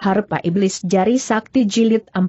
Harpa Iblis Jari Sakti Jilid 4.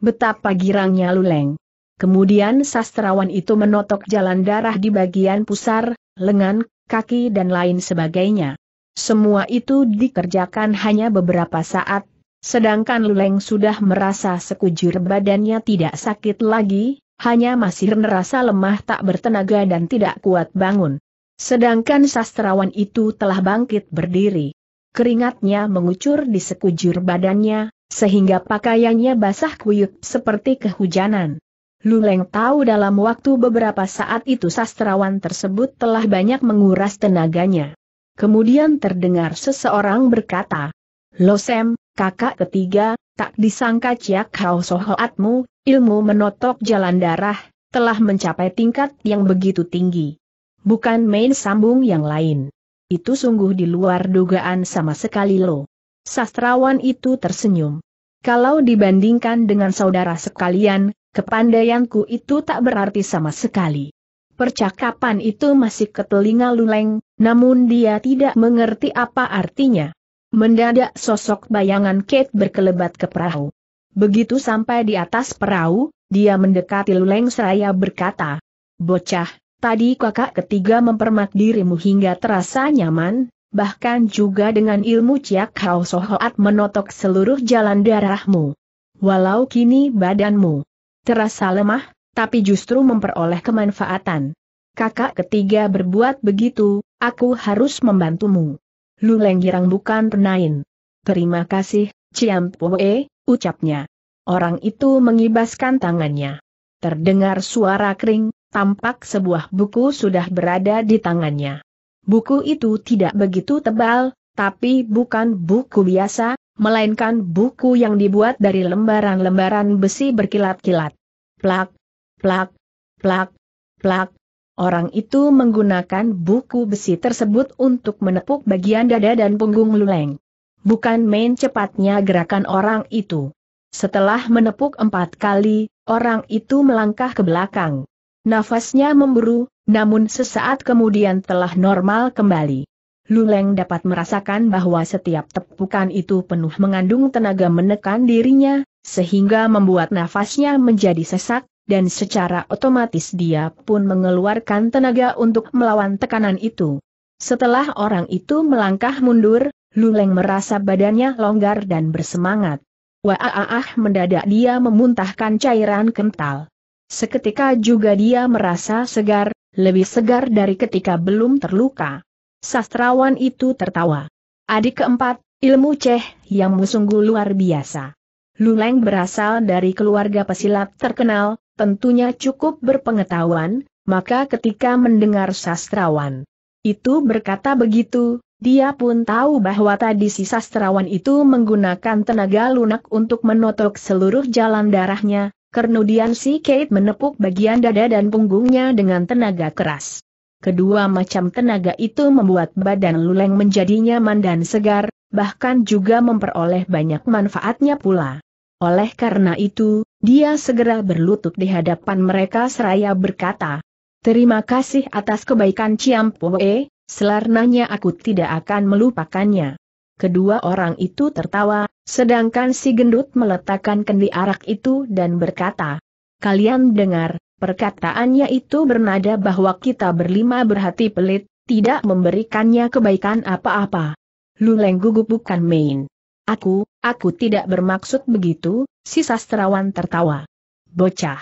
Betapa girangnya Luleng. Kemudian sastrawan itu menotok jalan darah di bagian pusar, lengan, kaki dan lain sebagainya. Semua itu dikerjakan hanya beberapa saat, sedangkan Luleng sudah merasa sekujur badannya tidak sakit lagi, hanya masih merasa lemah tak bertenaga dan tidak kuat bangun. Sedangkan sastrawan itu telah bangkit berdiri keringatnya mengucur di sekujur badannya, sehingga pakaiannya basah kuyup seperti kehujanan. Luleng tahu dalam waktu beberapa saat itu sastrawan tersebut telah banyak menguras tenaganya. Kemudian terdengar seseorang berkata, Losem, kakak ketiga, tak disangka Ciak Hao Sohoatmu, ilmu menotok jalan darah, telah mencapai tingkat yang begitu tinggi. Bukan main sambung yang lain. Itu sungguh di luar dugaan sama sekali lo. Sastrawan itu tersenyum. Kalau dibandingkan dengan saudara sekalian, kepandaianku itu tak berarti sama sekali. Percakapan itu masih ke telinga Luleng, namun dia tidak mengerti apa artinya. Mendadak sosok bayangan Kate berkelebat ke perahu. Begitu sampai di atas perahu, dia mendekati Luleng seraya berkata, Bocah, Tadi kakak ketiga mempermak dirimu hingga terasa nyaman, bahkan juga dengan ilmu Ciak Hao Sohoat menotok seluruh jalan darahmu. Walau kini badanmu terasa lemah, tapi justru memperoleh kemanfaatan. Kakak ketiga berbuat begitu, aku harus membantumu. Lu Lenggirang bukan penain. Terima kasih, Ciam Poe, ucapnya. Orang itu mengibaskan tangannya. Terdengar suara kering, tampak sebuah buku sudah berada di tangannya. Buku itu tidak begitu tebal, tapi bukan buku biasa, melainkan buku yang dibuat dari lembaran-lembaran besi berkilat-kilat. Plak, plak, plak, plak. Orang itu menggunakan buku besi tersebut untuk menepuk bagian dada dan punggung Luleng. Bukan main cepatnya gerakan orang itu. Setelah menepuk empat kali, orang itu melangkah ke belakang. Nafasnya memburu, namun sesaat kemudian telah normal kembali. Luleng dapat merasakan bahwa setiap tepukan itu penuh mengandung tenaga menekan dirinya, sehingga membuat nafasnya menjadi sesak, dan secara otomatis dia pun mengeluarkan tenaga untuk melawan tekanan itu. Setelah orang itu melangkah mundur, Luleng merasa badannya longgar dan bersemangat. Waaah ah, ah, ah, mendadak dia memuntahkan cairan kental. Seketika juga dia merasa segar, lebih segar dari ketika belum terluka. Sastrawan itu tertawa. Adik keempat, ilmu Ceh, yang musungguh luar biasa. Luleng berasal dari keluarga pesilat terkenal, tentunya cukup berpengetahuan, maka ketika mendengar sastrawan itu berkata begitu, dia pun tahu bahwa tadi si sastrawan itu menggunakan tenaga lunak untuk menotok seluruh jalan darahnya, Kernudian si Kate menepuk bagian dada dan punggungnya dengan tenaga keras. Kedua macam tenaga itu membuat badan Luleng menjadi nyaman dan segar, bahkan juga memperoleh banyak manfaatnya pula. Oleh karena itu, dia segera berlutut di hadapan mereka seraya berkata, Terima kasih atas kebaikan Ciampoe, selarnanya aku tidak akan melupakannya. Kedua orang itu tertawa, sedangkan si gendut meletakkan kendi arak itu dan berkata, Kalian dengar, perkataannya itu bernada bahwa kita berlima berhati pelit, tidak memberikannya kebaikan apa-apa. Luleng gugup bukan main. Aku, aku tidak bermaksud begitu, si sastrawan tertawa. Bocah.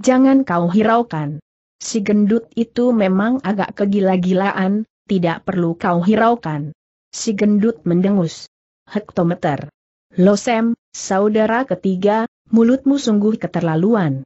Jangan kau hiraukan. Si gendut itu memang agak kegila-gilaan, tidak perlu kau hiraukan. Si gendut mendengus. Hektometer. Losem, saudara ketiga, mulutmu sungguh keterlaluan.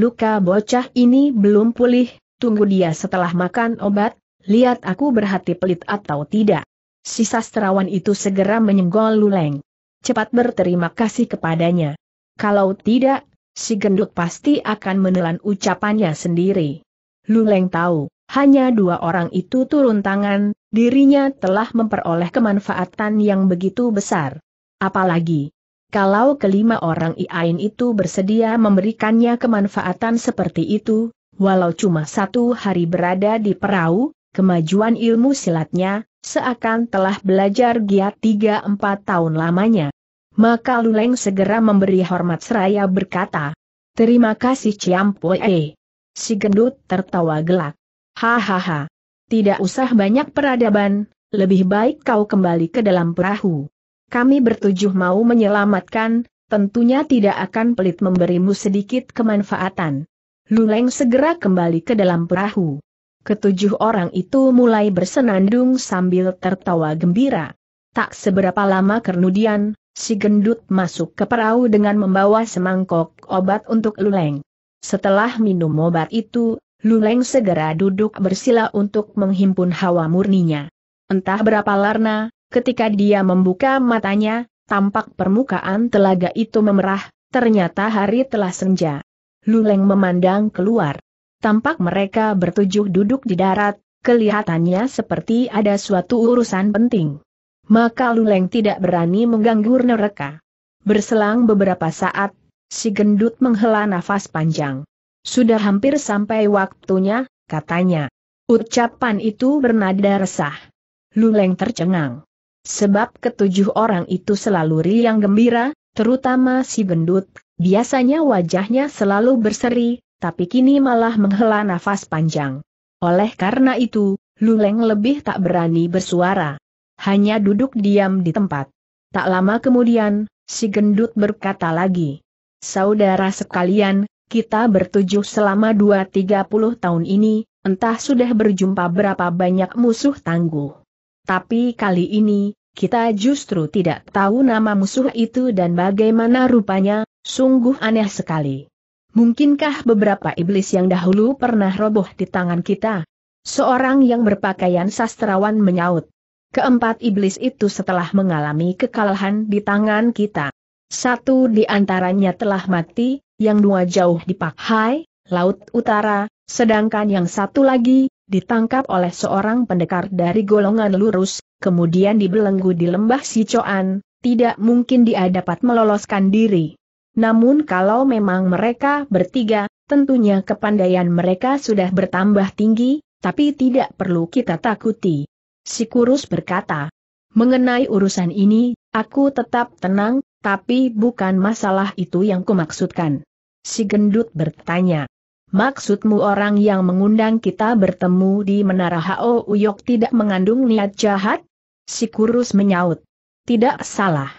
Luka bocah ini belum pulih, tunggu dia setelah makan obat, lihat aku berhati pelit atau tidak. Si sastrawan itu segera menyenggol luleng. Cepat berterima kasih kepadanya. Kalau tidak, si gendut pasti akan menelan ucapannya sendiri. Luleng tahu, hanya dua orang itu turun tangan, Dirinya telah memperoleh kemanfaatan yang begitu besar. Apalagi, kalau kelima orang Iain itu bersedia memberikannya kemanfaatan seperti itu, walau cuma satu hari berada di perahu, kemajuan ilmu silatnya, seakan telah belajar giat tiga 4 tahun lamanya. Maka Luleng segera memberi hormat seraya berkata, Terima kasih Ciampoe. Si gendut tertawa gelak. Hahaha, tidak usah banyak peradaban, lebih baik kau kembali ke dalam perahu. Kami bertujuh mau menyelamatkan, tentunya tidak akan pelit memberimu sedikit kemanfaatan. Luleng segera kembali ke dalam perahu. Ketujuh orang itu mulai bersenandung sambil tertawa gembira. Tak seberapa lama kemudian, si gendut masuk ke perahu dengan membawa semangkok obat untuk Luleng. Setelah minum obat itu, Luleng segera duduk bersila untuk menghimpun hawa murninya. Entah berapa larna, ketika dia membuka matanya, tampak permukaan telaga itu memerah, ternyata hari telah senja. Luleng memandang keluar. Tampak mereka bertujuh duduk di darat, kelihatannya seperti ada suatu urusan penting. Maka Luleng tidak berani mengganggu nereka. Berselang beberapa saat, si gendut menghela nafas panjang. Sudah hampir sampai waktunya, katanya. Ucapan itu bernada resah. Luleng tercengang. Sebab ketujuh orang itu selalu riang gembira, terutama si gendut, biasanya wajahnya selalu berseri, tapi kini malah menghela nafas panjang. Oleh karena itu, Luleng lebih tak berani bersuara. Hanya duduk diam di tempat. Tak lama kemudian, si gendut berkata lagi. Saudara sekalian, kita bertujuh selama 2-30 tahun ini, entah sudah berjumpa berapa banyak musuh tangguh. Tapi kali ini, kita justru tidak tahu nama musuh itu dan bagaimana rupanya, sungguh aneh sekali. Mungkinkah beberapa iblis yang dahulu pernah roboh di tangan kita? Seorang yang berpakaian sastrawan menyaut. Keempat iblis itu setelah mengalami kekalahan di tangan kita. Satu di antaranya telah mati, yang dua jauh di Pakhai, Laut Utara, sedangkan yang satu lagi, ditangkap oleh seorang pendekar dari golongan lurus, kemudian dibelenggu di lembah Sichuan, tidak mungkin dia dapat meloloskan diri. Namun kalau memang mereka bertiga, tentunya kepandaian mereka sudah bertambah tinggi, tapi tidak perlu kita takuti. Si Kurus berkata, mengenai urusan ini, aku tetap tenang, tapi bukan masalah itu yang kumaksudkan. Si gendut bertanya. Maksudmu orang yang mengundang kita bertemu di Menara Hao Uyok tidak mengandung niat jahat? Si kurus menyaut. Tidak salah.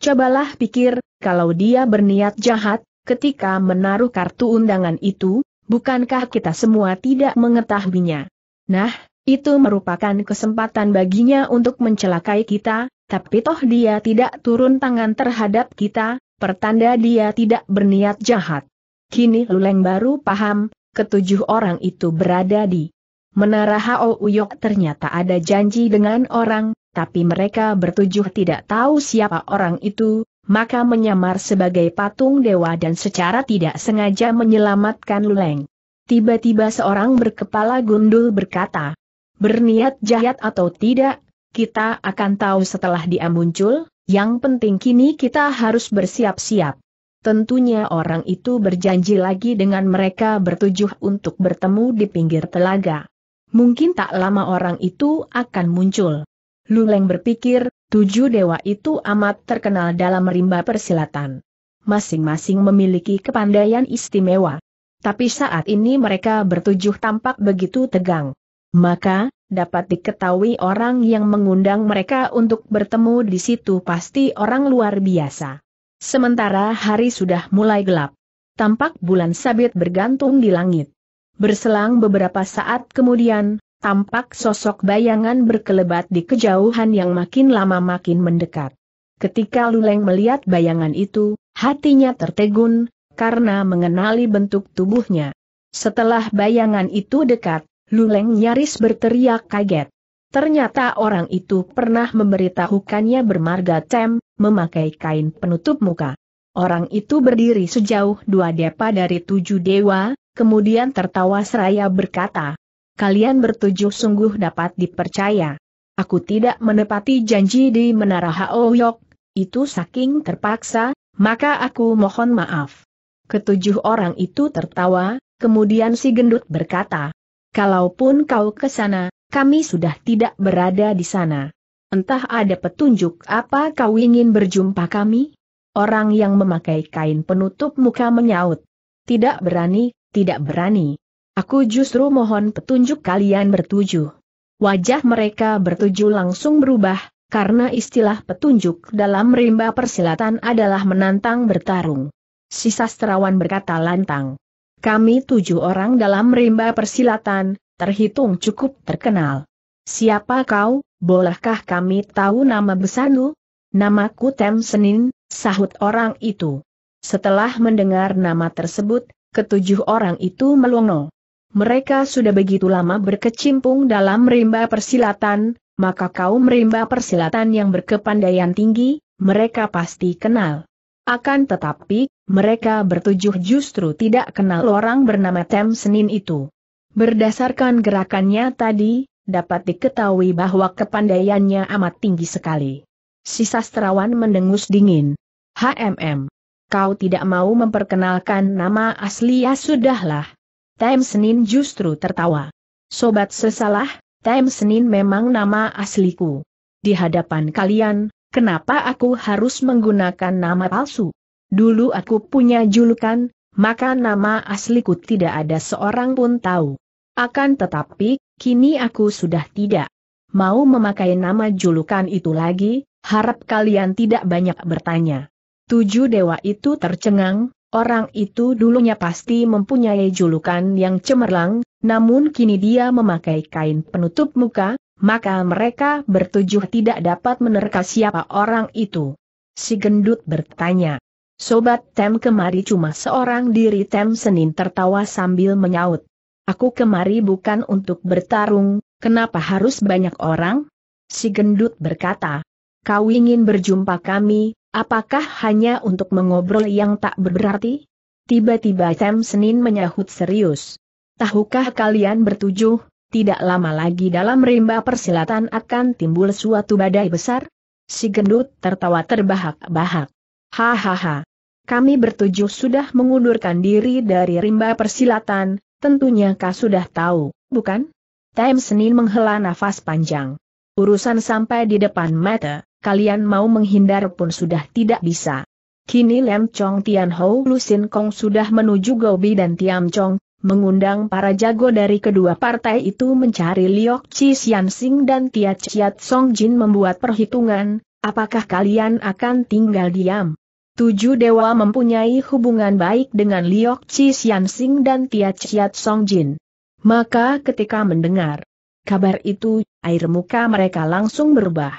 Cobalah pikir, kalau dia berniat jahat, ketika menaruh kartu undangan itu, bukankah kita semua tidak mengetahuinya? Nah, itu merupakan kesempatan baginya untuk mencelakai kita, tapi toh dia tidak turun tangan terhadap kita, pertanda dia tidak berniat jahat. Kini Luleng baru paham, ketujuh orang itu berada di Menara Hao Uyok ternyata ada janji dengan orang, tapi mereka bertujuh tidak tahu siapa orang itu, maka menyamar sebagai patung dewa dan secara tidak sengaja menyelamatkan Luleng. Tiba-tiba seorang berkepala gundul berkata, berniat jahat atau tidak, kita akan tahu setelah dia muncul, yang penting kini kita harus bersiap-siap. Tentunya orang itu berjanji lagi dengan mereka bertujuh untuk bertemu di pinggir telaga. Mungkin tak lama orang itu akan muncul. Luleng berpikir, tujuh dewa itu amat terkenal dalam rimba persilatan. Masing-masing memiliki kepandaian istimewa. Tapi saat ini mereka bertujuh tampak begitu tegang. Maka, dapat diketahui orang yang mengundang mereka untuk bertemu di situ pasti orang luar biasa. Sementara hari sudah mulai gelap. Tampak bulan sabit bergantung di langit. Berselang beberapa saat kemudian, tampak sosok bayangan berkelebat di kejauhan yang makin lama makin mendekat. Ketika Luleng melihat bayangan itu, hatinya tertegun, karena mengenali bentuk tubuhnya. Setelah bayangan itu dekat, Luleng nyaris berteriak kaget. Ternyata orang itu pernah memberitahukannya bermarga cem, memakai kain penutup muka. Orang itu berdiri sejauh dua depa dari tujuh dewa, kemudian tertawa seraya berkata, Kalian bertujuh sungguh dapat dipercaya. Aku tidak menepati janji di Menara Haoyok, itu saking terpaksa, maka aku mohon maaf. Ketujuh orang itu tertawa, kemudian si gendut berkata, Kalaupun kau ke sana, kami sudah tidak berada di sana. Entah ada petunjuk apa kau ingin berjumpa kami? Orang yang memakai kain penutup muka menyaut. Tidak berani, tidak berani. Aku justru mohon petunjuk kalian bertujuh. Wajah mereka bertujuh langsung berubah, karena istilah petunjuk dalam rimba persilatan adalah menantang bertarung. Si sastrawan berkata lantang. Kami tujuh orang dalam rimba persilatan, terhitung cukup terkenal. Siapa kau, bolehkah kami tahu nama besarmu? Namaku Tem Senin, sahut orang itu. Setelah mendengar nama tersebut, ketujuh orang itu melongo. Mereka sudah begitu lama berkecimpung dalam rimba persilatan, maka kau merimba persilatan yang berkepandaian tinggi, mereka pasti kenal. Akan tetapi, mereka bertujuh justru tidak kenal orang bernama Tem Senin itu. Berdasarkan gerakannya tadi, dapat diketahui bahwa kepandaiannya amat tinggi sekali. Si sastrawan mendengus dingin. HMM. Kau tidak mau memperkenalkan nama asli ya sudahlah. Tem Senin justru tertawa. Sobat sesalah, Tem Senin memang nama asliku. Di hadapan kalian, Kenapa aku harus menggunakan nama palsu? Dulu aku punya julukan, maka nama asliku tidak ada seorang pun tahu. Akan tetapi, kini aku sudah tidak mau memakai nama julukan itu lagi, harap kalian tidak banyak bertanya. Tujuh dewa itu tercengang, orang itu dulunya pasti mempunyai julukan yang cemerlang, namun kini dia memakai kain penutup muka, maka mereka bertujuh tidak dapat menerka siapa orang itu. Si gendut bertanya. Sobat Tem kemari cuma seorang diri Tem Senin tertawa sambil menyaut. Aku kemari bukan untuk bertarung, kenapa harus banyak orang? Si gendut berkata. Kau ingin berjumpa kami, apakah hanya untuk mengobrol yang tak berarti? Tiba-tiba Tem Senin menyahut serius. Tahukah kalian bertujuh, tidak lama lagi dalam rimba persilatan akan timbul suatu badai besar. Si gendut tertawa terbahak-bahak. Hahaha. Kami bertujuh sudah mengundurkan diri dari rimba persilatan, tentunya kau sudah tahu, bukan? Time Senin menghela nafas panjang. Urusan sampai di depan mata, kalian mau menghindar pun sudah tidak bisa. Kini Lem Chong Tian Hou Lusin Kong sudah menuju Gobi dan Tiam Chong, mengundang para jago dari kedua partai itu mencari Liok Chi Sian Sing dan Tia Chiat Song Jin membuat perhitungan, apakah kalian akan tinggal diam? Tujuh dewa mempunyai hubungan baik dengan Liok Chi Sian Sing dan Tia Chiat Song Jin. Maka ketika mendengar kabar itu, air muka mereka langsung berubah.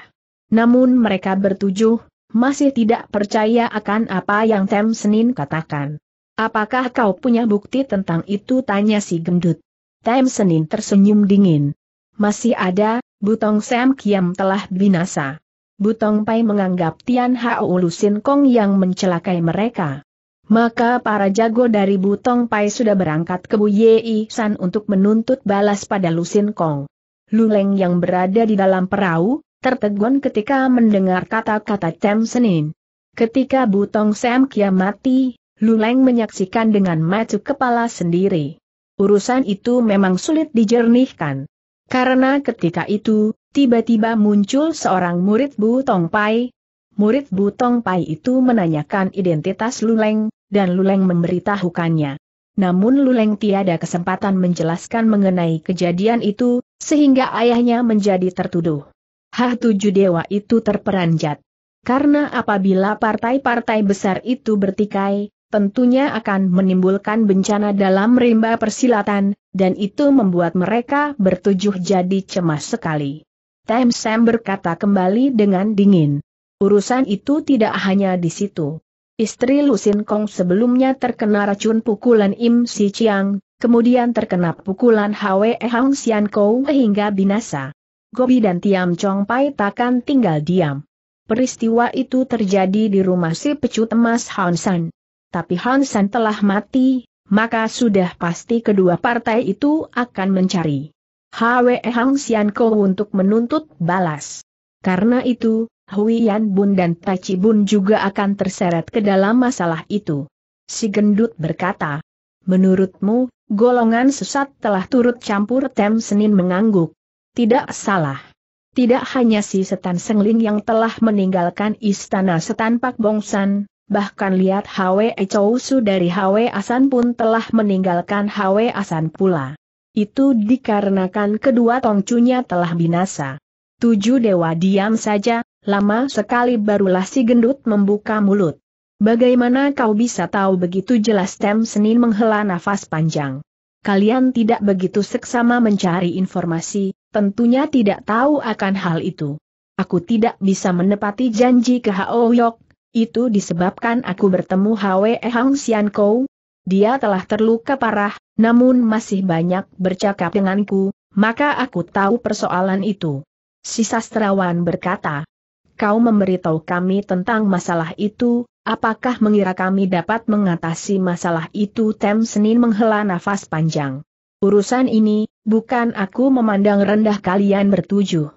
Namun mereka bertujuh, masih tidak percaya akan apa yang Tem Senin katakan. Apakah kau punya bukti tentang itu? Tanya si gendut. Tem Senin tersenyum dingin. Masih ada, Butong Sam Kiam telah binasa. Butong Pai menganggap Tian Hao Lusin Kong yang mencelakai mereka. Maka para jago dari Butong Pai sudah berangkat ke Bu Yei San untuk menuntut balas pada Lusin Kong. Luleng yang berada di dalam perahu, tertegun ketika mendengar kata-kata Tem Senin. Ketika Butong Sam Kiam mati, Luleng menyaksikan dengan mata kepala sendiri. Urusan itu memang sulit dijernihkan. Karena ketika itu, tiba-tiba muncul seorang murid Bu Tong Pai. Murid Bu Tong Pai itu menanyakan identitas Luleng, dan Luleng memberitahukannya. Namun Luleng tiada kesempatan menjelaskan mengenai kejadian itu, sehingga ayahnya menjadi tertuduh. Hah tujuh dewa itu terperanjat. Karena apabila partai-partai besar itu bertikai, tentunya akan menimbulkan bencana dalam rimba persilatan, dan itu membuat mereka bertujuh jadi cemas sekali. Tem Sam berkata kembali dengan dingin. Urusan itu tidak hanya di situ. Istri Lusin Kong sebelumnya terkena racun pukulan Im Si Chiang, kemudian terkena pukulan Hwe Hang Sian Kou hingga binasa. Gobi dan Tiam Chong Pai takkan tinggal diam. Peristiwa itu terjadi di rumah si pecut emas Hansan tapi Hansen telah mati, maka sudah pasti kedua partai itu akan mencari Hwe Hang Sian Ko untuk menuntut balas. Karena itu, Hui Yan Bun dan Taci Bun juga akan terseret ke dalam masalah itu. Si gendut berkata, Menurutmu, golongan sesat telah turut campur Tem Senin mengangguk. Tidak salah. Tidak hanya si Setan Sengling yang telah meninggalkan istana Setan Pak Bongsan, Bahkan lihat Hwe Chousu dari Hwe Asan pun telah meninggalkan Hwe Asan pula. Itu dikarenakan kedua tongcunya telah binasa. Tujuh dewa diam saja, lama sekali barulah si gendut membuka mulut. Bagaimana kau bisa tahu begitu jelas Tem Senin menghela nafas panjang. Kalian tidak begitu seksama mencari informasi, tentunya tidak tahu akan hal itu. Aku tidak bisa menepati janji ke Hao Yok, itu disebabkan aku bertemu Hwe Hang Xiankou. Dia telah terluka parah, namun masih banyak bercakap denganku, maka aku tahu persoalan itu. Si sastrawan berkata, Kau memberitahu kami tentang masalah itu, apakah mengira kami dapat mengatasi masalah itu? Tem Senin menghela nafas panjang. Urusan ini, bukan aku memandang rendah kalian bertujuh.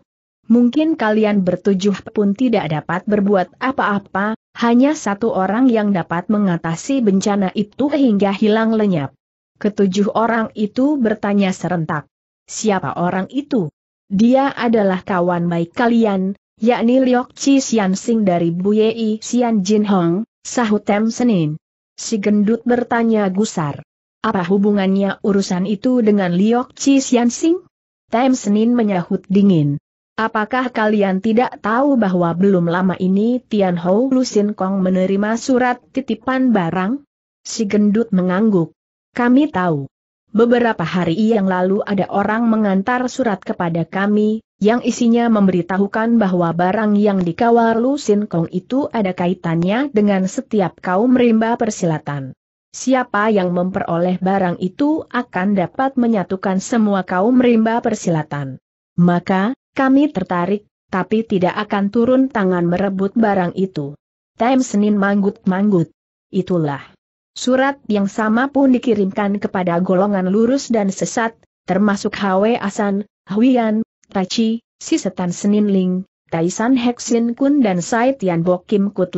Mungkin kalian bertujuh pun tidak dapat berbuat apa-apa, hanya satu orang yang dapat mengatasi bencana itu hingga hilang lenyap. Ketujuh orang itu bertanya serentak. Siapa orang itu? Dia adalah kawan baik kalian, yakni Liok Chi Sian Sing dari Buyei Xian Jin Hong, Sahutem Senin. Si gendut bertanya gusar. Apa hubungannya urusan itu dengan Liok Chi Sian Sing? Tem Senin menyahut dingin. Apakah kalian tidak tahu bahwa belum lama ini Tian Hou Lusin Kong menerima surat titipan barang? Si gendut mengangguk. Kami tahu. Beberapa hari yang lalu ada orang mengantar surat kepada kami, yang isinya memberitahukan bahwa barang yang dikawal Lusin Kong itu ada kaitannya dengan setiap kaum rimba persilatan. Siapa yang memperoleh barang itu akan dapat menyatukan semua kaum rimba persilatan. Maka, kami tertarik, tapi tidak akan turun tangan merebut barang itu. Time Senin manggut-manggut. Itulah. Surat yang sama pun dikirimkan kepada golongan lurus dan sesat, termasuk Hwe Asan, Huian, Tachi, Sisetan Senin Ling, Taisan Heksin Kun dan Sai Tian Bok Kim Kut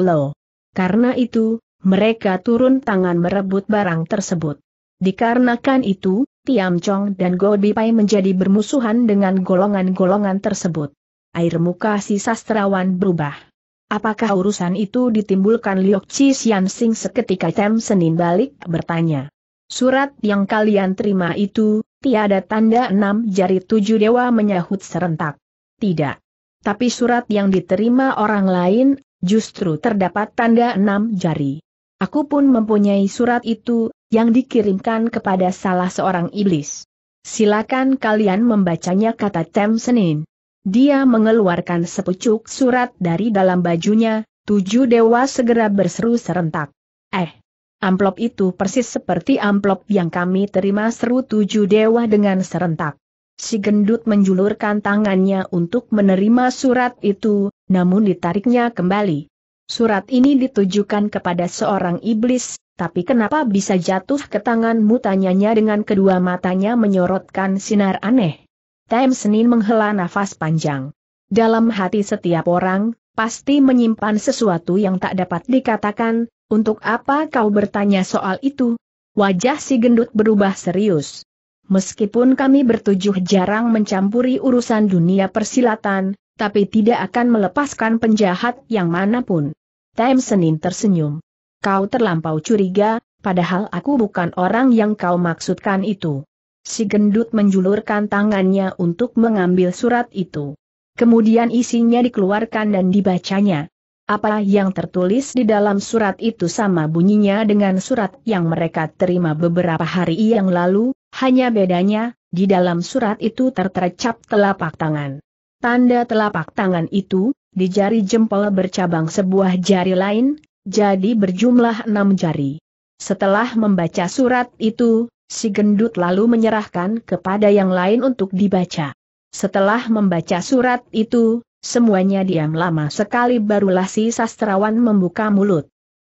Karena itu, mereka turun tangan merebut barang tersebut. Dikarenakan itu, Tiam Chong dan Go Bipai menjadi bermusuhan dengan golongan-golongan tersebut. Air muka si sastrawan berubah. Apakah urusan itu ditimbulkan Liok Chi Sian Sing seketika Tem Senin balik bertanya. Surat yang kalian terima itu, tiada tanda enam jari tujuh dewa menyahut serentak. Tidak. Tapi surat yang diterima orang lain, justru terdapat tanda enam jari. Aku pun mempunyai surat itu, yang dikirimkan kepada salah seorang iblis. Silakan kalian membacanya kata Tem Senin. Dia mengeluarkan sepucuk surat dari dalam bajunya, tujuh dewa segera berseru serentak. Eh, amplop itu persis seperti amplop yang kami terima seru tujuh dewa dengan serentak. Si gendut menjulurkan tangannya untuk menerima surat itu, namun ditariknya kembali. Surat ini ditujukan kepada seorang iblis, tapi kenapa bisa jatuh ke tanganmu tanyanya dengan kedua matanya menyorotkan sinar aneh. Tem Senin menghela nafas panjang. Dalam hati setiap orang, pasti menyimpan sesuatu yang tak dapat dikatakan, untuk apa kau bertanya soal itu? Wajah si gendut berubah serius. Meskipun kami bertujuh jarang mencampuri urusan dunia persilatan, tapi tidak akan melepaskan penjahat yang manapun. Tem Senin tersenyum kau terlampau curiga, padahal aku bukan orang yang kau maksudkan itu. Si gendut menjulurkan tangannya untuk mengambil surat itu. Kemudian isinya dikeluarkan dan dibacanya. Apa yang tertulis di dalam surat itu sama bunyinya dengan surat yang mereka terima beberapa hari yang lalu, hanya bedanya, di dalam surat itu tertercap telapak tangan. Tanda telapak tangan itu, di jari jempol bercabang sebuah jari lain, jadi berjumlah enam jari. Setelah membaca surat itu, si gendut lalu menyerahkan kepada yang lain untuk dibaca. Setelah membaca surat itu, semuanya diam lama sekali barulah si sastrawan membuka mulut.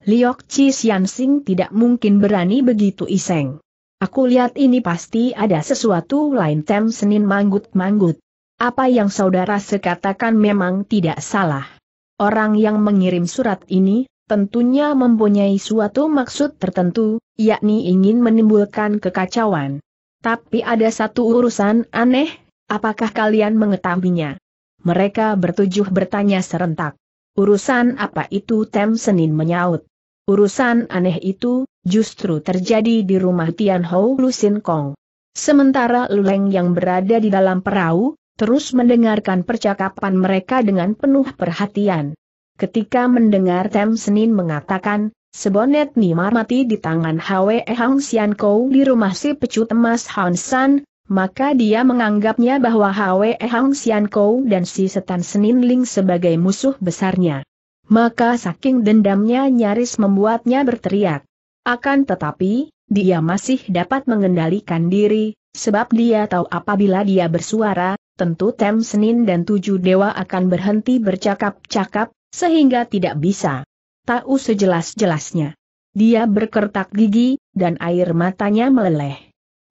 Liok Chi Yansing tidak mungkin berani begitu iseng. Aku lihat ini pasti ada sesuatu lain tem Senin manggut-manggut. Apa yang saudara sekatakan memang tidak salah. Orang yang mengirim surat ini, tentunya mempunyai suatu maksud tertentu, yakni ingin menimbulkan kekacauan. Tapi ada satu urusan aneh, apakah kalian mengetahuinya? Mereka bertujuh bertanya serentak. Urusan apa itu Tem Senin menyaut. Urusan aneh itu, justru terjadi di rumah Tian Hou Lu Xin Kong. Sementara Leng yang berada di dalam perahu, terus mendengarkan percakapan mereka dengan penuh perhatian. Ketika mendengar Tem Senin mengatakan, sebonet Nima mati di tangan Hwe Hang Sian Kou di rumah si pecut emas Han San, maka dia menganggapnya bahwa Hwe Hang Sian Kou dan si setan Senin Ling sebagai musuh besarnya. Maka saking dendamnya nyaris membuatnya berteriak. Akan tetapi, dia masih dapat mengendalikan diri, sebab dia tahu apabila dia bersuara, tentu Tem Senin dan tujuh dewa akan berhenti bercakap-cakap, sehingga tidak bisa tahu sejelas-jelasnya. Dia berkertak gigi, dan air matanya meleleh.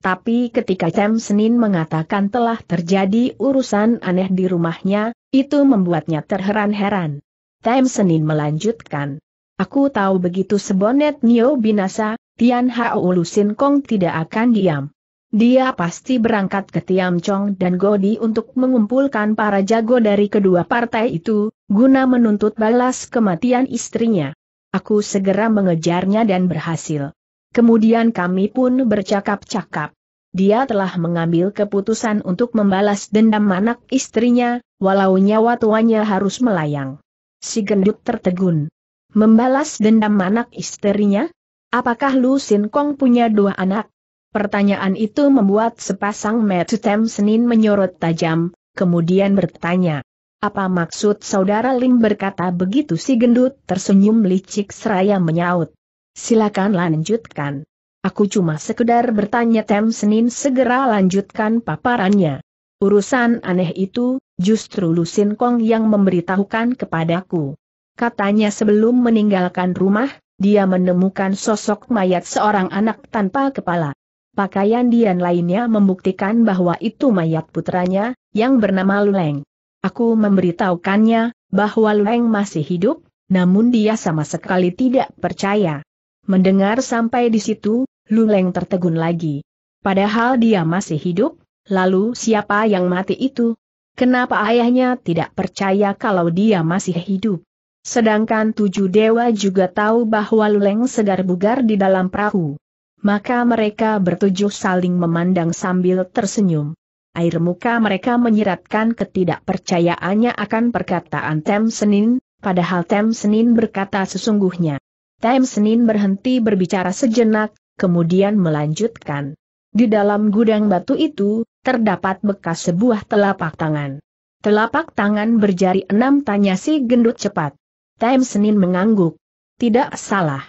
Tapi ketika Tem Senin mengatakan telah terjadi urusan aneh di rumahnya, itu membuatnya terheran-heran. Tem Senin melanjutkan. Aku tahu begitu sebonet Nio binasa, Tian Hao Lusin Kong tidak akan diam. Dia pasti berangkat ke Tiam Chong dan Godi untuk mengumpulkan para jago dari kedua partai itu, guna menuntut balas kematian istrinya. Aku segera mengejarnya dan berhasil. Kemudian kami pun bercakap-cakap. Dia telah mengambil keputusan untuk membalas dendam anak istrinya, walau nyawa tuanya harus melayang. Si gendut tertegun. Membalas dendam anak istrinya? Apakah Lu Sin Kong punya dua anak? Pertanyaan itu membuat sepasang Tem Senin menyorot tajam, kemudian bertanya, apa maksud saudara Ling berkata begitu si gendut tersenyum licik seraya menyaut. Silakan lanjutkan. Aku cuma sekedar bertanya Tem Senin segera lanjutkan paparannya. Urusan aneh itu, justru Lusin Kong yang memberitahukan kepadaku. Katanya sebelum meninggalkan rumah, dia menemukan sosok mayat seorang anak tanpa kepala. Pakaian Dian lainnya membuktikan bahwa itu mayat putranya, yang bernama Luleng. Aku memberitahukannya, bahwa Leng masih hidup, namun dia sama sekali tidak percaya. Mendengar sampai di situ, Leng tertegun lagi. Padahal dia masih hidup, lalu siapa yang mati itu? Kenapa ayahnya tidak percaya kalau dia masih hidup? Sedangkan tujuh dewa juga tahu bahwa Luleng segar bugar di dalam perahu. Maka mereka bertujuh saling memandang sambil tersenyum air muka mereka menyiratkan ketidakpercayaannya akan perkataan Tem Senin, padahal Tem Senin berkata sesungguhnya. Tem Senin berhenti berbicara sejenak, kemudian melanjutkan. Di dalam gudang batu itu, terdapat bekas sebuah telapak tangan. Telapak tangan berjari enam tanya si gendut cepat. Tem Senin mengangguk. Tidak salah.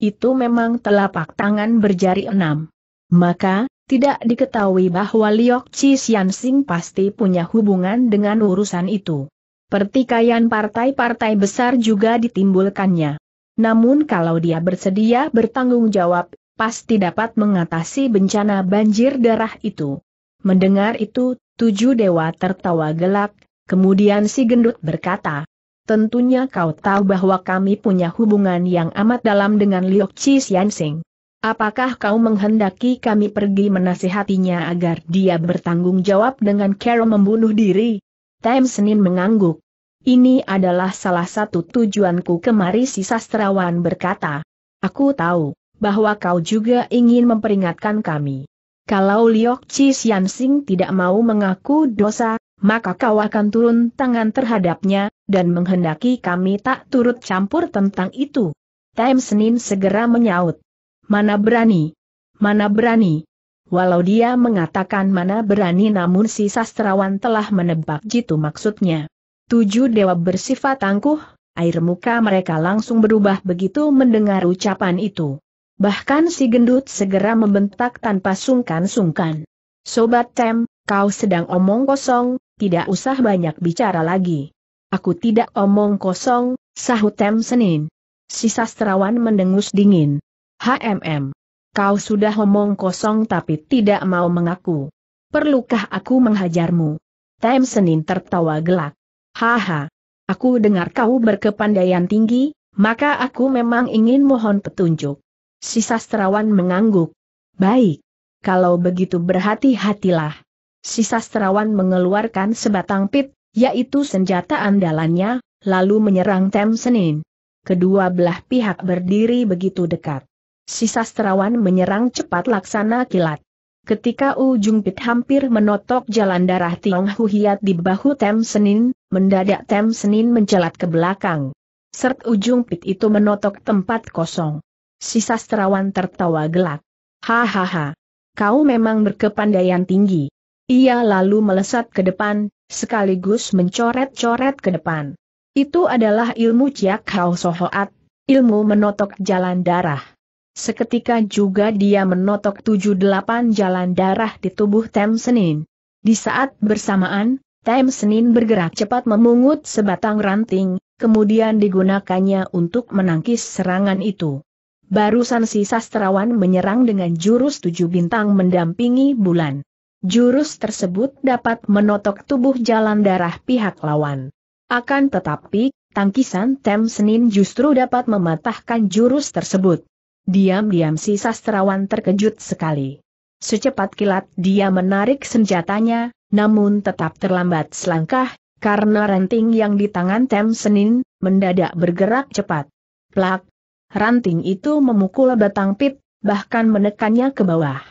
Itu memang telapak tangan berjari enam. Maka, tidak diketahui bahwa Liok Chi Xian Sing pasti punya hubungan dengan urusan itu. Pertikaian partai-partai besar juga ditimbulkannya. Namun kalau dia bersedia bertanggung jawab, pasti dapat mengatasi bencana banjir darah itu. Mendengar itu, tujuh dewa tertawa gelak, kemudian si gendut berkata, Tentunya kau tahu bahwa kami punya hubungan yang amat dalam dengan Liok Chi Xian Sing. Apakah kau menghendaki kami pergi menasihatinya agar dia bertanggung jawab dengan Carol membunuh diri? Time Senin mengangguk. Ini adalah salah satu tujuanku kemari si sastrawan berkata. Aku tahu, bahwa kau juga ingin memperingatkan kami. Kalau Liok Chi Sing tidak mau mengaku dosa, maka kau akan turun tangan terhadapnya, dan menghendaki kami tak turut campur tentang itu. Time Senin segera menyaut. Mana berani? Mana berani? Walau dia mengatakan mana berani namun si sastrawan telah menebak jitu maksudnya. Tujuh dewa bersifat tangguh, air muka mereka langsung berubah begitu mendengar ucapan itu. Bahkan si gendut segera membentak tanpa sungkan-sungkan. Sobat Tem, kau sedang omong kosong, tidak usah banyak bicara lagi. Aku tidak omong kosong, sahut Tem Senin. Si sastrawan mendengus dingin. HMM. Kau sudah omong kosong tapi tidak mau mengaku. Perlukah aku menghajarmu? Tem Senin tertawa gelak. Haha. Aku dengar kau berkepandaian tinggi, maka aku memang ingin mohon petunjuk. Si sastrawan mengangguk. Baik. Kalau begitu berhati-hatilah. Si sastrawan mengeluarkan sebatang pit, yaitu senjata andalannya, lalu menyerang Tem Senin. Kedua belah pihak berdiri begitu dekat. Si sastrawan menyerang cepat laksana kilat. Ketika ujung pit hampir menotok jalan darah Tiong Huhiat di bahu Tem Senin, mendadak Tem Senin mencelat ke belakang. Sert ujung pit itu menotok tempat kosong. Si sastrawan tertawa gelak. Hahaha. Kau memang berkepandaian tinggi. Ia lalu melesat ke depan, sekaligus mencoret-coret ke depan. Itu adalah ilmu Ciak Hao Sohoat, ilmu menotok jalan darah. Seketika juga dia menotok tujuh delapan jalan darah di tubuh Tem Senin. Di saat bersamaan, Tem Senin bergerak cepat memungut sebatang ranting, kemudian digunakannya untuk menangkis serangan itu. Barusan si sastrawan menyerang dengan jurus tujuh bintang mendampingi bulan. Jurus tersebut dapat menotok tubuh jalan darah pihak lawan. Akan tetapi, tangkisan Tem Senin justru dapat mematahkan jurus tersebut. Diam-diam si sastrawan terkejut sekali. Secepat kilat dia menarik senjatanya, namun tetap terlambat selangkah, karena ranting yang di tangan Tem Senin, mendadak bergerak cepat. Plak! Ranting itu memukul batang pit, bahkan menekannya ke bawah.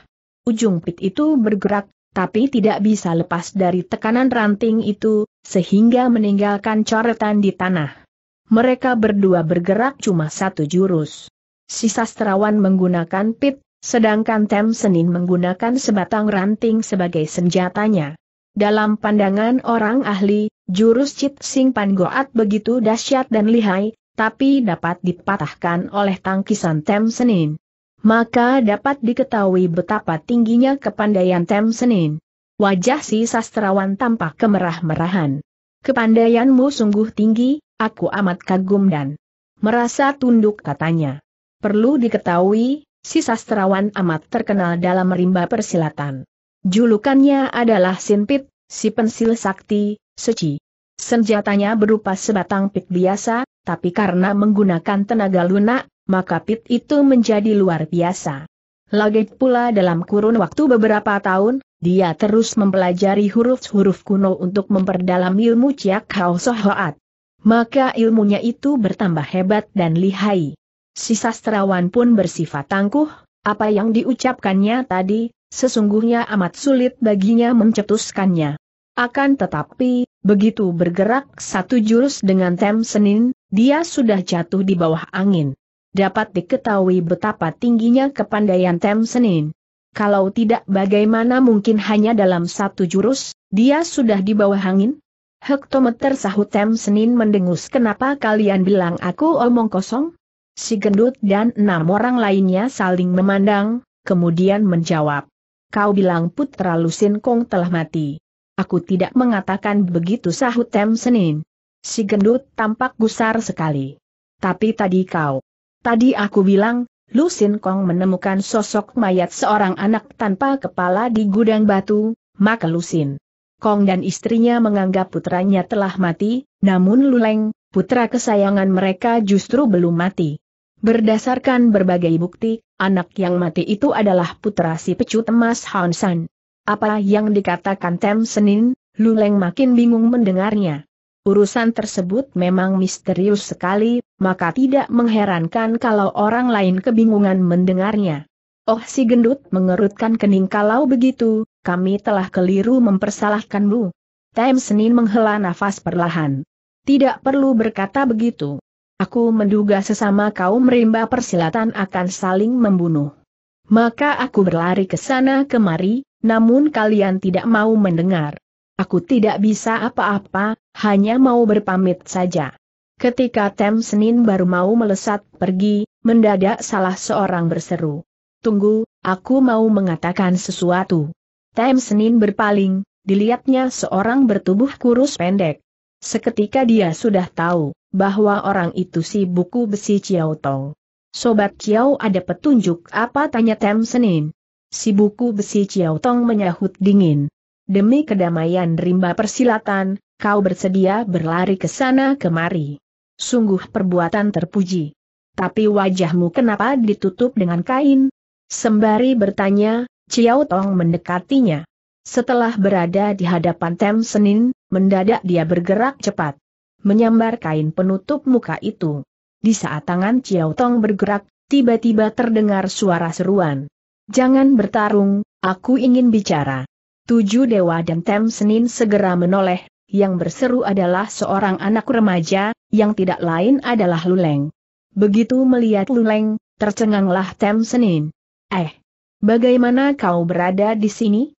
Ujung pit itu bergerak, tapi tidak bisa lepas dari tekanan ranting itu, sehingga meninggalkan coretan di tanah. Mereka berdua bergerak cuma satu jurus si sastrawan menggunakan pit, sedangkan Tem Senin menggunakan sebatang ranting sebagai senjatanya. Dalam pandangan orang ahli, jurus Cit Sing Pan Goat begitu dahsyat dan lihai, tapi dapat dipatahkan oleh tangkisan Tem Senin. Maka dapat diketahui betapa tingginya kepandaian Tem Senin. Wajah si sastrawan tampak kemerah-merahan. Kepandaianmu sungguh tinggi, aku amat kagum dan merasa tunduk katanya. Perlu diketahui, si sastrawan amat terkenal dalam rimba persilatan. Julukannya adalah Sinpit, si pensil sakti, seci. Senjatanya berupa sebatang pit biasa, tapi karena menggunakan tenaga lunak, maka pit itu menjadi luar biasa. Lagi pula dalam kurun waktu beberapa tahun, dia terus mempelajari huruf-huruf kuno untuk memperdalam ilmu Ciak Hao Sohoat. Maka ilmunya itu bertambah hebat dan lihai. Si sastrawan pun bersifat tangguh, apa yang diucapkannya tadi, sesungguhnya amat sulit baginya mencetuskannya. Akan tetapi, begitu bergerak satu jurus dengan tem Senin, dia sudah jatuh di bawah angin. Dapat diketahui betapa tingginya kepandaian tem Senin. Kalau tidak bagaimana mungkin hanya dalam satu jurus, dia sudah di bawah angin? Hektometer sahut tem Senin mendengus kenapa kalian bilang aku omong kosong? Si gendut dan enam orang lainnya saling memandang, kemudian menjawab. Kau bilang putra Lusin Kong telah mati. Aku tidak mengatakan begitu sahut Tem Senin. Si gendut tampak gusar sekali. Tapi tadi kau. Tadi aku bilang, Lusin Kong menemukan sosok mayat seorang anak tanpa kepala di gudang batu, maka Lusin Kong dan istrinya menganggap putranya telah mati, namun Luleng, putra kesayangan mereka justru belum mati. Berdasarkan berbagai bukti, anak yang mati itu adalah putra si pecut emas Hansan. Apa yang dikatakan Tem Senin, Luleng makin bingung mendengarnya. Urusan tersebut memang misterius sekali, maka tidak mengherankan kalau orang lain kebingungan mendengarnya. Oh si gendut mengerutkan kening kalau begitu, kami telah keliru mempersalahkanmu. Tem Senin menghela nafas perlahan. Tidak perlu berkata begitu. Aku menduga sesama kaum rimba persilatan akan saling membunuh. Maka aku berlari ke sana kemari, namun kalian tidak mau mendengar. Aku tidak bisa apa-apa, hanya mau berpamit saja. Ketika Tem Senin baru mau melesat pergi, mendadak salah seorang berseru. Tunggu, aku mau mengatakan sesuatu. Tem Senin berpaling, dilihatnya seorang bertubuh kurus pendek. Seketika dia sudah tahu, bahwa orang itu si buku besi Ciao Tong. Sobat Ciao ada petunjuk apa tanya Tem Senin. Si buku besi Ciao Tong menyahut dingin. Demi kedamaian rimba persilatan, kau bersedia berlari ke sana kemari. Sungguh perbuatan terpuji. Tapi wajahmu kenapa ditutup dengan kain? Sembari bertanya, Ciao Tong mendekatinya. Setelah berada di hadapan Tem Senin, mendadak dia bergerak cepat. Menyambar kain penutup muka itu. Di saat tangan Ciao Tong bergerak, tiba-tiba terdengar suara seruan. Jangan bertarung, aku ingin bicara. Tujuh dewa dan Tem Senin segera menoleh, yang berseru adalah seorang anak remaja, yang tidak lain adalah Luleng. Begitu melihat Luleng, tercenganglah Tem Senin. Eh, bagaimana kau berada di sini?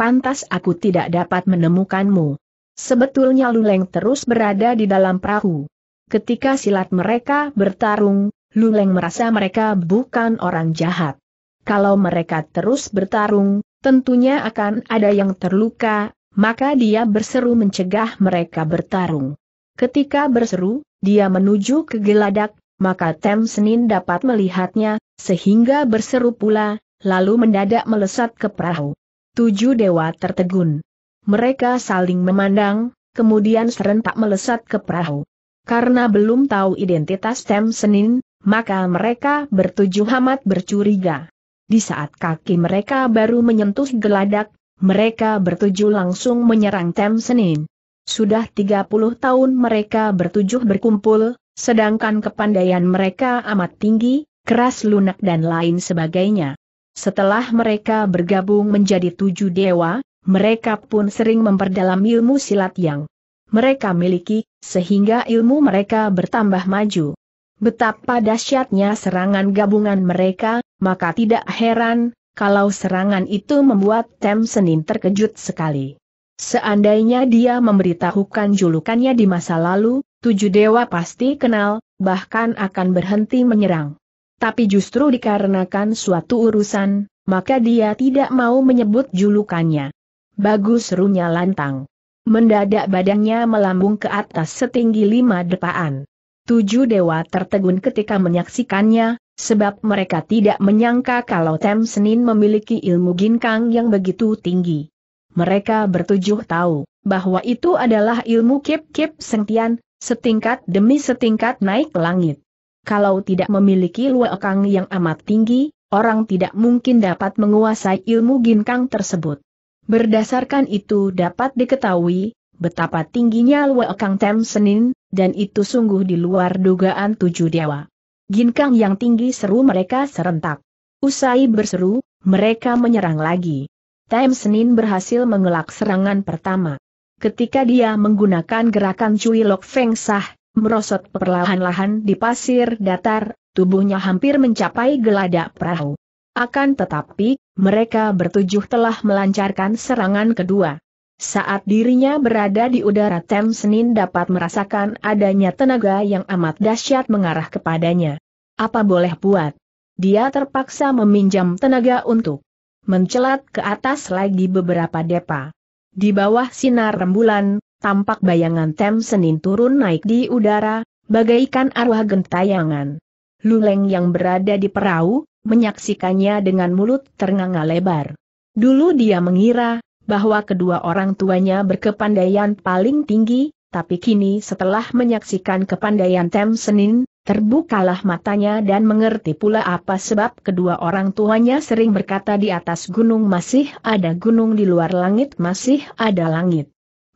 pantas aku tidak dapat menemukanmu. Sebetulnya Luleng terus berada di dalam perahu. Ketika silat mereka bertarung, Luleng merasa mereka bukan orang jahat. Kalau mereka terus bertarung, tentunya akan ada yang terluka, maka dia berseru mencegah mereka bertarung. Ketika berseru, dia menuju ke geladak, maka Tem Senin dapat melihatnya, sehingga berseru pula, lalu mendadak melesat ke perahu. Tujuh dewa tertegun. Mereka saling memandang, kemudian serentak melesat ke perahu. Karena belum tahu identitas Tem Senin, maka mereka bertujuh amat bercuriga. Di saat kaki mereka baru menyentuh geladak, mereka bertujuh langsung menyerang Tem Senin. Sudah 30 tahun mereka bertujuh berkumpul, sedangkan kepandaian mereka amat tinggi, keras lunak dan lain sebagainya. Setelah mereka bergabung menjadi tujuh dewa, mereka pun sering memperdalam ilmu silat yang mereka miliki, sehingga ilmu mereka bertambah maju. Betapa dahsyatnya serangan gabungan mereka, maka tidak heran kalau serangan itu membuat Tem Senin terkejut sekali. Seandainya dia memberitahukan julukannya di masa lalu, tujuh dewa pasti kenal, bahkan akan berhenti menyerang tapi justru dikarenakan suatu urusan, maka dia tidak mau menyebut julukannya. Bagus serunya lantang. Mendadak badannya melambung ke atas setinggi lima depaan. Tujuh dewa tertegun ketika menyaksikannya, sebab mereka tidak menyangka kalau Tem Senin memiliki ilmu ginkang yang begitu tinggi. Mereka bertujuh tahu bahwa itu adalah ilmu kip-kip sentian, setingkat demi setingkat naik langit. Kalau tidak memiliki luekang yang amat tinggi, orang tidak mungkin dapat menguasai ilmu ginkang tersebut. Berdasarkan itu dapat diketahui, betapa tingginya luekang tem senin, dan itu sungguh di luar dugaan tujuh dewa. Ginkang yang tinggi seru mereka serentak. Usai berseru, mereka menyerang lagi. Tem Senin berhasil mengelak serangan pertama. Ketika dia menggunakan gerakan Cui Lok Feng Sah, merosot perlahan-lahan di pasir datar, tubuhnya hampir mencapai geladak perahu. Akan tetapi, mereka bertujuh telah melancarkan serangan kedua. Saat dirinya berada di udara Senin dapat merasakan adanya tenaga yang amat dahsyat mengarah kepadanya. Apa boleh buat? Dia terpaksa meminjam tenaga untuk mencelat ke atas lagi beberapa depa. Di bawah sinar rembulan, tampak bayangan Tem Senin turun naik di udara, bagaikan arwah gentayangan. Luleng yang berada di perahu, menyaksikannya dengan mulut ternganga lebar. Dulu dia mengira, bahwa kedua orang tuanya berkepandaian paling tinggi, tapi kini setelah menyaksikan kepandaian Tem Senin, terbukalah matanya dan mengerti pula apa sebab kedua orang tuanya sering berkata di atas gunung masih ada gunung di luar langit masih ada langit.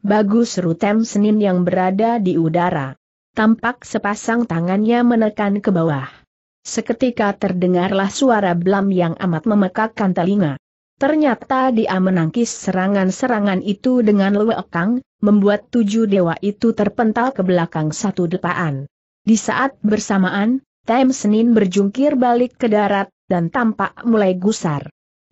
Bagus Rutem Senin yang berada di udara. Tampak sepasang tangannya menekan ke bawah. Seketika terdengarlah suara blam yang amat memekakkan telinga. Ternyata dia menangkis serangan-serangan itu dengan lewekang, membuat tujuh dewa itu terpental ke belakang satu depaan. Di saat bersamaan, Tem Senin berjungkir balik ke darat, dan tampak mulai gusar.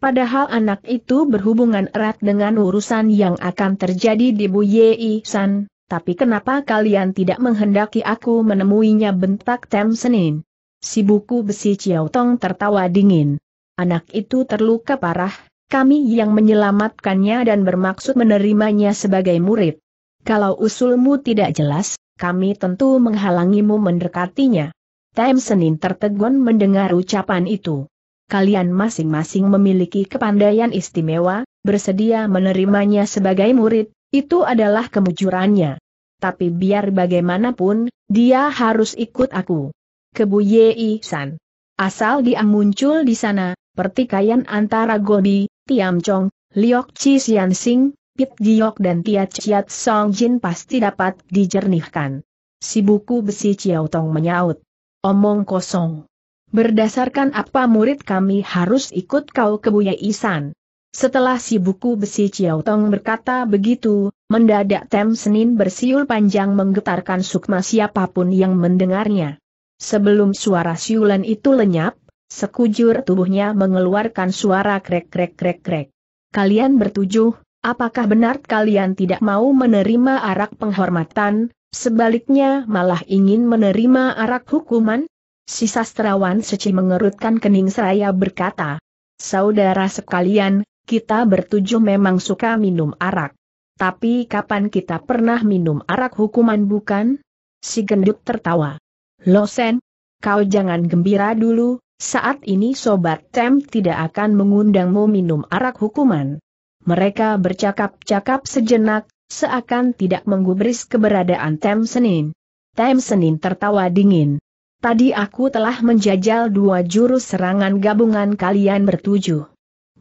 Padahal anak itu berhubungan erat dengan urusan yang akan terjadi di Bu Yei San, tapi kenapa kalian tidak menghendaki aku menemuinya bentak Tem Senin? Si buku besi Ciao Tong tertawa dingin. Anak itu terluka parah, kami yang menyelamatkannya dan bermaksud menerimanya sebagai murid. Kalau usulmu tidak jelas, kami tentu menghalangimu mendekatinya. Tem Senin tertegun mendengar ucapan itu kalian masing-masing memiliki kepandaian istimewa, bersedia menerimanya sebagai murid, itu adalah kemujurannya. Tapi biar bagaimanapun, dia harus ikut aku. Kebu Yei San. Asal dia muncul di sana, pertikaian antara Gobi, Tiam Chong, Liok Chi Sian Sing, Pit Giok dan Tia Chiat Song Jin pasti dapat dijernihkan. Si buku besi Ciao Tong menyaut. Omong kosong. Berdasarkan apa murid kami harus ikut kau ke Buya Isan? Setelah si buku besi Chiao Tong berkata begitu, mendadak Tem Senin bersiul panjang menggetarkan sukma siapapun yang mendengarnya. Sebelum suara siulan itu lenyap, sekujur tubuhnya mengeluarkan suara krek-krek-krek-krek. Kalian bertujuh, apakah benar kalian tidak mau menerima arak penghormatan, sebaliknya malah ingin menerima arak hukuman? Si sastrawan seci mengerutkan kening seraya berkata, Saudara sekalian, kita bertujuh memang suka minum arak. Tapi kapan kita pernah minum arak hukuman bukan? Si gendut tertawa. Losen, kau jangan gembira dulu, saat ini Sobat Tem tidak akan mengundangmu minum arak hukuman. Mereka bercakap-cakap sejenak, seakan tidak menggubris keberadaan Tem Senin. Tem Senin tertawa dingin. Tadi aku telah menjajal dua jurus serangan gabungan kalian bertujuh.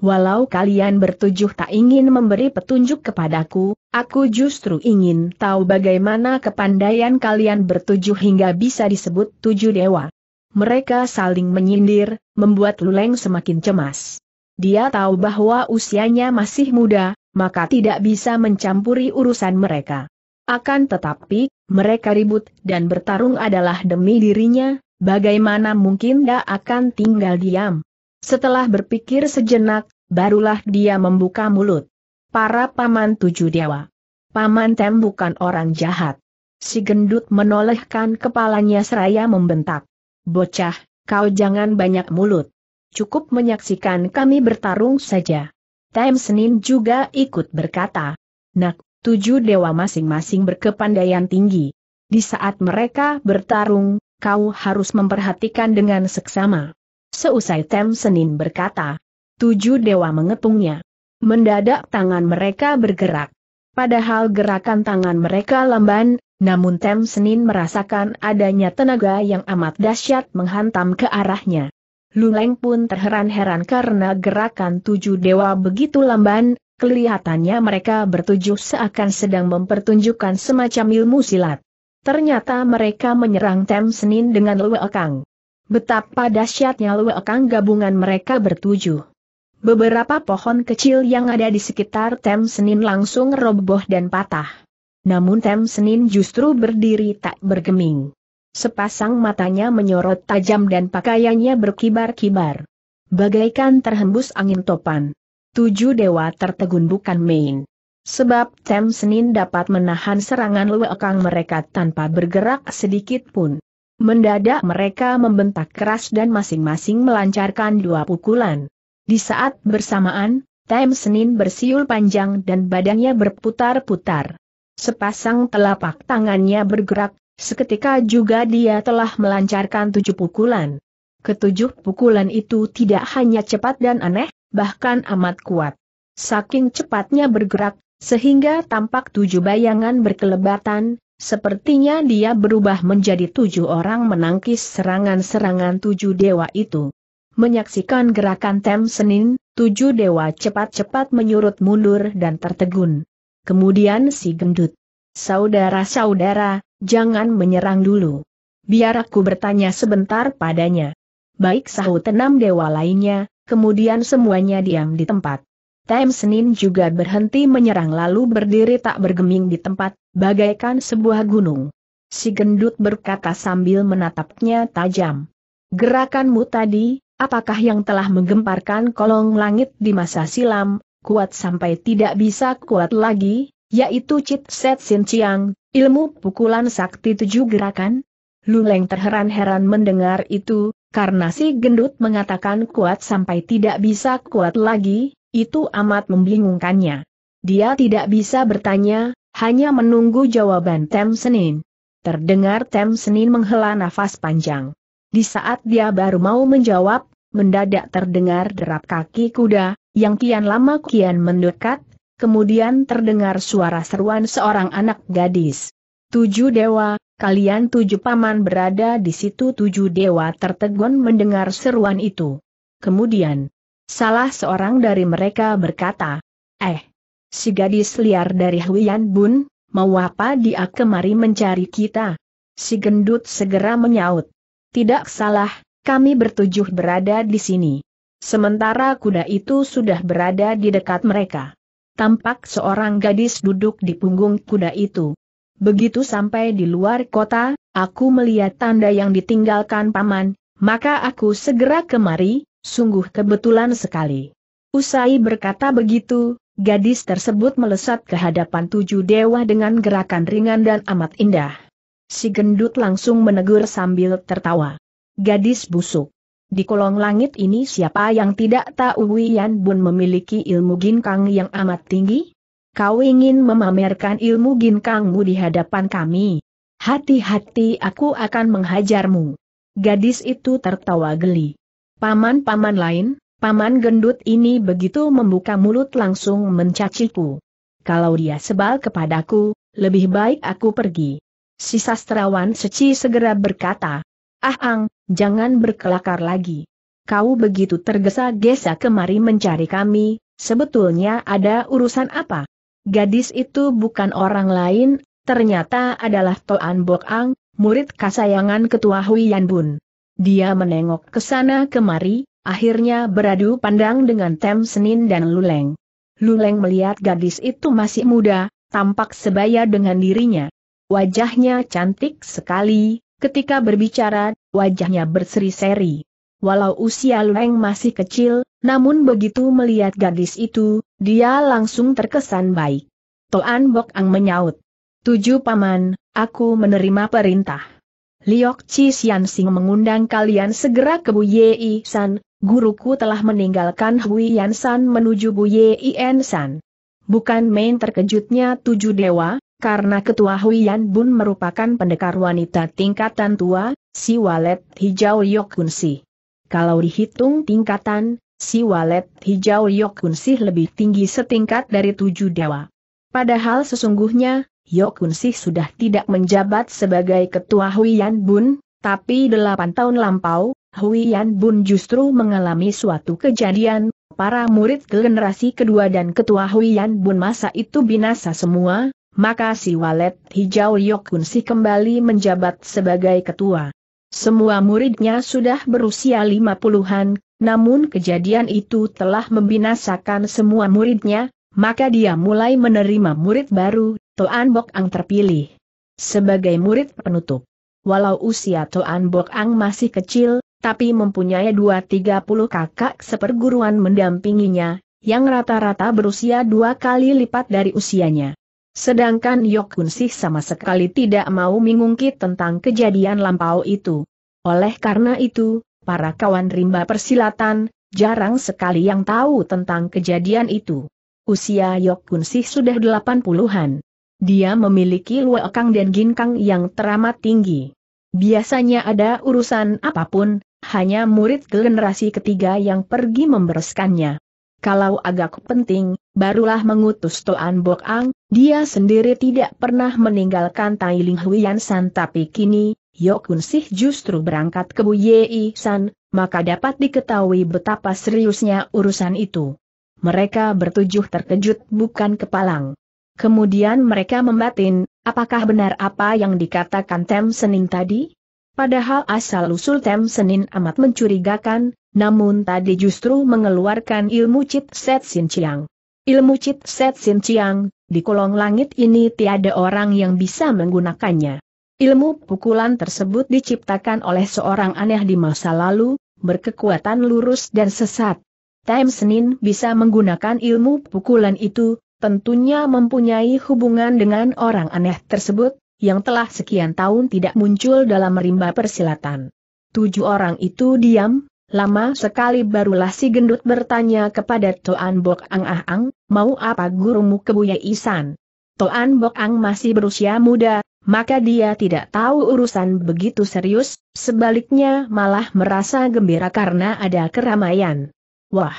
Walau kalian bertujuh tak ingin memberi petunjuk kepadaku, aku justru ingin tahu bagaimana kepandaian kalian bertujuh hingga bisa disebut tujuh dewa. Mereka saling menyindir, membuat Luleng semakin cemas. Dia tahu bahwa usianya masih muda, maka tidak bisa mencampuri urusan mereka. Akan tetapi, mereka ribut dan bertarung adalah demi dirinya, bagaimana mungkin dia akan tinggal diam. Setelah berpikir sejenak, barulah dia membuka mulut. Para paman tujuh dewa. Paman Tem bukan orang jahat. Si gendut menolehkan kepalanya seraya membentak. Bocah, kau jangan banyak mulut. Cukup menyaksikan kami bertarung saja. Tem Senin juga ikut berkata. Nak, tujuh dewa masing-masing berkepandaian tinggi. Di saat mereka bertarung, kau harus memperhatikan dengan seksama. Seusai Tem Senin berkata, tujuh dewa mengepungnya. Mendadak tangan mereka bergerak. Padahal gerakan tangan mereka lamban, namun Tem Senin merasakan adanya tenaga yang amat dahsyat menghantam ke arahnya. Luleng pun terheran-heran karena gerakan tujuh dewa begitu lamban, kelihatannya mereka bertujuh seakan sedang mempertunjukkan semacam ilmu silat. Ternyata mereka menyerang Tem Senin dengan Luekang. Betapa dahsyatnya Luekang gabungan mereka bertujuh. Beberapa pohon kecil yang ada di sekitar Tem Senin langsung roboh dan patah. Namun Tem Senin justru berdiri tak bergeming. Sepasang matanya menyorot tajam dan pakaiannya berkibar-kibar. Bagaikan terhembus angin topan. Tujuh dewa tertegun bukan main. Sebab Tem Senin dapat menahan serangan luekang mereka tanpa bergerak sedikit pun. Mendadak mereka membentak keras dan masing-masing melancarkan dua pukulan. Di saat bersamaan, Tem Senin bersiul panjang dan badannya berputar-putar. Sepasang telapak tangannya bergerak, seketika juga dia telah melancarkan tujuh pukulan. Ketujuh pukulan itu tidak hanya cepat dan aneh, bahkan amat kuat. Saking cepatnya bergerak, sehingga tampak tujuh bayangan berkelebatan, sepertinya dia berubah menjadi tujuh orang menangkis serangan-serangan tujuh dewa itu. Menyaksikan gerakan Tem Senin, tujuh dewa cepat-cepat menyurut mundur dan tertegun. Kemudian si gendut. Saudara-saudara, jangan menyerang dulu. Biar aku bertanya sebentar padanya. Baik sahut enam dewa lainnya, kemudian semuanya diam di tempat. Time Senin juga berhenti menyerang lalu berdiri tak bergeming di tempat, bagaikan sebuah gunung. Si gendut berkata sambil menatapnya tajam. Gerakanmu tadi, apakah yang telah menggemparkan kolong langit di masa silam, kuat sampai tidak bisa kuat lagi, yaitu Cit Set Sin Chiang, ilmu pukulan sakti tujuh gerakan? Luleng terheran-heran mendengar itu, karena si gendut mengatakan kuat sampai tidak bisa kuat lagi, itu amat membingungkannya. Dia tidak bisa bertanya, hanya menunggu jawaban Tem Senin. Terdengar Tem Senin menghela nafas panjang. Di saat dia baru mau menjawab, mendadak terdengar derap kaki kuda, yang kian lama kian mendekat, kemudian terdengar suara seruan seorang anak gadis. Tujuh dewa, kalian tujuh paman berada di situ tujuh dewa tertegun mendengar seruan itu. Kemudian, salah seorang dari mereka berkata, Eh, si gadis liar dari Huyan Bun, mau apa dia kemari mencari kita? Si gendut segera menyaut. Tidak salah, kami bertujuh berada di sini. Sementara kuda itu sudah berada di dekat mereka. Tampak seorang gadis duduk di punggung kuda itu. Begitu sampai di luar kota, aku melihat tanda yang ditinggalkan paman, maka aku segera kemari, sungguh kebetulan sekali. Usai berkata begitu, gadis tersebut melesat ke hadapan tujuh dewa dengan gerakan ringan dan amat indah. Si gendut langsung menegur sambil tertawa. Gadis busuk. Di kolong langit ini siapa yang tidak tahu Wian Bun memiliki ilmu ginkang yang amat tinggi? Kau ingin memamerkan ilmu ginkangmu di hadapan kami. Hati-hati aku akan menghajarmu. Gadis itu tertawa geli. Paman-paman lain, paman gendut ini begitu membuka mulut langsung mencaciku. Kalau dia sebal kepadaku, lebih baik aku pergi. Si sastrawan seci segera berkata, Ah Ang, jangan berkelakar lagi. Kau begitu tergesa-gesa kemari mencari kami, sebetulnya ada urusan apa? Gadis itu bukan orang lain, ternyata adalah Toan Bok Ang, murid kasayangan ketua Hui Yan Bun. Dia menengok ke sana kemari, akhirnya beradu pandang dengan Tem Senin dan Luleng. Luleng melihat gadis itu masih muda, tampak sebaya dengan dirinya. Wajahnya cantik sekali, ketika berbicara, wajahnya berseri-seri. Walau usia Lueng masih kecil, namun begitu melihat gadis itu, dia langsung terkesan baik. Toan Bok Ang menyaut. Tujuh paman, aku menerima perintah. Liok Chi Sian Sing mengundang kalian segera ke Bu Yei San, guruku telah meninggalkan Hui Yan San menuju Bu Yei San. Bukan main terkejutnya tujuh dewa, karena ketua Hui Yan Bun merupakan pendekar wanita tingkatan tua, si walet hijau Yok Kun Si. Kalau dihitung tingkatan, si walet hijau Yokunsih lebih tinggi setingkat dari tujuh dewa. Padahal sesungguhnya, Yokunsih sudah tidak menjabat sebagai ketua Huiyan Bun, tapi delapan tahun lampau, Huiyan Bun justru mengalami suatu kejadian, para murid generasi kedua dan ketua Huiyan Bun masa itu binasa semua, maka si walet hijau Yokunsi kembali menjabat sebagai ketua. Semua muridnya sudah berusia lima puluhan, namun kejadian itu telah membinasakan semua muridnya, maka dia mulai menerima murid baru, Toan Bok Ang terpilih. Sebagai murid penutup. Walau usia Toan Bok Ang masih kecil, tapi mempunyai dua tiga puluh kakak seperguruan mendampinginya, yang rata-rata berusia dua kali lipat dari usianya. Sedangkan Yokun sih sama sekali tidak mau mengungkit tentang kejadian lampau itu. Oleh karena itu, para kawan rimba persilatan, jarang sekali yang tahu tentang kejadian itu. Usia Yokun sih sudah 80-an. Dia memiliki luekang dan ginkang yang teramat tinggi. Biasanya ada urusan apapun, hanya murid generasi ketiga yang pergi membereskannya. Kalau agak penting, barulah mengutus Toan Bok Ang, dia sendiri tidak pernah meninggalkan Tai Ling Huyan San tapi kini, Yokun Sih justru berangkat ke Bu Yei San, maka dapat diketahui betapa seriusnya urusan itu. Mereka bertujuh terkejut bukan kepalang. Kemudian mereka membatin, apakah benar apa yang dikatakan Tem Senin tadi? Padahal asal-usul Tem Senin amat mencurigakan, namun tadi justru mengeluarkan ilmu Cit Set Sin Chiang. Ilmu Cit Set Sin Chiang, di kolong langit ini tiada orang yang bisa menggunakannya. Ilmu pukulan tersebut diciptakan oleh seorang aneh di masa lalu, berkekuatan lurus dan sesat. Time Senin bisa menggunakan ilmu pukulan itu, tentunya mempunyai hubungan dengan orang aneh tersebut, yang telah sekian tahun tidak muncul dalam rimba persilatan. Tujuh orang itu diam, Lama sekali barulah si gendut bertanya kepada Toan Bok Ang Ah Ang, mau apa gurumu ke Buya Isan? Toan Bok Ang masih berusia muda, maka dia tidak tahu urusan begitu serius, sebaliknya malah merasa gembira karena ada keramaian. Wah!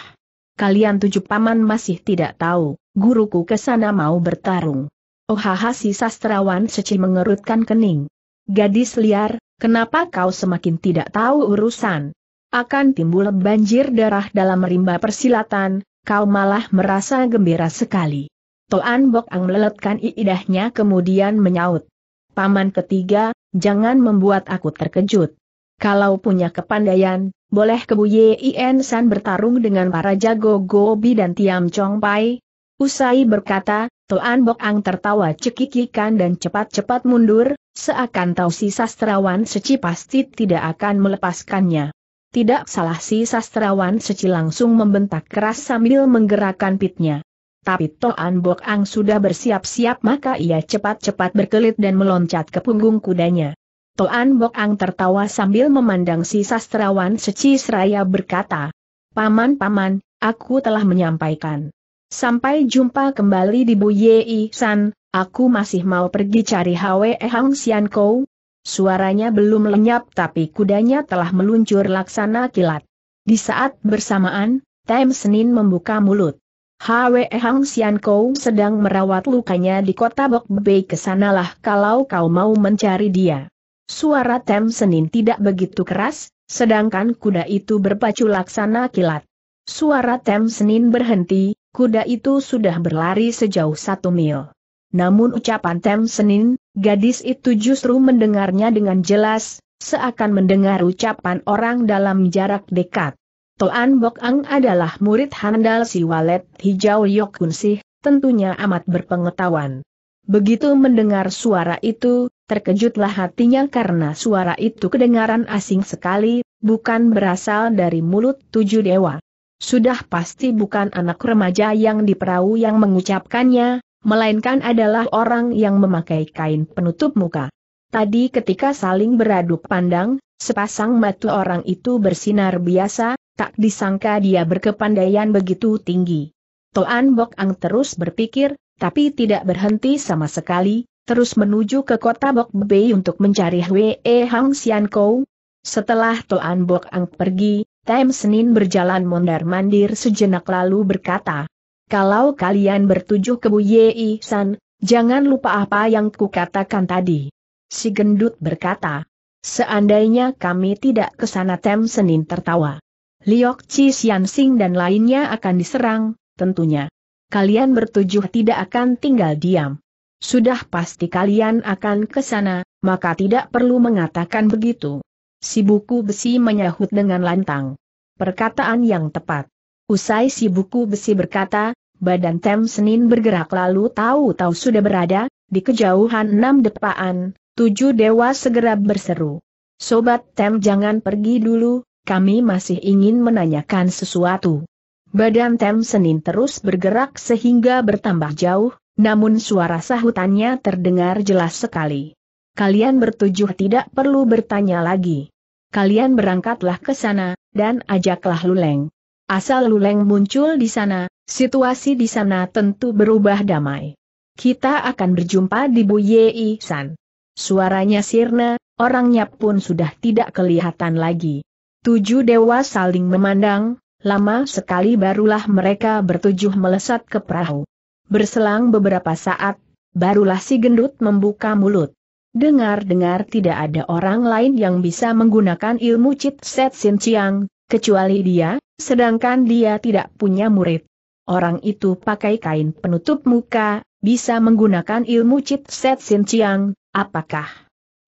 Kalian tujuh paman masih tidak tahu, guruku ke sana mau bertarung. Ohaha si sastrawan seci mengerutkan kening. Gadis liar, kenapa kau semakin tidak tahu urusan? akan timbul banjir darah dalam rimba persilatan, kau malah merasa gembira sekali. Toan Bok Ang meleletkan iidahnya kemudian menyaut. Paman ketiga, jangan membuat aku terkejut. Kalau punya kepandaian, boleh ke Bu Yien San bertarung dengan para jago Gobi dan Tiam Chong Pai. Usai berkata, Toan Bok Ang tertawa cekikikan dan cepat-cepat mundur, seakan tahu si sastrawan seci pasti tidak akan melepaskannya. Tidak salah si sastrawan seci langsung membentak keras sambil menggerakkan pitnya. Tapi Toan Bok Ang sudah bersiap-siap maka ia cepat-cepat berkelit dan meloncat ke punggung kudanya. Toan Bok Ang tertawa sambil memandang si sastrawan seci seraya berkata, Paman-paman, aku telah menyampaikan. Sampai jumpa kembali di Bu Yei San, aku masih mau pergi cari Hwe Hang Sian Kou, Suaranya belum lenyap tapi kudanya telah meluncur laksana kilat. Di saat bersamaan, Tem Senin membuka mulut. Hwe Hang Sian Kou sedang merawat lukanya di kota Bok Bei kesanalah kalau kau mau mencari dia. Suara Tem Senin tidak begitu keras, sedangkan kuda itu berpacu laksana kilat. Suara Tem Senin berhenti, kuda itu sudah berlari sejauh satu mil. Namun ucapan Tem Senin, Gadis itu justru mendengarnya dengan jelas, seakan mendengar ucapan orang dalam jarak dekat. Toan Bok Ang adalah murid handal si walet hijau Sih, tentunya amat berpengetahuan. Begitu mendengar suara itu, terkejutlah hatinya karena suara itu kedengaran asing sekali, bukan berasal dari mulut tujuh dewa. Sudah pasti bukan anak remaja yang di perahu yang mengucapkannya, melainkan adalah orang yang memakai kain penutup muka. Tadi ketika saling beradu pandang, sepasang mata orang itu bersinar biasa, tak disangka dia berkepandaian begitu tinggi. Toan Bok Ang terus berpikir, tapi tidak berhenti sama sekali, terus menuju ke kota Bok Bei untuk mencari Hwee Hang Sian Kou. Setelah Toan Bok Ang pergi, Tem Senin berjalan mondar-mandir sejenak lalu berkata, kalau kalian bertujuh ke Bu Yei San, jangan lupa apa yang kukatakan tadi. Si gendut berkata, seandainya kami tidak ke sana Tem Senin tertawa. Liok Chi Xian Sing dan lainnya akan diserang, tentunya. Kalian bertujuh tidak akan tinggal diam. Sudah pasti kalian akan ke sana, maka tidak perlu mengatakan begitu. Si buku besi menyahut dengan lantang. Perkataan yang tepat. Usai si buku besi berkata, badan Tem Senin bergerak lalu tahu-tahu sudah berada, di kejauhan enam depaan, tujuh dewa segera berseru. Sobat Tem jangan pergi dulu, kami masih ingin menanyakan sesuatu. Badan Tem Senin terus bergerak sehingga bertambah jauh, namun suara sahutannya terdengar jelas sekali. Kalian bertujuh tidak perlu bertanya lagi. Kalian berangkatlah ke sana, dan ajaklah Luleng. Asal Luleng muncul di sana, situasi di sana tentu berubah damai. Kita akan berjumpa di Bu Yei San. Suaranya sirna, orangnya pun sudah tidak kelihatan lagi. Tujuh dewa saling memandang, lama sekali barulah mereka bertujuh melesat ke perahu. Berselang beberapa saat, barulah si gendut membuka mulut. Dengar-dengar tidak ada orang lain yang bisa menggunakan ilmu Cit Set Sin Chiang, kecuali dia, sedangkan dia tidak punya murid. Orang itu pakai kain penutup muka, bisa menggunakan ilmu Cit Set Sin Chiang, apakah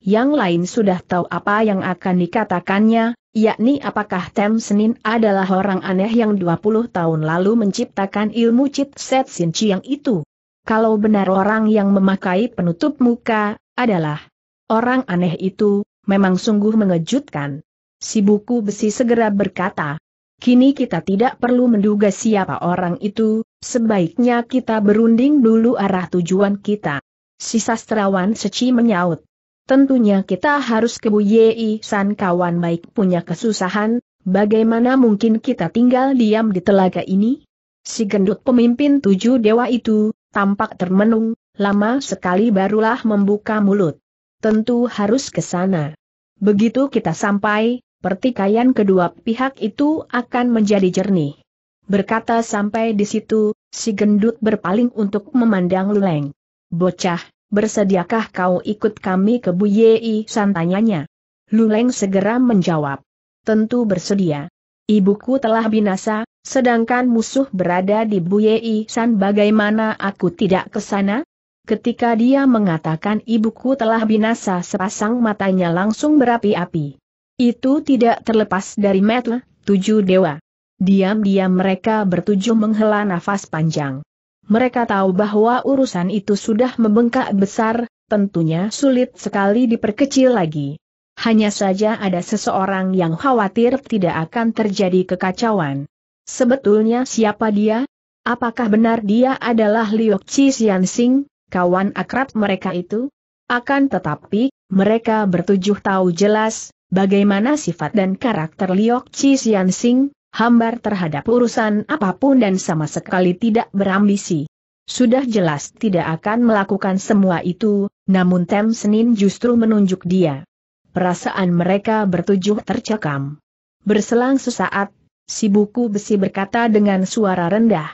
yang lain sudah tahu apa yang akan dikatakannya, yakni apakah Tem Senin adalah orang aneh yang 20 tahun lalu menciptakan ilmu Cit Set Sin Chiang itu. Kalau benar orang yang memakai penutup muka, adalah orang aneh itu, memang sungguh mengejutkan. Si buku besi segera berkata, Kini kita tidak perlu menduga siapa orang itu, sebaiknya kita berunding dulu arah tujuan kita. Si sastrawan seci menyaut. Tentunya kita harus ke Bu Yei San kawan baik punya kesusahan, bagaimana mungkin kita tinggal diam di telaga ini? Si gendut pemimpin tujuh dewa itu, tampak termenung, lama sekali barulah membuka mulut. Tentu harus ke sana. Begitu kita sampai, pertikaian kedua pihak itu akan menjadi jernih. Berkata sampai di situ, si gendut berpaling untuk memandang Luleng. Bocah, bersediakah kau ikut kami ke Bu Yei? Santanyanya. Luleng segera menjawab. Tentu bersedia. Ibuku telah binasa, sedangkan musuh berada di Bu Yei San bagaimana aku tidak ke sana? Ketika dia mengatakan ibuku telah binasa sepasang matanya langsung berapi-api. Itu tidak terlepas dari metu, tujuh dewa. Diam-diam mereka bertujuh menghela nafas panjang. Mereka tahu bahwa urusan itu sudah membengkak besar, tentunya sulit sekali diperkecil lagi. Hanya saja ada seseorang yang khawatir tidak akan terjadi kekacauan. Sebetulnya siapa dia? Apakah benar dia adalah Liok Chi Sing, kawan akrab mereka itu? Akan tetapi, mereka bertujuh tahu jelas, bagaimana sifat dan karakter Liok Chi Sian Sing, hambar terhadap urusan apapun dan sama sekali tidak berambisi. Sudah jelas tidak akan melakukan semua itu, namun Tem Senin justru menunjuk dia. Perasaan mereka bertujuh tercekam. Berselang sesaat, si buku besi berkata dengan suara rendah.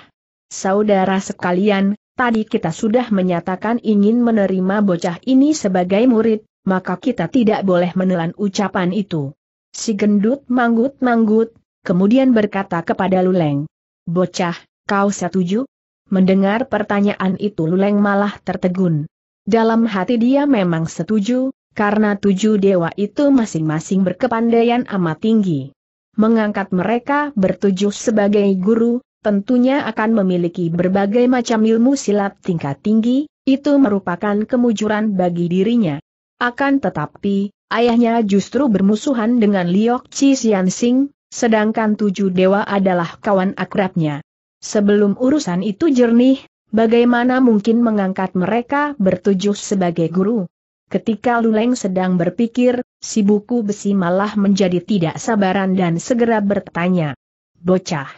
Saudara sekalian, tadi kita sudah menyatakan ingin menerima bocah ini sebagai murid, maka kita tidak boleh menelan ucapan itu. Si gendut manggut-manggut, kemudian berkata kepada Luleng. Bocah, kau setuju? Mendengar pertanyaan itu Luleng malah tertegun. Dalam hati dia memang setuju, karena tujuh dewa itu masing-masing berkepandaian amat tinggi. Mengangkat mereka bertujuh sebagai guru, tentunya akan memiliki berbagai macam ilmu silat tingkat tinggi, itu merupakan kemujuran bagi dirinya. Akan tetapi, ayahnya justru bermusuhan dengan Liok Chi Sian Sing, sedangkan tujuh dewa adalah kawan akrabnya. Sebelum urusan itu jernih, bagaimana mungkin mengangkat mereka bertujuh sebagai guru? Ketika Luleng sedang berpikir, si buku besi malah menjadi tidak sabaran dan segera bertanya. Bocah,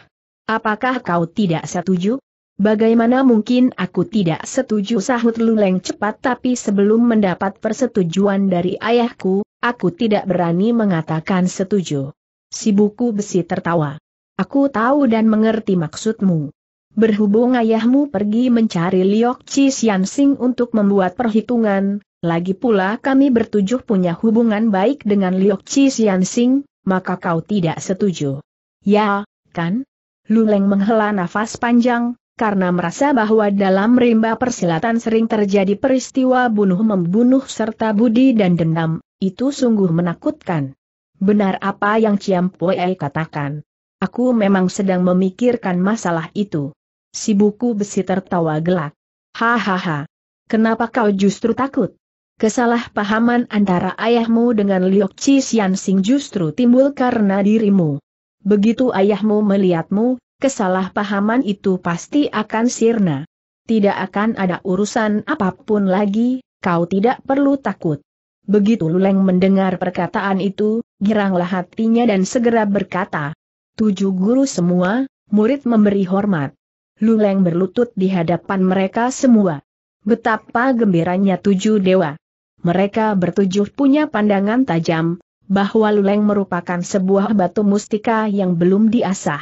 apakah kau tidak setuju? Bagaimana mungkin aku tidak setuju sahut Luleng cepat tapi sebelum mendapat persetujuan dari ayahku, aku tidak berani mengatakan setuju. Si buku besi tertawa. Aku tahu dan mengerti maksudmu. Berhubung ayahmu pergi mencari Liok Chi Xiansing untuk membuat perhitungan, lagi pula kami bertujuh punya hubungan baik dengan Liok Chi Xiansing, maka kau tidak setuju. Ya, kan? Luleng menghela nafas panjang, karena merasa bahwa dalam rimba persilatan sering terjadi peristiwa bunuh-membunuh serta budi dan dendam, itu sungguh menakutkan. Benar apa yang Ciam Pue katakan. Aku memang sedang memikirkan masalah itu. Si buku besi tertawa gelak. Hahaha. Kenapa kau justru takut? Kesalahpahaman antara ayahmu dengan Liok Chi Sian Sing justru timbul karena dirimu. Begitu ayahmu melihatmu, kesalahpahaman itu pasti akan sirna. Tidak akan ada urusan apapun lagi, kau tidak perlu takut. Begitu Luleng mendengar perkataan itu, giranglah hatinya dan segera berkata, Tujuh guru semua, murid memberi hormat. Luleng berlutut di hadapan mereka semua. Betapa gembiranya tujuh dewa. Mereka bertujuh punya pandangan tajam, bahwa Luleng merupakan sebuah batu mustika yang belum diasah.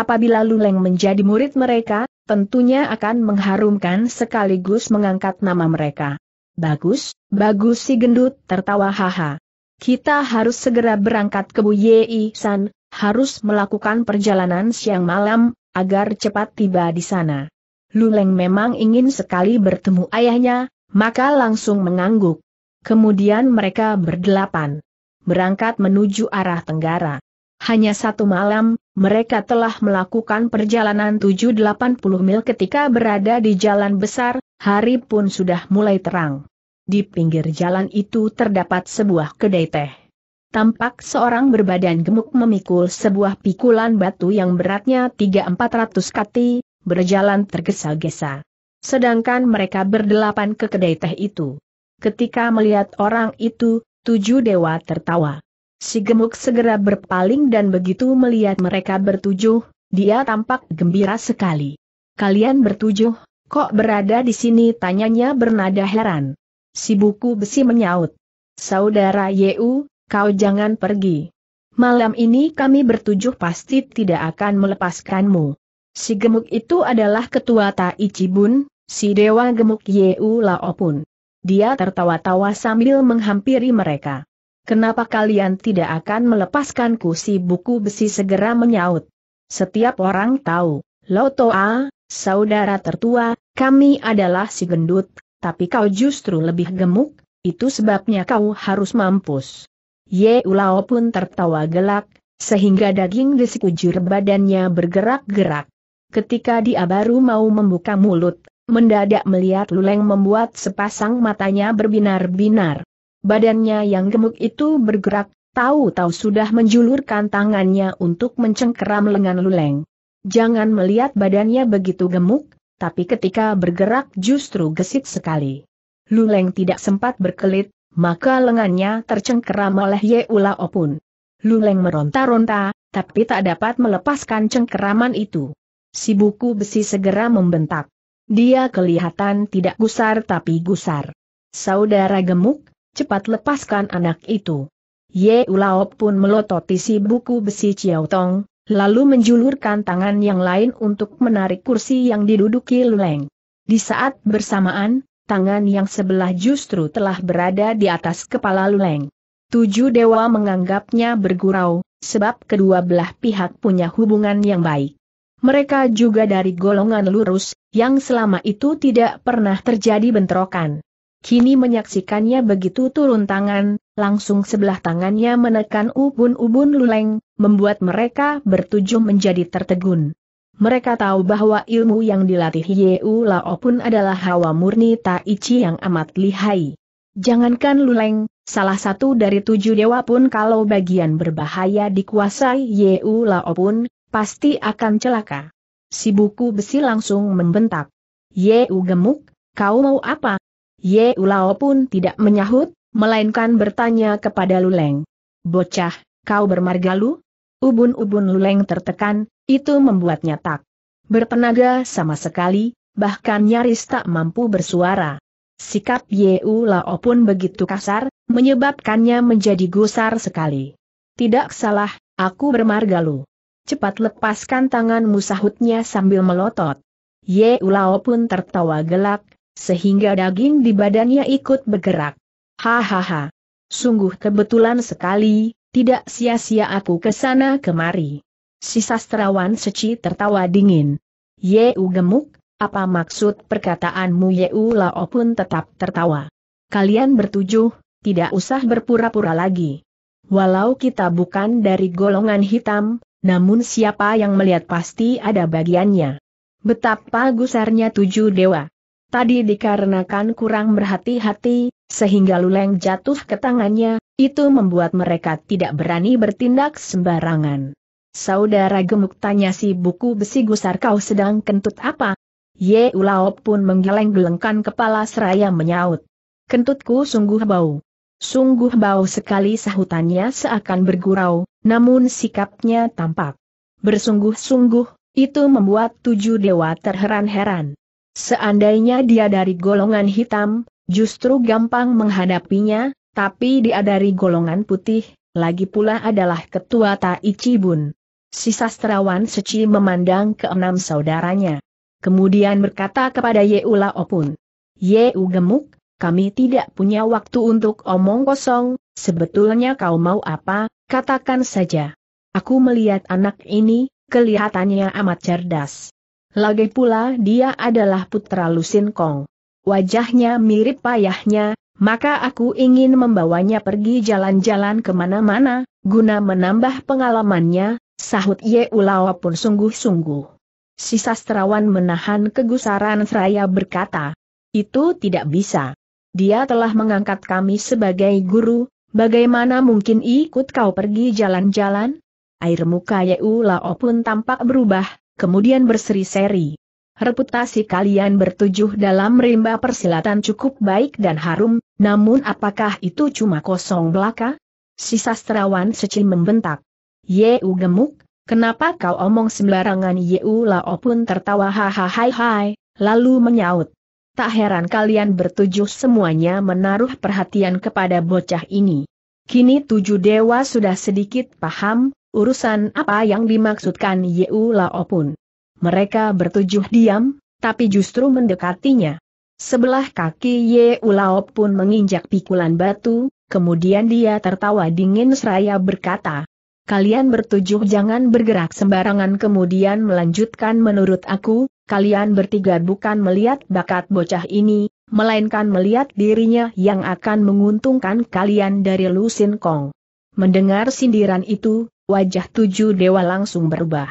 Apabila Luleng menjadi murid mereka, tentunya akan mengharumkan sekaligus mengangkat nama mereka. Bagus, bagus si gendut tertawa haha. Kita harus segera berangkat ke Bu Yei San, harus melakukan perjalanan siang malam, agar cepat tiba di sana. Luleng memang ingin sekali bertemu ayahnya, maka langsung mengangguk. Kemudian mereka berdelapan. Berangkat menuju arah tenggara. Hanya satu malam, mereka telah melakukan perjalanan 780 mil ketika berada di jalan besar, hari pun sudah mulai terang. Di pinggir jalan itu terdapat sebuah kedai teh. Tampak seorang berbadan gemuk memikul sebuah pikulan batu yang beratnya 3-400 kati, berjalan tergesa-gesa. Sedangkan mereka berdelapan ke kedai teh itu. Ketika melihat orang itu, tujuh dewa tertawa. Si gemuk segera berpaling dan begitu melihat mereka bertujuh, dia tampak gembira sekali. Kalian bertujuh, kok berada di sini? Tanyanya bernada heran. Si buku besi menyaut. Saudara Yeu, kau jangan pergi. Malam ini kami bertujuh pasti tidak akan melepaskanmu. Si gemuk itu adalah ketua Tai Cibun, si dewa gemuk Yeu Lao Dia tertawa-tawa sambil menghampiri mereka. Kenapa kalian tidak akan melepaskan si buku besi segera menyaut? Setiap orang tahu, Lotoa, saudara tertua, kami adalah si gendut, tapi kau justru lebih gemuk, itu sebabnya kau harus mampus. Ye Ulao pun tertawa gelak, sehingga daging di sekujur badannya bergerak-gerak. Ketika dia baru mau membuka mulut, mendadak melihat Luleng membuat sepasang matanya berbinar-binar. Badannya yang gemuk itu bergerak, tahu-tahu sudah menjulurkan tangannya untuk mencengkeram lengan Luleng. Jangan melihat badannya begitu gemuk, tapi ketika bergerak justru gesit sekali. Luleng tidak sempat berkelit, maka lengannya tercengkeram oleh Ula Opun. Luleng meronta-ronta, tapi tak dapat melepaskan cengkeraman itu. Si buku besi segera membentak. Dia kelihatan tidak gusar tapi gusar. Saudara gemuk, cepat lepaskan anak itu. Ye Ulao pun melototi si buku besi Chiao Tong, lalu menjulurkan tangan yang lain untuk menarik kursi yang diduduki Luleng. Di saat bersamaan, tangan yang sebelah justru telah berada di atas kepala Luleng. Tujuh dewa menganggapnya bergurau, sebab kedua belah pihak punya hubungan yang baik. Mereka juga dari golongan lurus, yang selama itu tidak pernah terjadi bentrokan. Kini menyaksikannya begitu turun tangan, langsung sebelah tangannya menekan ubun-ubun luleng, membuat mereka bertujuh menjadi tertegun. Mereka tahu bahwa ilmu yang dilatih Yeu Lao pun adalah hawa murni Tai Chi yang amat lihai. Jangankan Luleng, salah satu dari tujuh dewa pun kalau bagian berbahaya dikuasai Yeu Lao pun, pasti akan celaka. Si buku besi langsung membentak. Yeu gemuk, kau mau apa? Ye Ulao pun tidak menyahut, melainkan bertanya kepada Luleng. Bocah, kau bermargalu? lu? Ubun-ubun Luleng tertekan, itu membuatnya tak bertenaga sama sekali, bahkan nyaris tak mampu bersuara. Sikap Ye Ulao pun begitu kasar, menyebabkannya menjadi gusar sekali. Tidak salah, aku bermargalu. Cepat lepaskan tanganmu sahutnya sambil melotot. Ye Ulao pun tertawa gelak, sehingga daging di badannya ikut bergerak. Hahaha. Sungguh kebetulan sekali, tidak sia-sia aku ke sana kemari. Si sastrawan seci tertawa dingin. Yeu gemuk, apa maksud perkataanmu Yeu Lao pun tetap tertawa. Kalian bertujuh, tidak usah berpura-pura lagi. Walau kita bukan dari golongan hitam, namun siapa yang melihat pasti ada bagiannya. Betapa gusarnya tujuh dewa. Tadi dikarenakan kurang berhati-hati, sehingga luleng jatuh ke tangannya, itu membuat mereka tidak berani bertindak sembarangan. Saudara gemuk tanya si buku besi gusar kau sedang kentut apa? Ye Ulao pun menggeleng-gelengkan kepala seraya menyaut. Kentutku sungguh bau. Sungguh bau sekali sahutannya seakan bergurau, namun sikapnya tampak. Bersungguh-sungguh, itu membuat tujuh dewa terheran-heran. Seandainya dia dari golongan hitam, justru gampang menghadapinya, tapi dia dari golongan putih, lagi pula adalah ketua Tai Cibun. Si sastrawan seci memandang ke enam saudaranya. Kemudian berkata kepada Yeula Opun. Yeu gemuk, kami tidak punya waktu untuk omong kosong, sebetulnya kau mau apa, katakan saja. Aku melihat anak ini, kelihatannya amat cerdas. Lagi pula dia adalah putra Lusin Kong. Wajahnya mirip payahnya, maka aku ingin membawanya pergi jalan-jalan kemana-mana, guna menambah pengalamannya, sahut Ye Ulawa pun sungguh-sungguh. Si sastrawan menahan kegusaran raya berkata, itu tidak bisa. Dia telah mengangkat kami sebagai guru, bagaimana mungkin ikut kau pergi jalan-jalan? Air muka Ye Ulao pun tampak berubah, kemudian berseri-seri. Reputasi kalian bertujuh dalam rimba persilatan cukup baik dan harum, namun apakah itu cuma kosong belaka? Si sastrawan seci membentak. Yeu gemuk, kenapa kau omong sembarangan Yeu Lao pun tertawa hai, lalu menyaut. Tak heran kalian bertujuh semuanya menaruh perhatian kepada bocah ini. Kini tujuh dewa sudah sedikit paham, Urusan apa yang dimaksudkan Yeu Lao pun. Mereka bertujuh diam, tapi justru mendekatinya. Sebelah kaki Yeu Lao pun menginjak pikulan batu, kemudian dia tertawa dingin seraya berkata, Kalian bertujuh jangan bergerak sembarangan kemudian melanjutkan menurut aku, kalian bertiga bukan melihat bakat bocah ini, melainkan melihat dirinya yang akan menguntungkan kalian dari Lu Sin Kong. Mendengar sindiran itu, wajah tujuh dewa langsung berubah.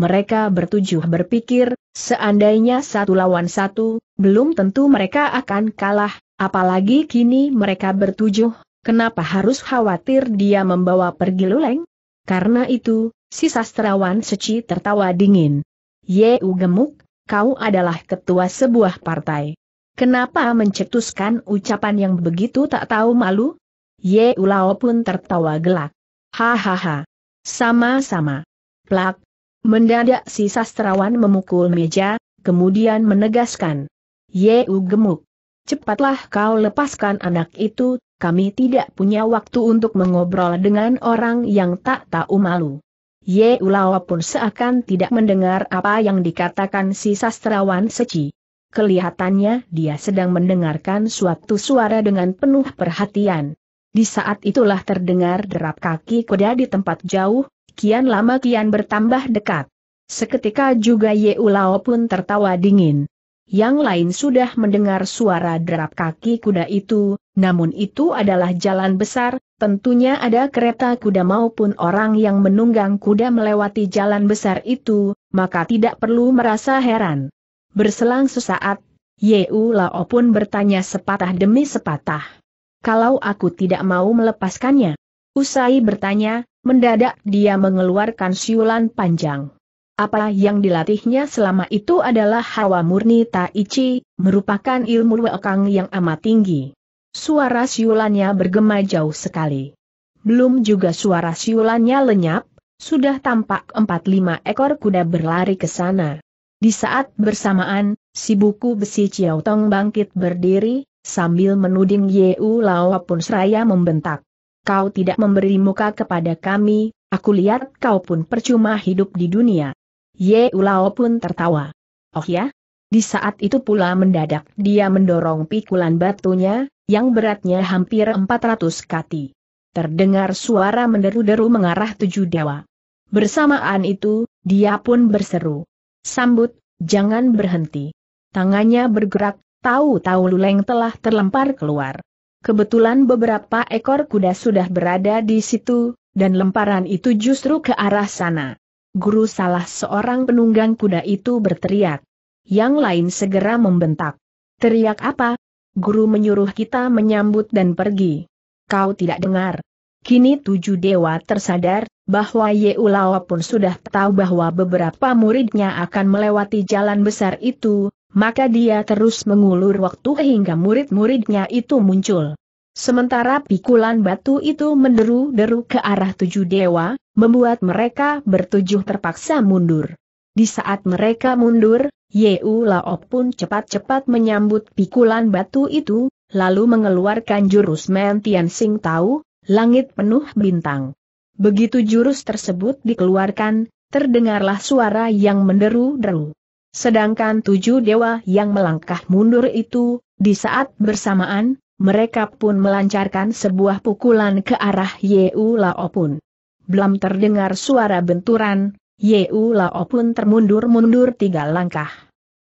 Mereka bertujuh berpikir, seandainya satu lawan satu, belum tentu mereka akan kalah, apalagi kini mereka bertujuh, kenapa harus khawatir dia membawa pergi luleng? Karena itu, si sastrawan seci tertawa dingin. Yeu gemuk, kau adalah ketua sebuah partai. Kenapa mencetuskan ucapan yang begitu tak tahu malu? Ye Lao pun tertawa gelak. Hahaha, sama-sama. Plak. Mendadak si sastrawan memukul meja, kemudian menegaskan. Yeu gemuk. Cepatlah kau lepaskan anak itu, kami tidak punya waktu untuk mengobrol dengan orang yang tak tahu malu. Ye Ulawa pun seakan tidak mendengar apa yang dikatakan si sastrawan seci. Kelihatannya dia sedang mendengarkan suatu suara dengan penuh perhatian. Di saat itulah terdengar derap kaki kuda di tempat jauh, kian lama kian bertambah dekat. Seketika juga Ye Ulao pun tertawa dingin. Yang lain sudah mendengar suara derap kaki kuda itu, namun itu adalah jalan besar, tentunya ada kereta kuda maupun orang yang menunggang kuda melewati jalan besar itu, maka tidak perlu merasa heran. Berselang sesaat, Ye Ulao pun bertanya sepatah demi sepatah kalau aku tidak mau melepaskannya? Usai bertanya, mendadak dia mengeluarkan siulan panjang. Apa yang dilatihnya selama itu adalah hawa murni Taichi, merupakan ilmu wekang yang amat tinggi. Suara siulannya bergema jauh sekali. Belum juga suara siulannya lenyap, sudah tampak empat lima ekor kuda berlari ke sana. Di saat bersamaan, si buku besi Ciao Tong bangkit berdiri, Sambil menuding Yeu Lao pun seraya membentak. Kau tidak memberi muka kepada kami, aku lihat kau pun percuma hidup di dunia. Yeu Lao pun tertawa. Oh ya? Di saat itu pula mendadak dia mendorong pikulan batunya, yang beratnya hampir 400 kati. Terdengar suara menderu-deru mengarah tujuh dewa. Bersamaan itu, dia pun berseru. Sambut, jangan berhenti. Tangannya bergerak, Tahu-tahu Luleng telah terlempar keluar. Kebetulan beberapa ekor kuda sudah berada di situ, dan lemparan itu justru ke arah sana. Guru salah seorang penunggang kuda itu berteriak. Yang lain segera membentak. Teriak apa? Guru menyuruh kita menyambut dan pergi. Kau tidak dengar. Kini tujuh dewa tersadar, bahwa Yeulawa pun sudah tahu bahwa beberapa muridnya akan melewati jalan besar itu, maka dia terus mengulur waktu hingga murid-muridnya itu muncul. Sementara pikulan batu itu menderu-deru ke arah tujuh dewa, membuat mereka bertujuh terpaksa mundur. Di saat mereka mundur, Yeu Lao pun cepat-cepat menyambut pikulan batu itu, lalu mengeluarkan jurus Men Tian Sing Tau, langit penuh bintang. Begitu jurus tersebut dikeluarkan, terdengarlah suara yang menderu-deru. Sedangkan tujuh dewa yang melangkah mundur itu, di saat bersamaan, mereka pun melancarkan sebuah pukulan ke arah Yeu Lao pun. Belum terdengar suara benturan, Yeu Lao pun termundur-mundur tiga langkah.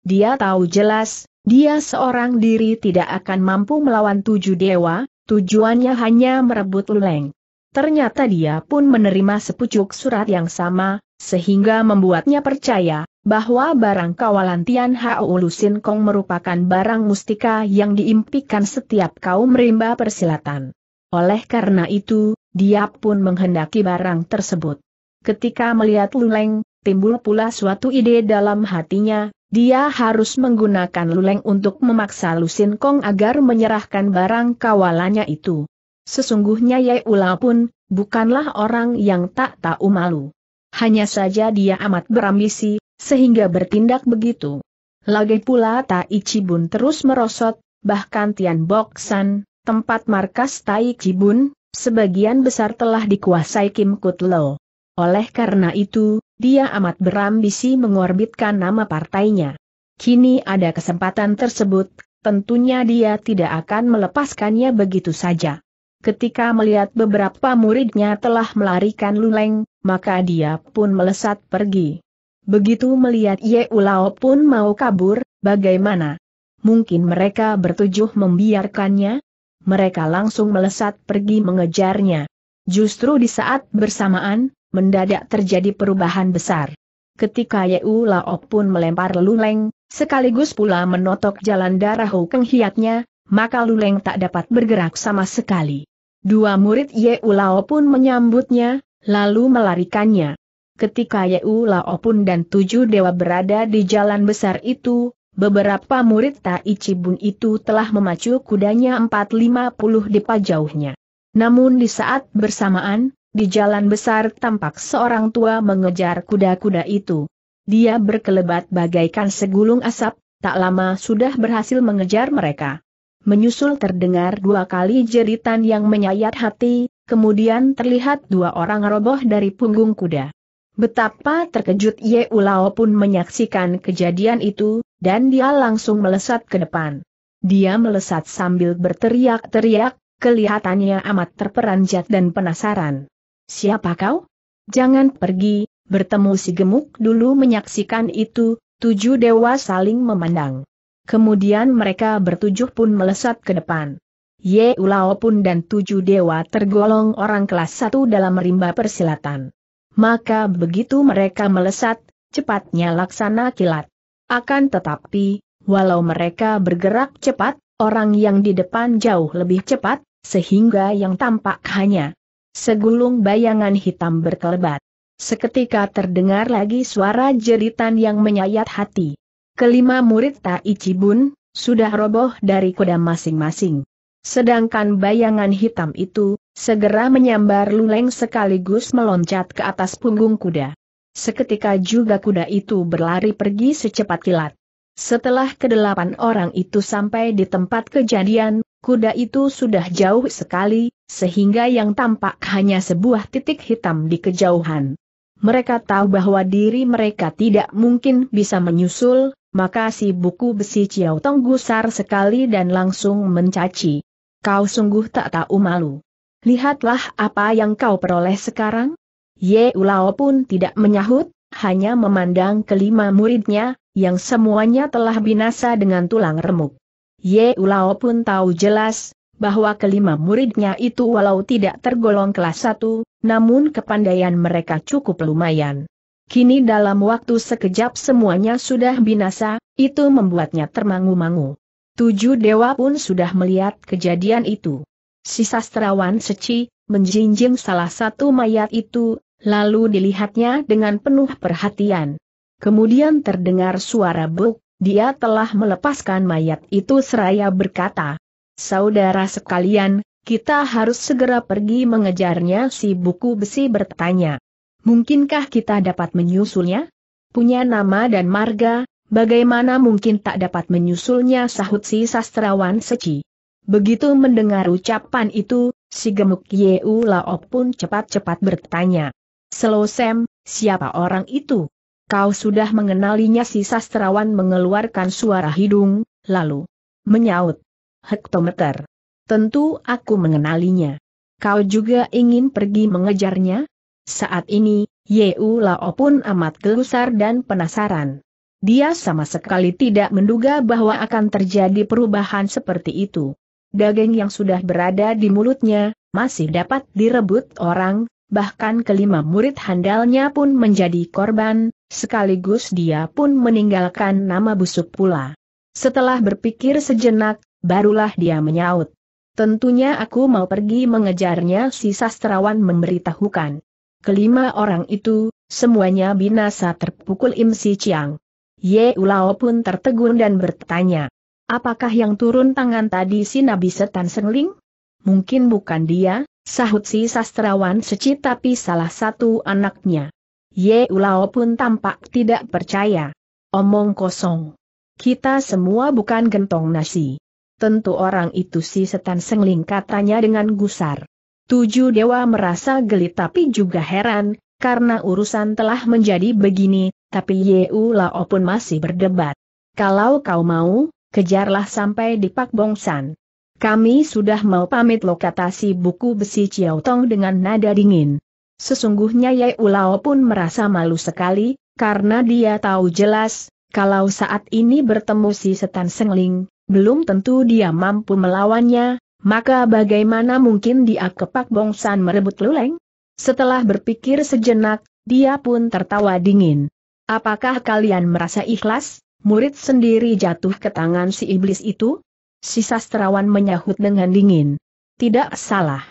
Dia tahu jelas, dia seorang diri tidak akan mampu melawan tujuh dewa, tujuannya hanya merebut luleng. Ternyata dia pun menerima sepucuk surat yang sama, sehingga membuatnya percaya bahwa barang kawalan Tian Hao Lusin Kong merupakan barang mustika yang diimpikan setiap kaum rimba persilatan. Oleh karena itu, dia pun menghendaki barang tersebut. Ketika melihat Luleng, timbul pula suatu ide dalam hatinya, dia harus menggunakan Luleng untuk memaksa Lusin Kong agar menyerahkan barang kawalannya itu. Sesungguhnya Yai Ula pun, bukanlah orang yang tak tahu malu. Hanya saja dia amat berambisi, sehingga bertindak begitu. Lagi pula Tai Cibun terus merosot, bahkan Tian San, tempat markas Tai Cibun, sebagian besar telah dikuasai Kim Kutlo. Oleh karena itu, dia amat berambisi mengorbitkan nama partainya. Kini ada kesempatan tersebut, tentunya dia tidak akan melepaskannya begitu saja. Ketika melihat beberapa muridnya telah melarikan Luleng, maka dia pun melesat pergi. Begitu melihat Ye Ulao pun mau kabur, bagaimana? Mungkin mereka bertujuh membiarkannya? Mereka langsung melesat pergi mengejarnya. Justru di saat bersamaan, mendadak terjadi perubahan besar. Ketika Ye Ulao pun melempar Luleng, sekaligus pula menotok jalan darah Hukeng Hiatnya, maka Luleng tak dapat bergerak sama sekali. Dua murid Ye Ulao pun menyambutnya, lalu melarikannya. Ketika Yeu Laopun dan tujuh dewa berada di jalan besar itu, beberapa murid Tai Bun itu telah memacu kudanya 450 depa jauhnya. Namun di saat bersamaan, di jalan besar tampak seorang tua mengejar kuda-kuda itu. Dia berkelebat bagaikan segulung asap, tak lama sudah berhasil mengejar mereka. Menyusul terdengar dua kali jeritan yang menyayat hati, kemudian terlihat dua orang roboh dari punggung kuda. Betapa terkejut Ye Ulao pun menyaksikan kejadian itu, dan dia langsung melesat ke depan. Dia melesat sambil berteriak-teriak, kelihatannya amat terperanjat dan penasaran. Siapa kau? Jangan pergi, bertemu si gemuk dulu menyaksikan itu, tujuh dewa saling memandang. Kemudian mereka bertujuh pun melesat ke depan. Ye Ulao pun dan tujuh dewa tergolong orang kelas satu dalam rimba persilatan. Maka begitu mereka melesat, cepatnya laksana kilat. Akan tetapi, walau mereka bergerak cepat, orang yang di depan jauh lebih cepat, sehingga yang tampak hanya segulung bayangan hitam berkelebat. Seketika terdengar lagi suara jeritan yang menyayat hati. Kelima murid Taichi Bun, sudah roboh dari kuda masing-masing. Sedangkan bayangan hitam itu, segera menyambar luleng sekaligus meloncat ke atas punggung kuda. Seketika juga kuda itu berlari pergi secepat kilat. Setelah kedelapan orang itu sampai di tempat kejadian, kuda itu sudah jauh sekali, sehingga yang tampak hanya sebuah titik hitam di kejauhan. Mereka tahu bahwa diri mereka tidak mungkin bisa menyusul, maka si buku besi Ciao Tong gusar sekali dan langsung mencaci. Kau sungguh tak tahu malu. Lihatlah apa yang kau peroleh sekarang. Ye Ulao pun tidak menyahut, hanya memandang kelima muridnya, yang semuanya telah binasa dengan tulang remuk. Ye Ulao pun tahu jelas, bahwa kelima muridnya itu walau tidak tergolong kelas satu, namun kepandaian mereka cukup lumayan. Kini dalam waktu sekejap semuanya sudah binasa, itu membuatnya termangu-mangu. Tujuh dewa pun sudah melihat kejadian itu. Si sastrawan seci, menjinjing salah satu mayat itu, lalu dilihatnya dengan penuh perhatian. Kemudian terdengar suara buk, dia telah melepaskan mayat itu seraya berkata, Saudara sekalian, kita harus segera pergi mengejarnya si buku besi bertanya. Mungkinkah kita dapat menyusulnya? Punya nama dan marga, Bagaimana mungkin tak dapat menyusulnya sahut si sastrawan seci. Begitu mendengar ucapan itu, si gemuk Yeu Lao pun cepat-cepat bertanya. Selosem, siapa orang itu? Kau sudah mengenalinya si sastrawan mengeluarkan suara hidung, lalu menyaut. Hektometer. Tentu aku mengenalinya. Kau juga ingin pergi mengejarnya? Saat ini, Yeu Lao pun amat gelusar dan penasaran. Dia sama sekali tidak menduga bahwa akan terjadi perubahan seperti itu. Daging yang sudah berada di mulutnya, masih dapat direbut orang, bahkan kelima murid handalnya pun menjadi korban, sekaligus dia pun meninggalkan nama busuk pula. Setelah berpikir sejenak, barulah dia menyaut. Tentunya aku mau pergi mengejarnya si sastrawan memberitahukan. Kelima orang itu, semuanya binasa terpukul Im Si Chiang. Ye Ulao pun tertegun dan bertanya. Apakah yang turun tangan tadi si Nabi Setan Sengling? Mungkin bukan dia, sahut si sastrawan seci tapi salah satu anaknya. Ye Ulao pun tampak tidak percaya. Omong kosong. Kita semua bukan gentong nasi. Tentu orang itu si Setan Sengling katanya dengan gusar. Tujuh dewa merasa geli tapi juga heran, karena urusan telah menjadi begini, tapi Yeu Lao pun masih berdebat. Kalau kau mau, kejarlah sampai di Pak Bongsan. Kami sudah mau pamit lokasi buku besi Chiao Tong dengan nada dingin. Sesungguhnya Yeu Lao pun merasa malu sekali, karena dia tahu jelas, kalau saat ini bertemu si Setan Sengling, belum tentu dia mampu melawannya, maka bagaimana mungkin dia Pak bongsan merebut luleng? Setelah berpikir sejenak, dia pun tertawa dingin. Apakah kalian merasa ikhlas, murid sendiri jatuh ke tangan si iblis itu? Si sastrawan menyahut dengan dingin. Tidak salah.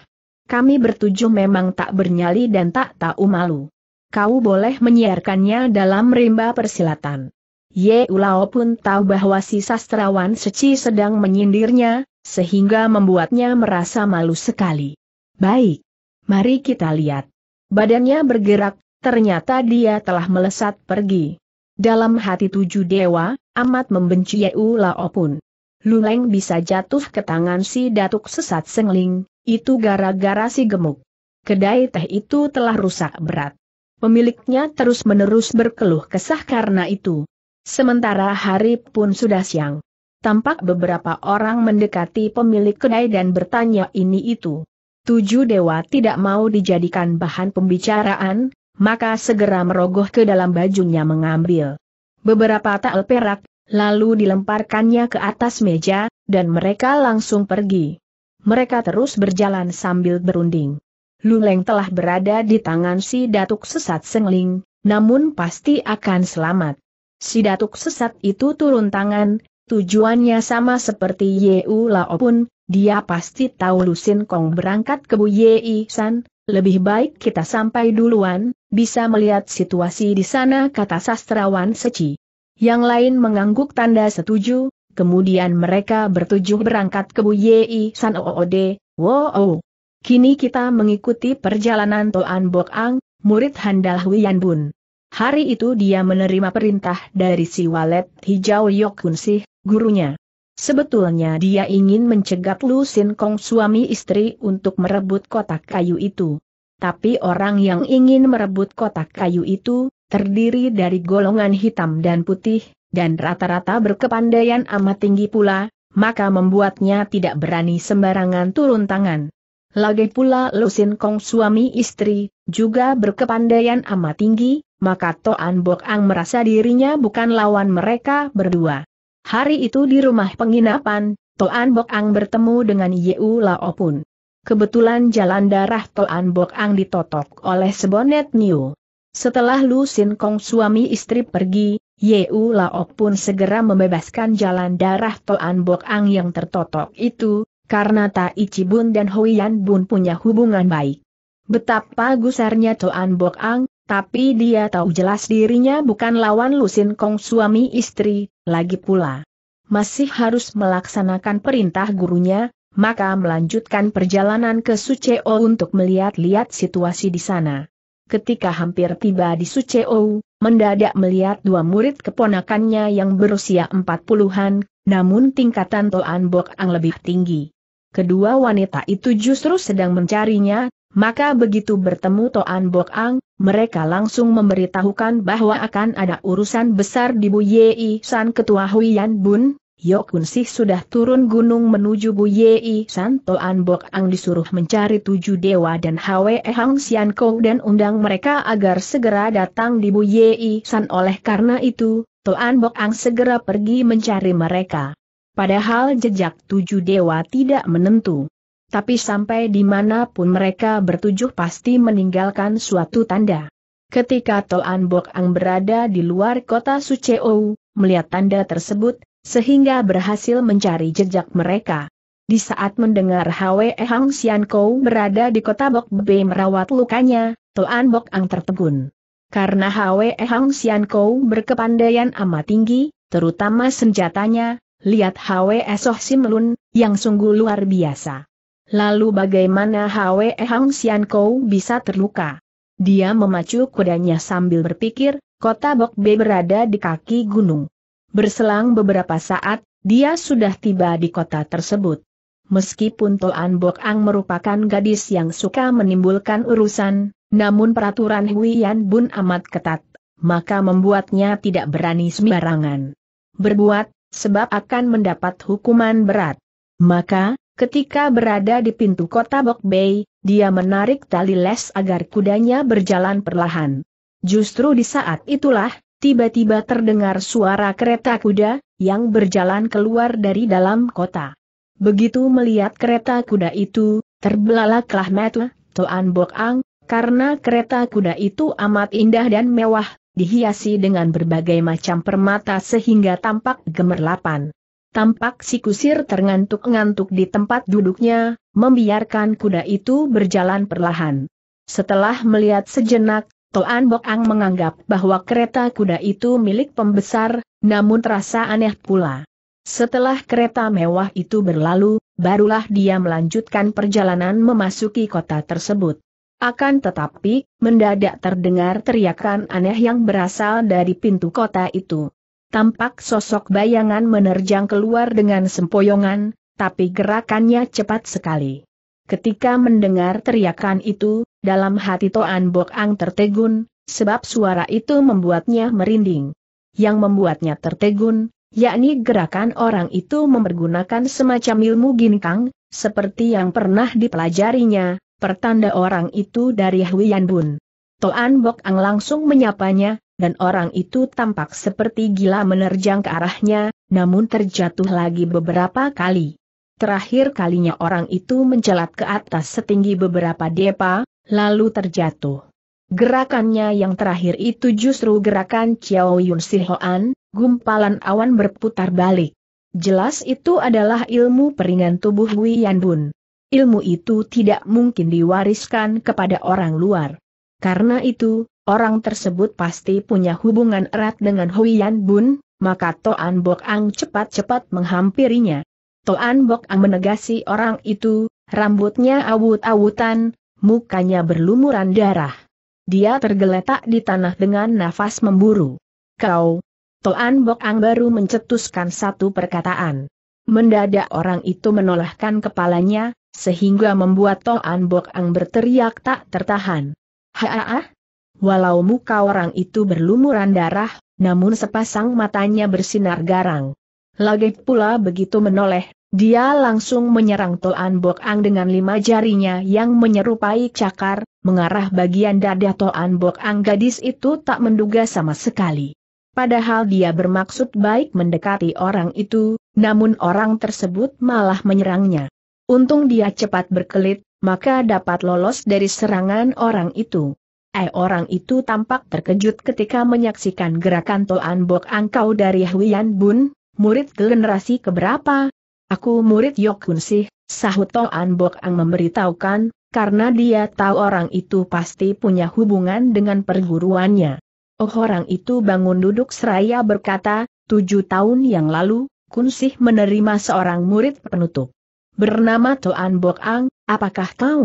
Kami bertujuh memang tak bernyali dan tak tahu malu. Kau boleh menyiarkannya dalam rimba persilatan. Ye Ulao pun tahu bahwa si sastrawan seci sedang menyindirnya, sehingga membuatnya merasa malu sekali. Baik. Mari kita lihat. Badannya bergerak, ternyata dia telah melesat pergi. Dalam hati tujuh dewa, amat membenci Yeu Lao pun. Luleng bisa jatuh ke tangan si datuk sesat sengling, itu gara-gara si gemuk. Kedai teh itu telah rusak berat. Pemiliknya terus-menerus berkeluh kesah karena itu. Sementara hari pun sudah siang. Tampak beberapa orang mendekati pemilik kedai dan bertanya ini itu. Tujuh dewa tidak mau dijadikan bahan pembicaraan, maka segera merogoh ke dalam bajunya mengambil beberapa tael perak, lalu dilemparkannya ke atas meja, dan mereka langsung pergi. Mereka terus berjalan sambil berunding. Luleng telah berada di tangan si datuk sesat sengling, namun pasti akan selamat. Si datuk sesat itu turun tangan, tujuannya sama seperti U Lao pun, dia pasti tahu Lusin Kong berangkat ke Bu I San, lebih baik kita sampai duluan, bisa melihat situasi di sana kata sastrawan Seci. Yang lain mengangguk tanda setuju, kemudian mereka bertujuh berangkat ke Bu Yei San Oode, wow. Kini kita mengikuti perjalanan Toan Bok Ang, murid handal Huyan Bun. Hari itu dia menerima perintah dari si walet hijau Yok Sih, gurunya. Sebetulnya dia ingin mencegat Lu Sin Kong suami istri untuk merebut kotak kayu itu. Tapi orang yang ingin merebut kotak kayu itu, terdiri dari golongan hitam dan putih, dan rata-rata berkepandaian amat tinggi pula, maka membuatnya tidak berani sembarangan turun tangan. Lagi pula Lu Sin Kong suami istri, juga berkepandaian amat tinggi, maka Toan Bok Ang merasa dirinya bukan lawan mereka berdua. Hari itu di rumah penginapan, Toan Bok Ang bertemu dengan Yeu Lao pun. Kebetulan jalan darah Toan Bok Ang ditotok oleh sebonet New. Setelah Lu Sin Kong suami istri pergi, Yeu Lao pun segera membebaskan jalan darah Toan Bok Ang yang tertotok itu, karena Tai Bun dan Yan Bun punya hubungan baik. Betapa gusarnya Toan Bok Ang, tapi dia tahu jelas dirinya bukan lawan Lusin Kong suami istri, lagi pula. Masih harus melaksanakan perintah gurunya, maka melanjutkan perjalanan ke Suceo untuk melihat-lihat situasi di sana. Ketika hampir tiba di Suceo, mendadak melihat dua murid keponakannya yang berusia empat puluhan, namun tingkatan Toan Bok Ang lebih tinggi kedua wanita itu justru sedang mencarinya, maka begitu bertemu Toan Bok Ang, mereka langsung memberitahukan bahwa akan ada urusan besar di Bu Yei San Ketua Huyan Bun, Yok Kun Sih sudah turun gunung menuju Bu Yei San Toan Bok Ang disuruh mencari tujuh dewa dan Hwe Hang Sian Kong dan undang mereka agar segera datang di Bu Yei San oleh karena itu, Toan Bok Ang segera pergi mencari mereka. Padahal jejak tujuh dewa tidak menentu. Tapi sampai dimanapun mereka bertujuh pasti meninggalkan suatu tanda. Ketika Toan Bok Ang berada di luar kota Suceou, melihat tanda tersebut, sehingga berhasil mencari jejak mereka. Di saat mendengar Hwe Hang Sian Kou berada di kota Bok Be merawat lukanya, Toan Bok Ang tertegun. Karena Hwe Hang Sian Kou berkepandaian amat tinggi, terutama senjatanya, lihat Hwe Soh Simlun, yang sungguh luar biasa. Lalu bagaimana Hwe Hang Sian Kou bisa terluka? Dia memacu kudanya sambil berpikir, kota Bok Be berada di kaki gunung. Berselang beberapa saat, dia sudah tiba di kota tersebut. Meskipun Toan Bok Ang merupakan gadis yang suka menimbulkan urusan, namun peraturan Hui Yan Bun amat ketat, maka membuatnya tidak berani sembarangan. Berbuat, sebab akan mendapat hukuman berat. Maka, Ketika berada di pintu kota Bok Bay, dia menarik tali les agar kudanya berjalan perlahan. Justru di saat itulah, tiba-tiba terdengar suara kereta kuda, yang berjalan keluar dari dalam kota. Begitu melihat kereta kuda itu, terbelalaklah mata Toan Bok Ang, karena kereta kuda itu amat indah dan mewah, dihiasi dengan berbagai macam permata sehingga tampak gemerlapan. Tampak si kusir terngantuk ngantuk di tempat duduknya, membiarkan kuda itu berjalan perlahan. Setelah melihat sejenak, Toan Bok menganggap bahwa kereta kuda itu milik pembesar, namun terasa aneh pula. Setelah kereta mewah itu berlalu, barulah dia melanjutkan perjalanan memasuki kota tersebut. Akan tetapi, mendadak terdengar teriakan aneh yang berasal dari pintu kota itu. Tampak sosok bayangan menerjang keluar dengan sempoyongan, tapi gerakannya cepat sekali. Ketika mendengar teriakan itu, dalam hati Toan Bok Ang tertegun, sebab suara itu membuatnya merinding. Yang membuatnya tertegun, yakni gerakan orang itu mempergunakan semacam ilmu ginkang, seperti yang pernah dipelajarinya, pertanda orang itu dari Huyan Bun. Toan Bok Ang langsung menyapanya, dan orang itu tampak seperti gila menerjang ke arahnya, namun terjatuh lagi beberapa kali. Terakhir kalinya orang itu mencelat ke atas setinggi beberapa depa, lalu terjatuh. Gerakannya yang terakhir itu justru gerakan Chiao Yun Si Hoan, gumpalan awan berputar balik. Jelas itu adalah ilmu peringan tubuh Yan Bun ilmu itu tidak mungkin diwariskan kepada orang luar. Karena itu, orang tersebut pasti punya hubungan erat dengan Huiyan Bun, maka Toan Bok Ang cepat-cepat menghampirinya. Toan Bok Ang menegasi orang itu, rambutnya awut-awutan, mukanya berlumuran darah. Dia tergeletak di tanah dengan nafas memburu. Kau, Toan Bok Ang baru mencetuskan satu perkataan. Mendadak orang itu menolehkan kepalanya, sehingga membuat Toan Bok Ang berteriak tak tertahan. Haa! Walau muka orang itu berlumuran darah, namun sepasang matanya bersinar garang. Lagi pula begitu menoleh, dia langsung menyerang Toan Bok Ang dengan lima jarinya yang menyerupai cakar, mengarah bagian dada Toan Bok Ang gadis itu tak menduga sama sekali. Padahal dia bermaksud baik mendekati orang itu, namun orang tersebut malah menyerangnya. Untung dia cepat berkelit, maka dapat lolos dari serangan orang itu. Eh orang itu tampak terkejut ketika menyaksikan gerakan Toan Bok Angkau dari Huyan Bun, murid generasi keberapa? Aku murid Yokun sih, sahut Toan Bok Ang memberitahukan, karena dia tahu orang itu pasti punya hubungan dengan perguruannya. Oh orang itu bangun duduk seraya berkata, tujuh tahun yang lalu, sih menerima seorang murid penutup bernama Toan Bok Ang, apakah kau?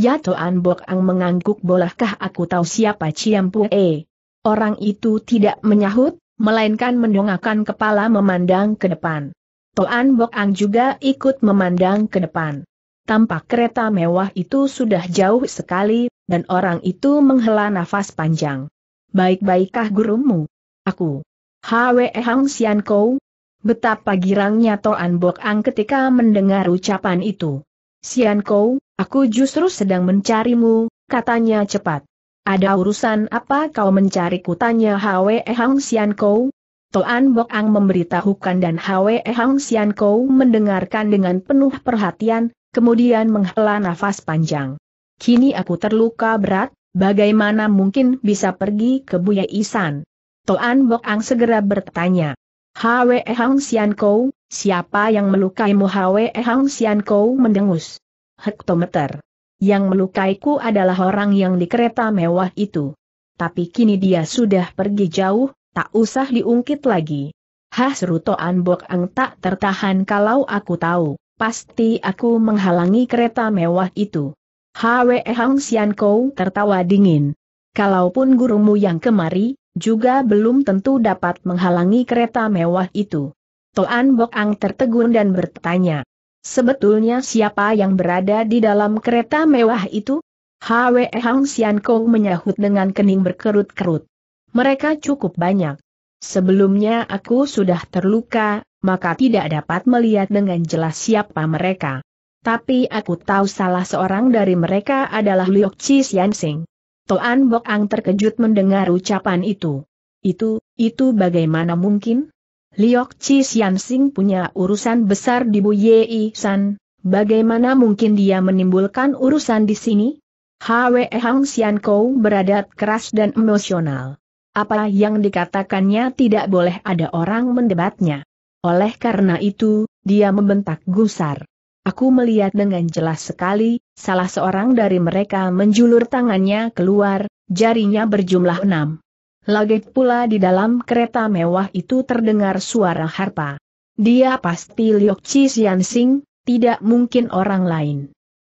Ya Toan Bok Ang mengangguk bolehkah aku tahu siapa Ciam Pue? Eh, orang itu tidak menyahut, melainkan mendongakkan kepala memandang ke depan. Toan Bok Ang juga ikut memandang ke depan. Tampak kereta mewah itu sudah jauh sekali, dan orang itu menghela nafas panjang. Baik-baikkah gurumu? Aku. Hwe Hang Sian Kou, Betapa girangnya Toan Bok Ang ketika mendengar ucapan itu. Sian Kou, aku justru sedang mencarimu, katanya cepat. Ada urusan apa kau mencariku tanya Hwe Hang Sian Kou? Toan Bok Ang memberitahukan dan Hwe Hang Sian Kou mendengarkan dengan penuh perhatian, kemudian menghela nafas panjang. Kini aku terluka berat, bagaimana mungkin bisa pergi ke Buya Isan? Toan Bok Ang segera bertanya. Hwe Hang Sian Kou, siapa yang melukaimu Hwe Hang Sian Kou mendengus. Hektometer. Yang melukaiku adalah orang yang di kereta mewah itu. Tapi kini dia sudah pergi jauh, tak usah diungkit lagi. Hah seru Bok Ang tak tertahan kalau aku tahu, pasti aku menghalangi kereta mewah itu. Hwe Hang Sian Kou tertawa dingin. Kalaupun gurumu yang kemari, juga belum tentu dapat menghalangi kereta mewah itu. Toan Bok Ang tertegun dan bertanya, Sebetulnya siapa yang berada di dalam kereta mewah itu? Hwe Hang Sian Kong menyahut dengan kening berkerut-kerut. Mereka cukup banyak. Sebelumnya aku sudah terluka, maka tidak dapat melihat dengan jelas siapa mereka. Tapi aku tahu salah seorang dari mereka adalah Liu Chi Sian Toan Bok Ang terkejut mendengar ucapan itu. Itu, itu bagaimana mungkin? Liok Chi Sian Sing punya urusan besar di Bu Yei San, bagaimana mungkin dia menimbulkan urusan di sini? Hwe Hang Sian Kou beradat keras dan emosional. Apa yang dikatakannya tidak boleh ada orang mendebatnya. Oleh karena itu, dia membentak gusar. Aku melihat dengan jelas sekali, Salah seorang dari mereka menjulur tangannya keluar, jarinya berjumlah enam. Lagi pula di dalam kereta mewah itu terdengar suara harpa. Dia pasti Liok Chi Sian Sing, tidak mungkin orang lain.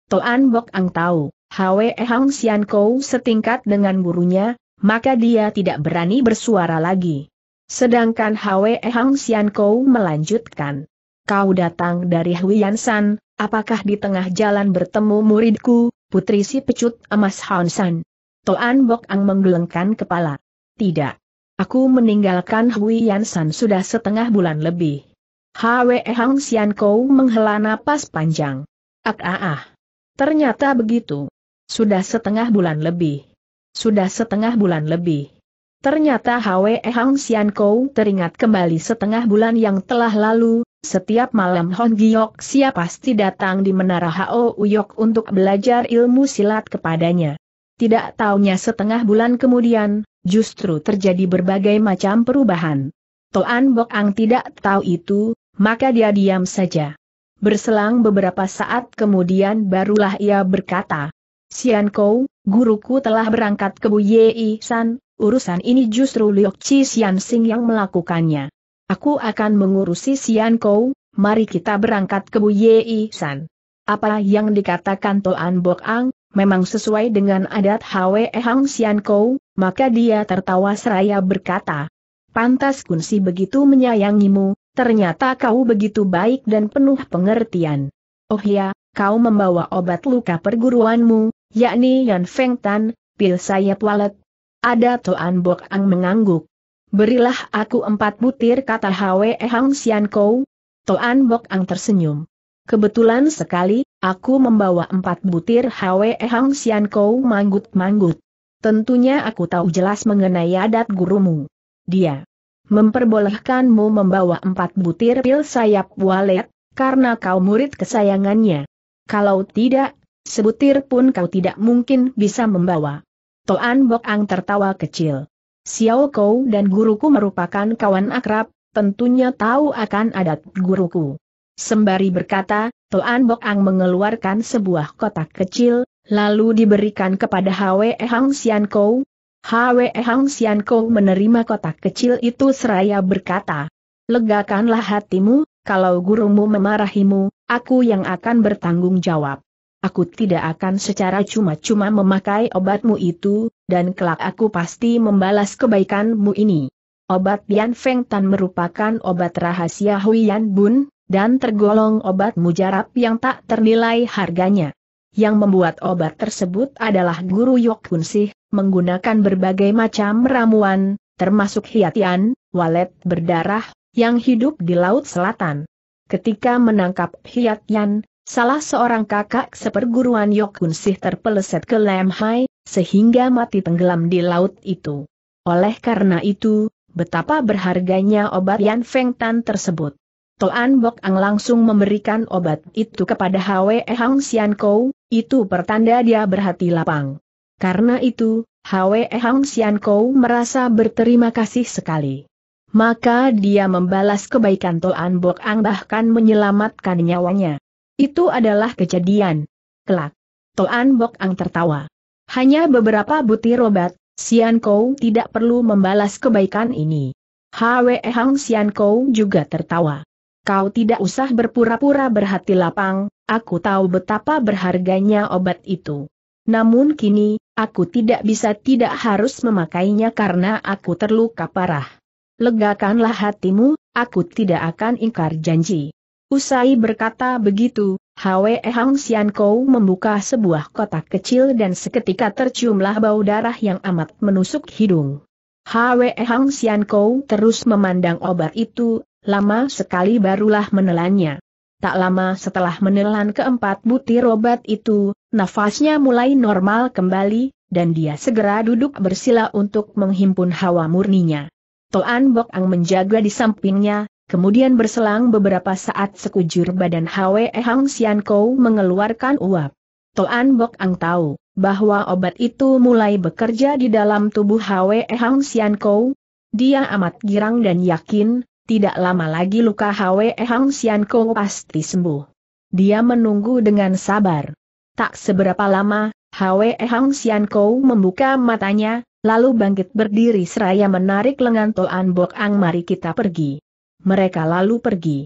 Toan Bok Ang tahu, Hwe Hang Sian Kou setingkat dengan gurunya, maka dia tidak berani bersuara lagi. Sedangkan Hwe Hang Sian Kou melanjutkan. Kau datang dari Huyansan, apakah di tengah jalan bertemu muridku, putri si pecut emas Hansan? Toan Bok Ang menggelengkan kepala. Tidak. Aku meninggalkan Hui Yansan sudah setengah bulan lebih. Hwe Hang Sian Kou menghela napas panjang. Ak ah, ah ah. Ternyata begitu. Sudah setengah bulan lebih. Sudah setengah bulan lebih. Ternyata Hwe Hang Sian Kou teringat kembali setengah bulan yang telah lalu, setiap malam Hon Giok Sia pasti datang di menara Hao Uyok untuk belajar ilmu silat kepadanya. Tidak taunya setengah bulan kemudian, justru terjadi berbagai macam perubahan. Toan Bok Ang tidak tahu itu, maka dia diam saja. Berselang beberapa saat kemudian barulah ia berkata, Sian Kou, guruku telah berangkat ke Bu Yei San, urusan ini justru Liok Chi Sian Sing yang melakukannya. Aku akan mengurusi Sian Kou, mari kita berangkat ke Bu Yei San. Apa yang dikatakan Toan Bok Ang, memang sesuai dengan adat Hwe Hang Sian Kou, maka dia tertawa seraya berkata, Pantas Si begitu menyayangimu, ternyata kau begitu baik dan penuh pengertian. Oh ya, kau membawa obat luka perguruanmu, yakni Yan Feng Tan, pil sayap walet. Ada Toan Bok Ang mengangguk. Berilah aku empat butir kata Hwe Hang Sian Kou. Toan Bok Ang tersenyum. Kebetulan sekali, aku membawa empat butir Hwe Hang Sian Kou manggut-manggut. Tentunya aku tahu jelas mengenai adat gurumu. Dia memperbolehkanmu membawa empat butir pil sayap walet, karena kau murid kesayangannya. Kalau tidak, sebutir pun kau tidak mungkin bisa membawa. Toan Bok Ang tertawa kecil. Xiao Kou dan guruku merupakan kawan akrab, tentunya tahu akan adat guruku. Sembari berkata, Toan Bok Ang mengeluarkan sebuah kotak kecil, lalu diberikan kepada Hwe Hang Xian Kou. Hwe Hang Xian Kou menerima kotak kecil itu seraya berkata, Legakanlah hatimu, kalau gurumu memarahimu, aku yang akan bertanggung jawab. Aku tidak akan secara cuma-cuma memakai obatmu itu, dan kelak aku pasti membalas kebaikanmu ini. Obat Yan Feng Tan merupakan obat rahasia Huiyan Bun, dan tergolong obat mujarab yang tak ternilai harganya. Yang membuat obat tersebut adalah Guru Yok Kun Sih, menggunakan berbagai macam ramuan, termasuk hiatian, walet berdarah, yang hidup di Laut Selatan. Ketika menangkap hiatian, salah seorang kakak seperguruan Yok Kun Sih terpeleset ke Lam Hai, sehingga mati tenggelam di laut itu. Oleh karena itu, betapa berharganya obat Yan Feng Tan tersebut. Toan Bok Ang langsung memberikan obat itu kepada Hwe Hang Sian Kou, itu pertanda dia berhati lapang. Karena itu, Hwe Hang Sian Kou merasa berterima kasih sekali. Maka dia membalas kebaikan Toan Bok Ang bahkan menyelamatkan nyawanya. Itu adalah kejadian. Kelak. Toan Bok Ang tertawa. Hanya beberapa butir obat, Sian Kou tidak perlu membalas kebaikan ini. Hwe Hang Sian Kou juga tertawa. Kau tidak usah berpura-pura berhati lapang, aku tahu betapa berharganya obat itu. Namun kini, aku tidak bisa tidak harus memakainya karena aku terluka parah. Legakanlah hatimu, aku tidak akan ingkar janji. Usai berkata begitu, Hwe Hang Sian Kou membuka sebuah kotak kecil dan seketika terciumlah bau darah yang amat menusuk hidung. Hwe Hang Sian Kou terus memandang obat itu, lama sekali barulah menelannya. Tak lama setelah menelan keempat butir obat itu, nafasnya mulai normal kembali, dan dia segera duduk bersila untuk menghimpun hawa murninya. Toan Bok Ang menjaga di sampingnya, Kemudian berselang beberapa saat sekujur badan Hwe Hang Sian Kou mengeluarkan uap. Toan Bok Ang tahu bahwa obat itu mulai bekerja di dalam tubuh Hwe Hang Sian Kou. Dia amat girang dan yakin, tidak lama lagi luka Hwe Hang Sian Kou pasti sembuh. Dia menunggu dengan sabar. Tak seberapa lama, Hwe Hang Sian Kou membuka matanya, lalu bangkit berdiri seraya menarik lengan Toan Bok Ang mari kita pergi mereka lalu pergi.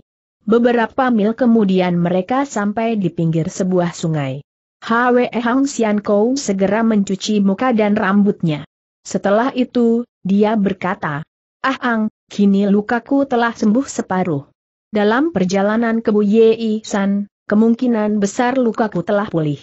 Beberapa mil kemudian mereka sampai di pinggir sebuah sungai. Hwe Hang Xian Kou segera mencuci muka dan rambutnya. Setelah itu, dia berkata, Ah Ang, kini lukaku telah sembuh separuh. Dalam perjalanan ke Bu Yei San, kemungkinan besar lukaku telah pulih.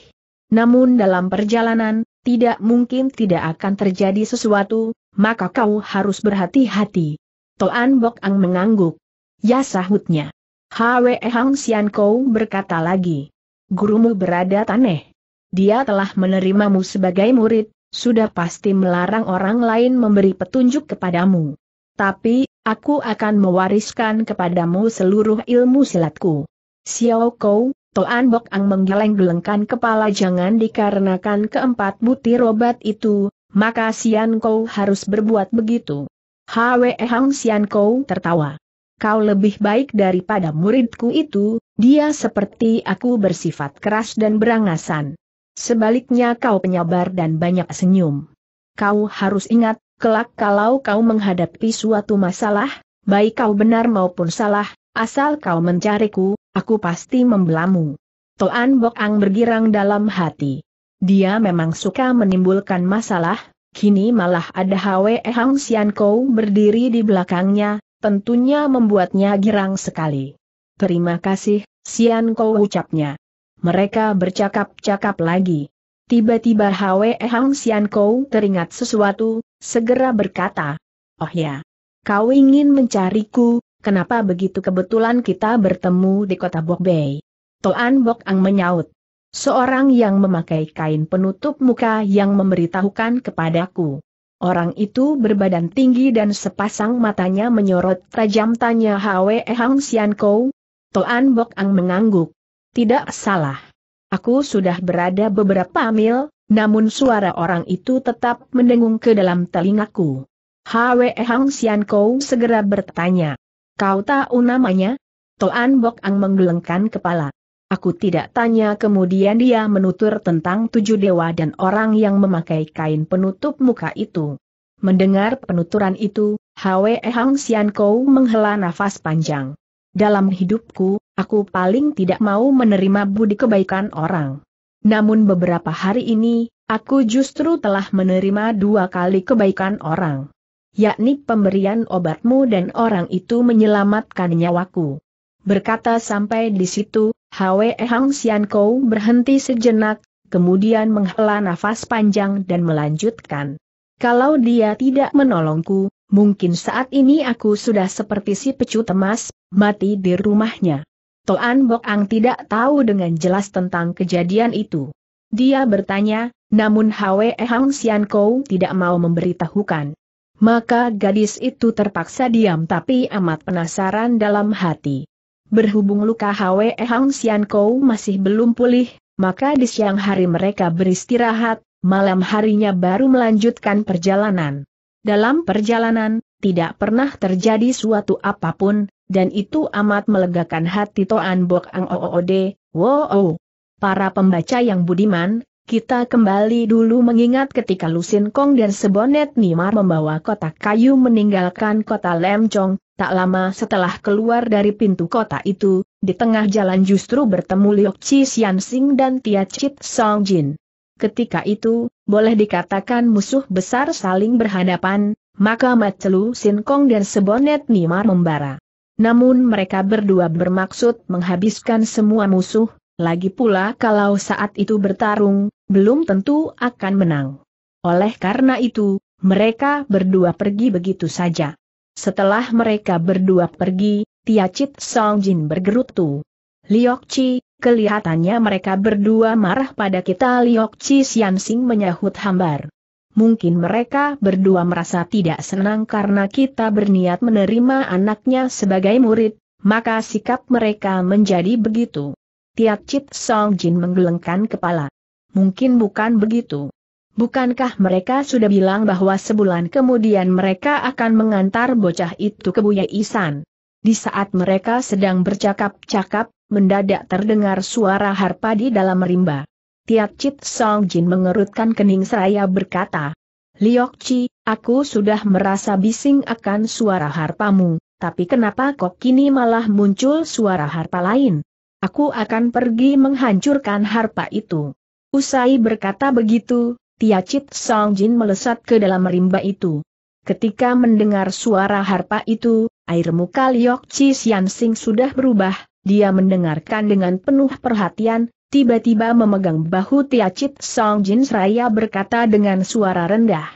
Namun dalam perjalanan, tidak mungkin tidak akan terjadi sesuatu, maka kau harus berhati-hati. Toan Bok Ang mengangguk. Ya sahutnya. Hwe Hang Sian Kou berkata lagi. Gurumu berada taneh. Dia telah menerimamu sebagai murid, sudah pasti melarang orang lain memberi petunjuk kepadamu. Tapi, aku akan mewariskan kepadamu seluruh ilmu silatku. Xiao Kou, Toan Bok Ang menggeleng-gelengkan kepala jangan dikarenakan keempat butir obat itu, maka Sian Kou harus berbuat begitu. Hwe Hang Sian Kou tertawa kau lebih baik daripada muridku itu, dia seperti aku bersifat keras dan berangasan. Sebaliknya kau penyabar dan banyak senyum. Kau harus ingat, kelak kalau kau menghadapi suatu masalah, baik kau benar maupun salah, asal kau mencariku, aku pasti membelamu. Toan Bok Ang bergirang dalam hati. Dia memang suka menimbulkan masalah, kini malah ada Hwe Hang Sian Kou berdiri di belakangnya, tentunya membuatnya girang sekali. Terima kasih, Sian Kou ucapnya. Mereka bercakap-cakap lagi. Tiba-tiba Hwe Hang Sian Kou teringat sesuatu, segera berkata, Oh ya, kau ingin mencariku, kenapa begitu kebetulan kita bertemu di kota Bokbei? Toan Bok Ang menyaut. Seorang yang memakai kain penutup muka yang memberitahukan kepadaku. Orang itu berbadan tinggi dan sepasang matanya menyorot tajam tanya Hwe Hang Sian Kou. Toan Bok Ang mengangguk. Tidak salah. Aku sudah berada beberapa mil, namun suara orang itu tetap mendengung ke dalam telingaku. Hwe Hang Sian Kou segera bertanya. Kau tahu namanya? Toan Bok Ang menggelengkan kepala. Aku tidak tanya kemudian dia menutur tentang tujuh dewa dan orang yang memakai kain penutup muka itu. Mendengar penuturan itu, Hwe Hang Sian Kou menghela nafas panjang. Dalam hidupku, aku paling tidak mau menerima budi kebaikan orang. Namun beberapa hari ini, aku justru telah menerima dua kali kebaikan orang. Yakni pemberian obatmu dan orang itu menyelamatkan nyawaku. Berkata sampai di situ, Hwe Hang Sian Kou berhenti sejenak, kemudian menghela nafas panjang dan melanjutkan. Kalau dia tidak menolongku, mungkin saat ini aku sudah seperti si pecut emas, mati di rumahnya. Toan Bok Ang tidak tahu dengan jelas tentang kejadian itu. Dia bertanya, namun Hwe Hang Sian Kou tidak mau memberitahukan. Maka gadis itu terpaksa diam tapi amat penasaran dalam hati. Berhubung luka Hwe Hang Sian Kou masih belum pulih, maka di siang hari mereka beristirahat, malam harinya baru melanjutkan perjalanan. Dalam perjalanan, tidak pernah terjadi suatu apapun, dan itu amat melegakan hati Toan Bok Ang Oode, wow. Para pembaca yang budiman, kita kembali dulu mengingat ketika Lusin Kong dan Sebonet Nimar membawa kotak kayu meninggalkan kota Lemcong, Tak lama setelah keluar dari pintu kota itu, di tengah jalan justru bertemu Liok Chi Xian Sing dan Tia Chit Song Jin. Ketika itu, boleh dikatakan musuh besar saling berhadapan, maka Mat Sin Kong dan Sebonet Nimar membara. Namun mereka berdua bermaksud menghabiskan semua musuh, lagi pula kalau saat itu bertarung, belum tentu akan menang. Oleh karena itu, mereka berdua pergi begitu saja. Setelah mereka berdua pergi, Tia Chit Song Jin bergerutu. Liok Chi, kelihatannya mereka berdua marah pada kita Liok Chi Sian Sing menyahut hambar. Mungkin mereka berdua merasa tidak senang karena kita berniat menerima anaknya sebagai murid, maka sikap mereka menjadi begitu. Tia Chit Song Jin menggelengkan kepala. Mungkin bukan begitu bukankah mereka sudah bilang bahwa sebulan kemudian mereka akan mengantar bocah itu ke Buya Isan? Di saat mereka sedang bercakap-cakap, mendadak terdengar suara harpa di dalam rimba. Tiat Chit Song Jin mengerutkan kening seraya berkata, Liok Chi, aku sudah merasa bising akan suara harpamu, tapi kenapa kok kini malah muncul suara harpa lain? Aku akan pergi menghancurkan harpa itu. Usai berkata begitu, Tia Chit Song Jin melesat ke dalam rimba itu. Ketika mendengar suara harpa itu, air muka Liok Chi Sian Sing sudah berubah, dia mendengarkan dengan penuh perhatian, tiba-tiba memegang bahu Tia Chit Song Jin seraya berkata dengan suara rendah.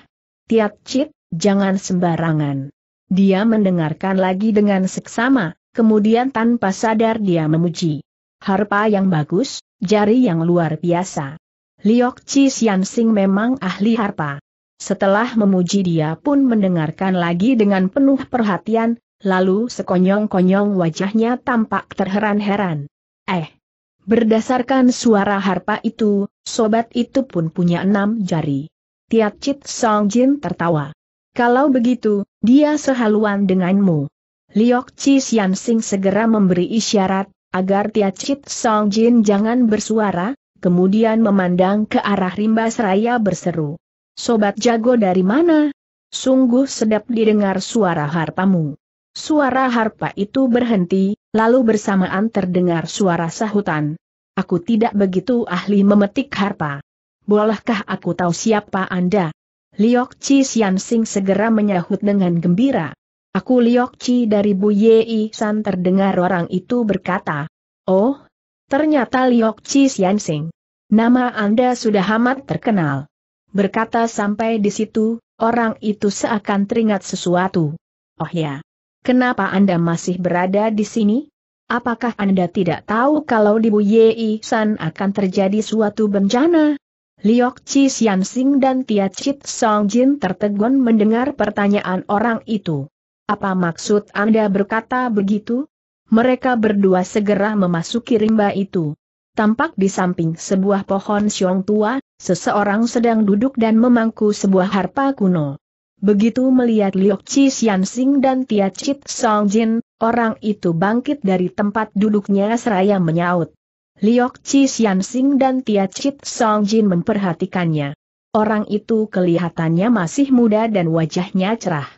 Tia Chit, jangan sembarangan. Dia mendengarkan lagi dengan seksama, kemudian tanpa sadar dia memuji. Harpa yang bagus, jari yang luar biasa. Liok Chi Sian Sing memang ahli harpa. Setelah memuji dia pun mendengarkan lagi dengan penuh perhatian, lalu sekonyong-konyong wajahnya tampak terheran-heran. Eh! Berdasarkan suara harpa itu, sobat itu pun punya enam jari. Tiat Chit Song Jin tertawa. Kalau begitu, dia sehaluan denganmu. Liok Chi Sian Sing segera memberi isyarat, agar Tiat Chit Song Jin jangan bersuara, kemudian memandang ke arah rimba seraya berseru. Sobat jago dari mana? Sungguh sedap didengar suara harpamu. Suara harpa itu berhenti, lalu bersamaan terdengar suara sahutan. Aku tidak begitu ahli memetik harpa. Bolehkah aku tahu siapa Anda? Liok Chi Xian Sing segera menyahut dengan gembira. Aku Liok Chi dari Bu Yei San terdengar orang itu berkata. Oh, Ternyata Liok Chi Yansing, Nama Anda sudah amat terkenal. Berkata sampai di situ, orang itu seakan teringat sesuatu. Oh ya. Kenapa Anda masih berada di sini? Apakah Anda tidak tahu kalau di Bu Yei San akan terjadi suatu bencana? Liok Chi Yansing dan Tia Chit Song Jin tertegun mendengar pertanyaan orang itu. Apa maksud Anda berkata begitu? mereka berdua segera memasuki rimba itu. Tampak di samping sebuah pohon siong tua, seseorang sedang duduk dan memangku sebuah harpa kuno. Begitu melihat Liok Chi Xianxing dan Tia Chit Song Jin, orang itu bangkit dari tempat duduknya seraya menyaut. Liok Chi Xianxing dan Tia Chit Song Jin memperhatikannya. Orang itu kelihatannya masih muda dan wajahnya cerah.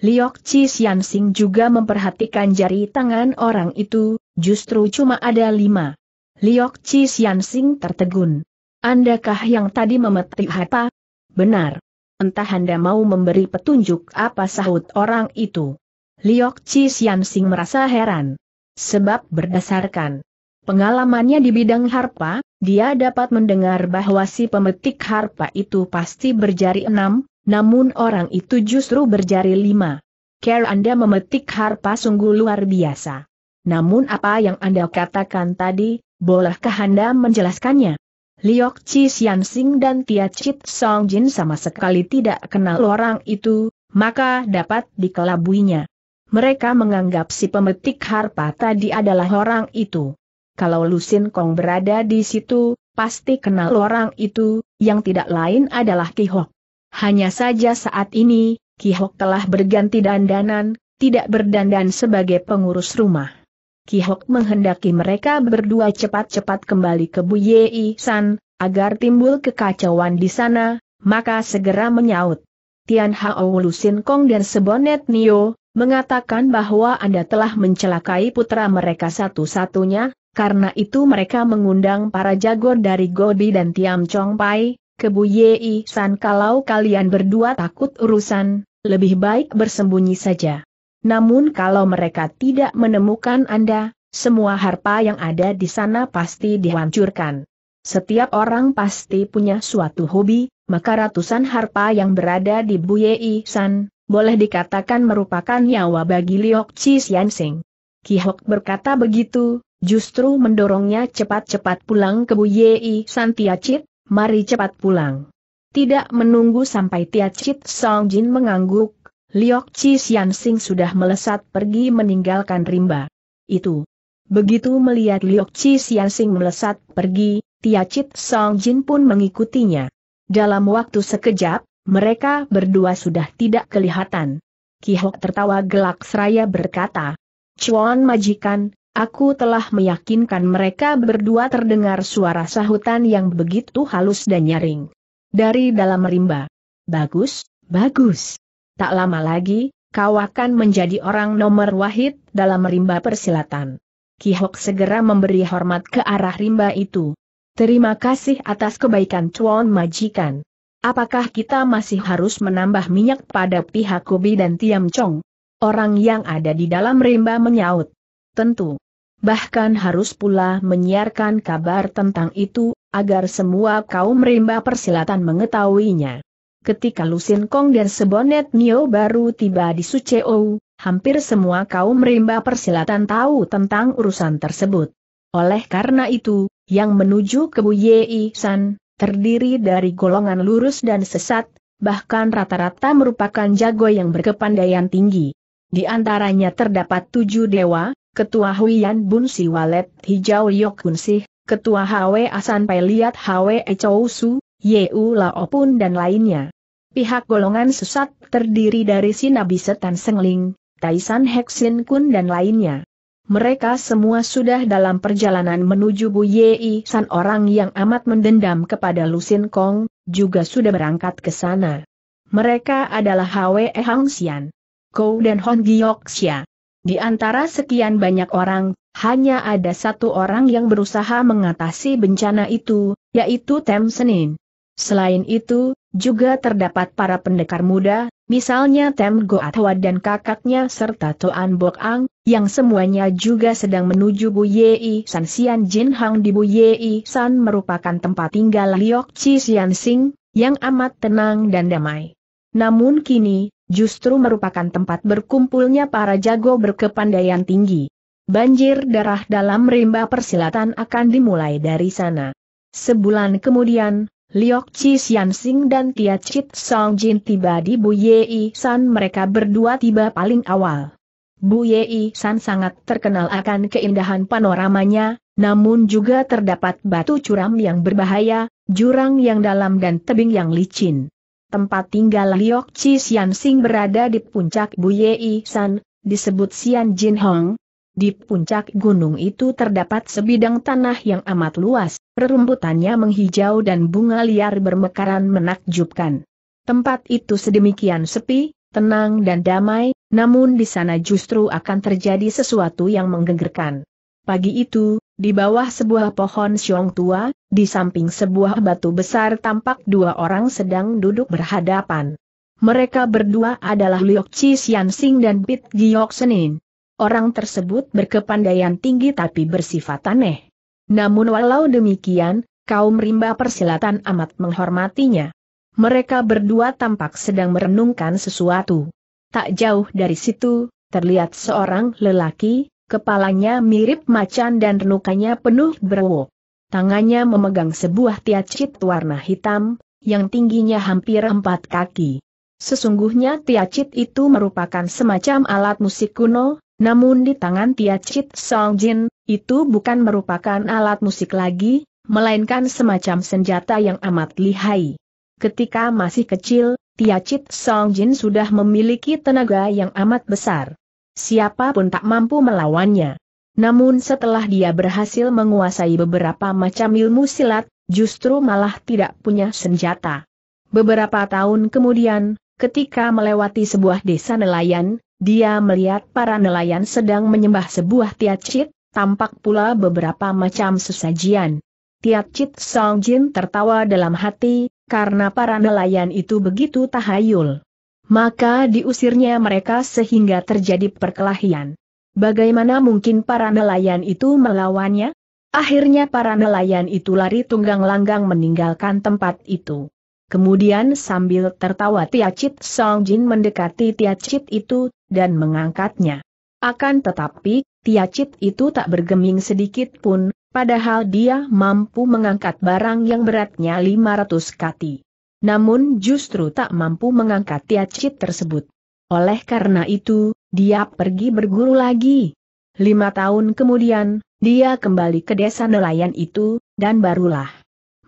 Liok Chi Sian juga memperhatikan jari tangan orang itu, justru cuma ada lima. Liok Chi Sian tertegun. Andakah yang tadi memetik harpa? Benar. Entah Anda mau memberi petunjuk apa sahut orang itu. Liok Chi Sian merasa heran. Sebab berdasarkan pengalamannya di bidang harpa, dia dapat mendengar bahwa si pemetik harpa itu pasti berjari enam, namun orang itu justru berjari lima. Care Anda memetik harpa sungguh luar biasa. Namun apa yang Anda katakan tadi, bolehkah Anda menjelaskannya? Liok Chi Xian Sing dan Tia Chit Song Jin sama sekali tidak kenal orang itu, maka dapat dikelabuinya. Mereka menganggap si pemetik harpa tadi adalah orang itu. Kalau Lusin Kong berada di situ, pasti kenal orang itu, yang tidak lain adalah Ki Hok. Hanya saja saat ini, Kihok telah berganti dandanan, tidak berdandan sebagai pengurus rumah. Kihok menghendaki mereka berdua cepat-cepat kembali ke Bu Yei San, agar timbul kekacauan di sana, maka segera menyaut. Tian Hao Lu Sin Kong dan Sebonet Nio, mengatakan bahwa Anda telah mencelakai putra mereka satu-satunya, karena itu mereka mengundang para jago dari Gobi dan Tiam Chong Pai, ke Bu Yei San kalau kalian berdua takut urusan, lebih baik bersembunyi saja. Namun kalau mereka tidak menemukan Anda, semua harpa yang ada di sana pasti dihancurkan. Setiap orang pasti punya suatu hobi, maka ratusan harpa yang berada di Bu Yei San, boleh dikatakan merupakan nyawa bagi Liok Chi Sing. Kihok berkata begitu, justru mendorongnya cepat-cepat pulang ke Bu Yei San Chit, mari cepat pulang. Tidak menunggu sampai Tia Chit Song Jin mengangguk, Liok Chi Sian Sing sudah melesat pergi meninggalkan rimba. Itu. Begitu melihat Liok Chi Sian Sing melesat pergi, Tia Chit Song Jin pun mengikutinya. Dalam waktu sekejap, mereka berdua sudah tidak kelihatan. Kihok tertawa gelak seraya berkata, Chuan majikan, Aku telah meyakinkan mereka berdua terdengar suara sahutan yang begitu halus dan nyaring. Dari dalam rimba. Bagus, bagus. Tak lama lagi, kau akan menjadi orang nomor wahid dalam rimba persilatan. Kihok segera memberi hormat ke arah rimba itu. Terima kasih atas kebaikan Chuan Majikan. Apakah kita masih harus menambah minyak pada pihak Kobi dan Tiam Chong? Orang yang ada di dalam rimba menyaut tertentu. Bahkan harus pula menyiarkan kabar tentang itu, agar semua kaum rimba persilatan mengetahuinya. Ketika Lusin Kong dan Sebonet Nio baru tiba di Suceo, hampir semua kaum rimba persilatan tahu tentang urusan tersebut. Oleh karena itu, yang menuju ke Bu Yei San, terdiri dari golongan lurus dan sesat, bahkan rata-rata merupakan jago yang berkepandaian tinggi. Di antaranya terdapat tujuh dewa, Ketua Huian Bun Walet Hijau Yok Kun Sih, Ketua Hwe Asan Pai Liat Hwe Chou Su, Yeu Lao Pun dan lainnya. Pihak golongan sesat terdiri dari Sinabise Tan Sengling, Taisan Heksin Kun dan lainnya. Mereka semua sudah dalam perjalanan menuju Bu Yei San orang yang amat mendendam kepada Lusin Kong, juga sudah berangkat ke sana. Mereka adalah Hwe Hang Xian, Kou dan Hong Giok Xia. Di antara sekian banyak orang, hanya ada satu orang yang berusaha mengatasi bencana itu, yaitu Tem Senin. Selain itu, juga terdapat para pendekar muda, misalnya Tem Goatwa dan kakaknya serta Toan Bok Ang, yang semuanya juga sedang menuju Bu Yei San Sian Jin Hang di Bu Yei San merupakan tempat tinggal Liok Chi Sian Sing, yang amat tenang dan damai. Namun kini, justru merupakan tempat berkumpulnya para jago berkepandaian tinggi. Banjir darah dalam rimba persilatan akan dimulai dari sana. Sebulan kemudian, Liok Chi Xiansing dan Tia Chit Song Jin tiba di Bu Yei San mereka berdua tiba paling awal. Bu Yei San sangat terkenal akan keindahan panoramanya, namun juga terdapat batu curam yang berbahaya, jurang yang dalam dan tebing yang licin tempat tinggal Liok Chi Xian Sing berada di puncak Buyei San, disebut Sian Jin Hong. Di puncak gunung itu terdapat sebidang tanah yang amat luas, rerumputannya menghijau dan bunga liar bermekaran menakjubkan. Tempat itu sedemikian sepi, tenang dan damai, namun di sana justru akan terjadi sesuatu yang menggegerkan. Pagi itu, di bawah sebuah pohon siong tua, di samping sebuah batu besar tampak dua orang sedang duduk berhadapan. Mereka berdua adalah Liok Chi Sian Sing dan Pit Giok Senin. Orang tersebut berkepandaian tinggi tapi bersifat aneh. Namun walau demikian, kaum rimba persilatan amat menghormatinya. Mereka berdua tampak sedang merenungkan sesuatu. Tak jauh dari situ, terlihat seorang lelaki, Kepalanya mirip macan dan renukannya penuh berwo. Tangannya memegang sebuah tiacit warna hitam, yang tingginya hampir empat kaki. Sesungguhnya tiacit itu merupakan semacam alat musik kuno, namun di tangan tiacit Song Jin itu bukan merupakan alat musik lagi, melainkan semacam senjata yang amat lihai. Ketika masih kecil, tiacit Song Jin sudah memiliki tenaga yang amat besar. Siapapun tak mampu melawannya. Namun setelah dia berhasil menguasai beberapa macam ilmu silat, justru malah tidak punya senjata. Beberapa tahun kemudian, ketika melewati sebuah desa nelayan, dia melihat para nelayan sedang menyembah sebuah tiacit, tampak pula beberapa macam sesajian. Tiacit Song Jin tertawa dalam hati, karena para nelayan itu begitu tahayul maka diusirnya mereka sehingga terjadi perkelahian. Bagaimana mungkin para nelayan itu melawannya? Akhirnya para nelayan itu lari tunggang langgang meninggalkan tempat itu. Kemudian sambil tertawa Tiacit Song Jin mendekati Tiacit itu, dan mengangkatnya. Akan tetapi, Tiacit itu tak bergeming sedikit pun, padahal dia mampu mengangkat barang yang beratnya 500 kati namun justru tak mampu mengangkat tiacit tersebut. Oleh karena itu, dia pergi berguru lagi. Lima tahun kemudian, dia kembali ke desa nelayan itu, dan barulah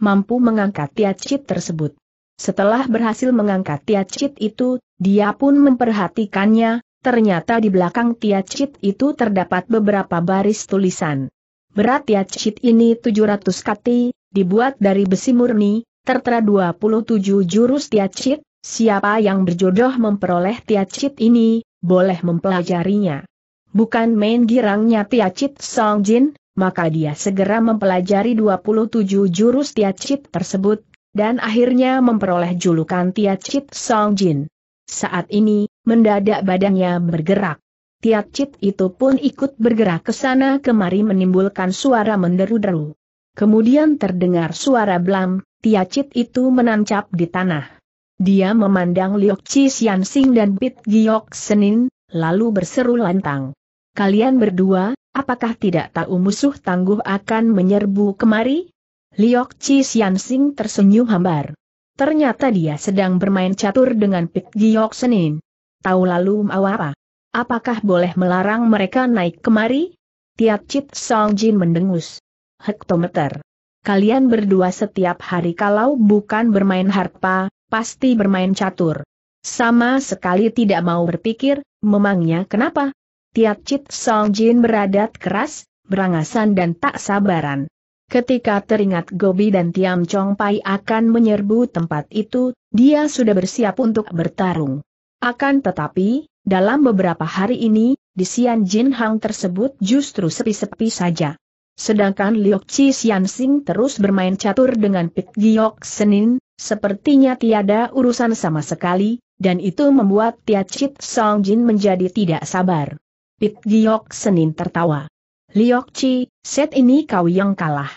mampu mengangkat tiacit tersebut. Setelah berhasil mengangkat tiacit itu, dia pun memperhatikannya, ternyata di belakang tiacit itu terdapat beberapa baris tulisan. Berat tiacit ini 700 kati, dibuat dari besi murni, tertera 27 jurus tiacit, siapa yang berjodoh memperoleh tiacit ini, boleh mempelajarinya. Bukan main girangnya tiacit Song Jin, maka dia segera mempelajari 27 jurus tiacit tersebut, dan akhirnya memperoleh julukan tiacit Song Jin. Saat ini, mendadak badannya bergerak. Tiacit itu pun ikut bergerak ke sana kemari menimbulkan suara menderu-deru. Kemudian terdengar suara blam, Tiacit itu menancap di tanah. Dia memandang Liok Chi Sian Sing dan Pit Giok Senin, lalu berseru lantang. Kalian berdua, apakah tidak tahu musuh tangguh akan menyerbu kemari? Liok Chi Sian Sing tersenyum hambar. Ternyata dia sedang bermain catur dengan Pit Giok Senin. Tahu lalu mau apa? Apakah boleh melarang mereka naik kemari? Tiacit Song Jin mendengus. Hektometer kalian berdua setiap hari kalau bukan bermain harpa, pasti bermain catur. Sama sekali tidak mau berpikir, memangnya kenapa? Tiat Chit Song Jin beradat keras, berangasan dan tak sabaran. Ketika teringat Gobi dan Tiam Chong Pai akan menyerbu tempat itu, dia sudah bersiap untuk bertarung. Akan tetapi, dalam beberapa hari ini, di Sian Jin Hang tersebut justru sepi-sepi saja. Sedangkan Liok Chi Xianxing terus bermain catur dengan Pik Giok Senin, sepertinya tiada urusan sama sekali, dan itu membuat Tia Chit Song Jin menjadi tidak sabar. Pik Giok Senin tertawa. Liok Chi, set ini kau yang kalah.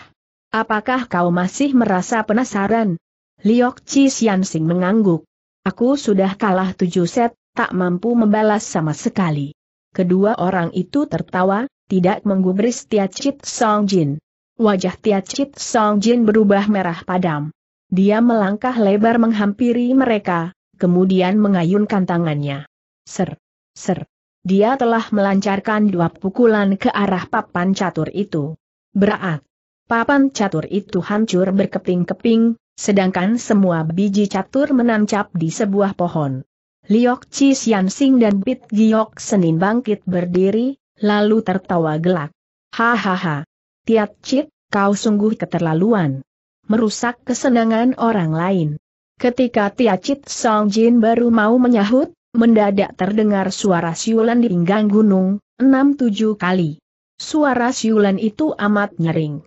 Apakah kau masih merasa penasaran? Liok Chi Xianxing mengangguk. Aku sudah kalah tujuh set, tak mampu membalas sama sekali. Kedua orang itu tertawa, tidak menggubris Tia Chit Song Jin. Wajah Tia Chit Song Jin berubah merah padam. Dia melangkah lebar menghampiri mereka, kemudian mengayunkan tangannya. Ser, ser. Dia telah melancarkan dua pukulan ke arah papan catur itu. Berat. Papan catur itu hancur berkeping-keping, sedangkan semua biji catur menancap di sebuah pohon. Liok Chi Sian dan Bit Giok Senin bangkit berdiri, lalu tertawa gelak. Hahaha. Tiat Cit, kau sungguh keterlaluan. Merusak kesenangan orang lain. Ketika Tiat Cit Song Jin baru mau menyahut, mendadak terdengar suara siulan di pinggang gunung, enam tujuh kali. Suara siulan itu amat nyering.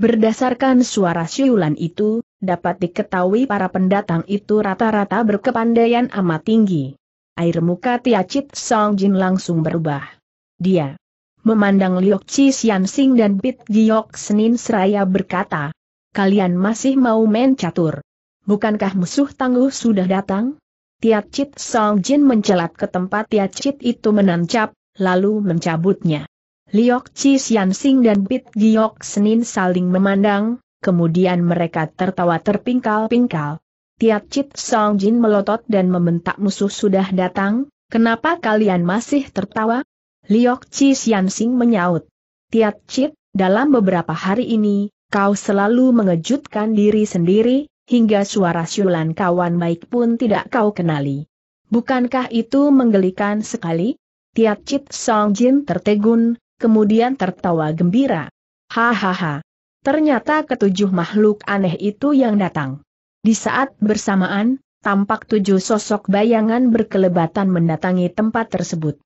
Berdasarkan suara siulan itu, dapat diketahui para pendatang itu rata-rata berkepandaian amat tinggi. Air muka Tiacit Song Jin langsung berubah dia. Memandang Liok Chi Sian Sing dan Pit Giok Senin Seraya berkata, Kalian masih mau main catur? Bukankah musuh tangguh sudah datang? Tiat Chit Song Jin mencelat ke tempat Tiat Chit itu menancap, lalu mencabutnya. Liok Chi Sian Sing dan Pit Giok Senin saling memandang, kemudian mereka tertawa terpingkal-pingkal. Tiat Chit Song Jin melotot dan membentak musuh sudah datang, kenapa kalian masih tertawa? Liok Chi Yansing menyaut. Tiat Chit, dalam beberapa hari ini, kau selalu mengejutkan diri sendiri, hingga suara siulan kawan baik pun tidak kau kenali. Bukankah itu menggelikan sekali? Tiat Chit Song Jin tertegun, kemudian tertawa gembira. Hahaha. Ternyata ketujuh makhluk aneh itu yang datang. Di saat bersamaan, tampak tujuh sosok bayangan berkelebatan mendatangi tempat tersebut.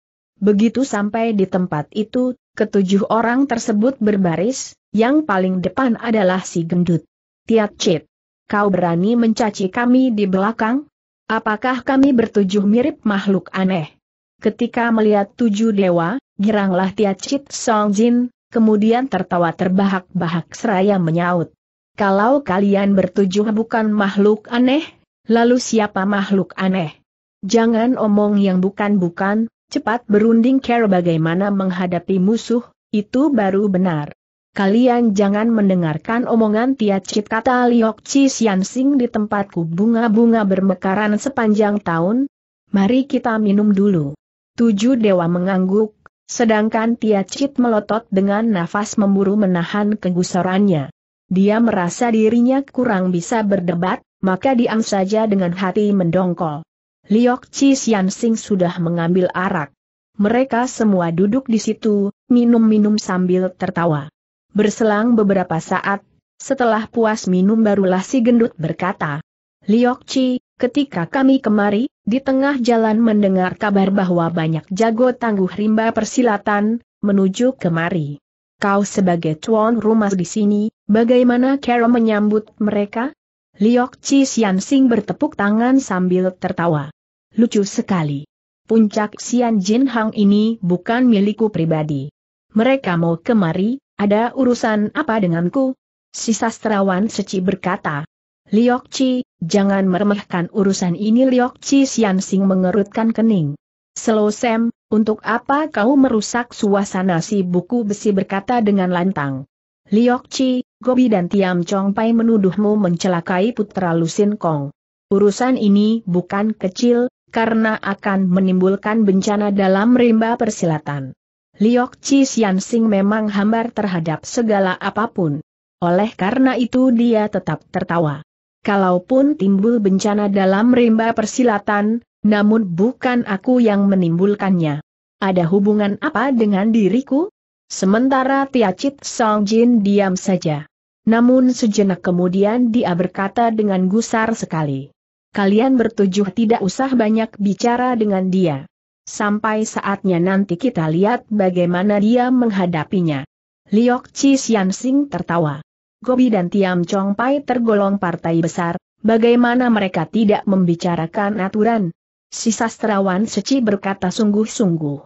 Begitu sampai di tempat itu, ketujuh orang tersebut berbaris, yang paling depan adalah si gendut. Tiat Cip. Kau berani mencaci kami di belakang? Apakah kami bertujuh mirip makhluk aneh? Ketika melihat tujuh dewa, giranglah Tiat Cip Song Jin, kemudian tertawa terbahak-bahak seraya menyaut. Kalau kalian bertujuh bukan makhluk aneh, lalu siapa makhluk aneh? Jangan omong yang bukan-bukan, cepat berunding care bagaimana menghadapi musuh, itu baru benar. Kalian jangan mendengarkan omongan Tia Tiacit kata Liok Chi Sing di tempatku bunga-bunga bermekaran sepanjang tahun. Mari kita minum dulu. Tujuh dewa mengangguk, sedangkan Tia Chit melotot dengan nafas memburu menahan kegusarannya. Dia merasa dirinya kurang bisa berdebat, maka diam saja dengan hati mendongkol. Liok Chi Sian Sing sudah mengambil arak. Mereka semua duduk di situ, minum-minum sambil tertawa. Berselang beberapa saat, setelah puas minum barulah si gendut berkata, Liok Chi, ketika kami kemari, di tengah jalan mendengar kabar bahwa banyak jago tangguh rimba persilatan, menuju kemari. Kau sebagai tuan rumah di sini, bagaimana Carol menyambut mereka? Liok Chi Sian Sing bertepuk tangan sambil tertawa. Lucu sekali. Puncak Xian Jin Hang ini bukan milikku pribadi. Mereka mau kemari, ada urusan apa denganku? Si sastrawan seci berkata. Liok Chi, jangan meremehkan urusan ini Liok Chi Sian Sing mengerutkan kening. Slow Sam, untuk apa kau merusak suasana si buku besi berkata dengan lantang. Liok Chi, Gobi dan Tiam Chong Pai menuduhmu mencelakai putra Lusin Kong. Urusan ini bukan kecil, karena akan menimbulkan bencana dalam rimba persilatan. Liok Chi Sian Sing memang hambar terhadap segala apapun. Oleh karena itu dia tetap tertawa. Kalaupun timbul bencana dalam rimba persilatan, namun bukan aku yang menimbulkannya. Ada hubungan apa dengan diriku? Sementara Tiacit Song Jin diam saja. Namun sejenak kemudian dia berkata dengan gusar sekali kalian bertujuh tidak usah banyak bicara dengan dia. Sampai saatnya nanti kita lihat bagaimana dia menghadapinya. Liok Chi Xian Sing tertawa. Gobi dan Tiam Chong Pai tergolong partai besar, bagaimana mereka tidak membicarakan aturan? Si sastrawan Seci berkata sungguh-sungguh.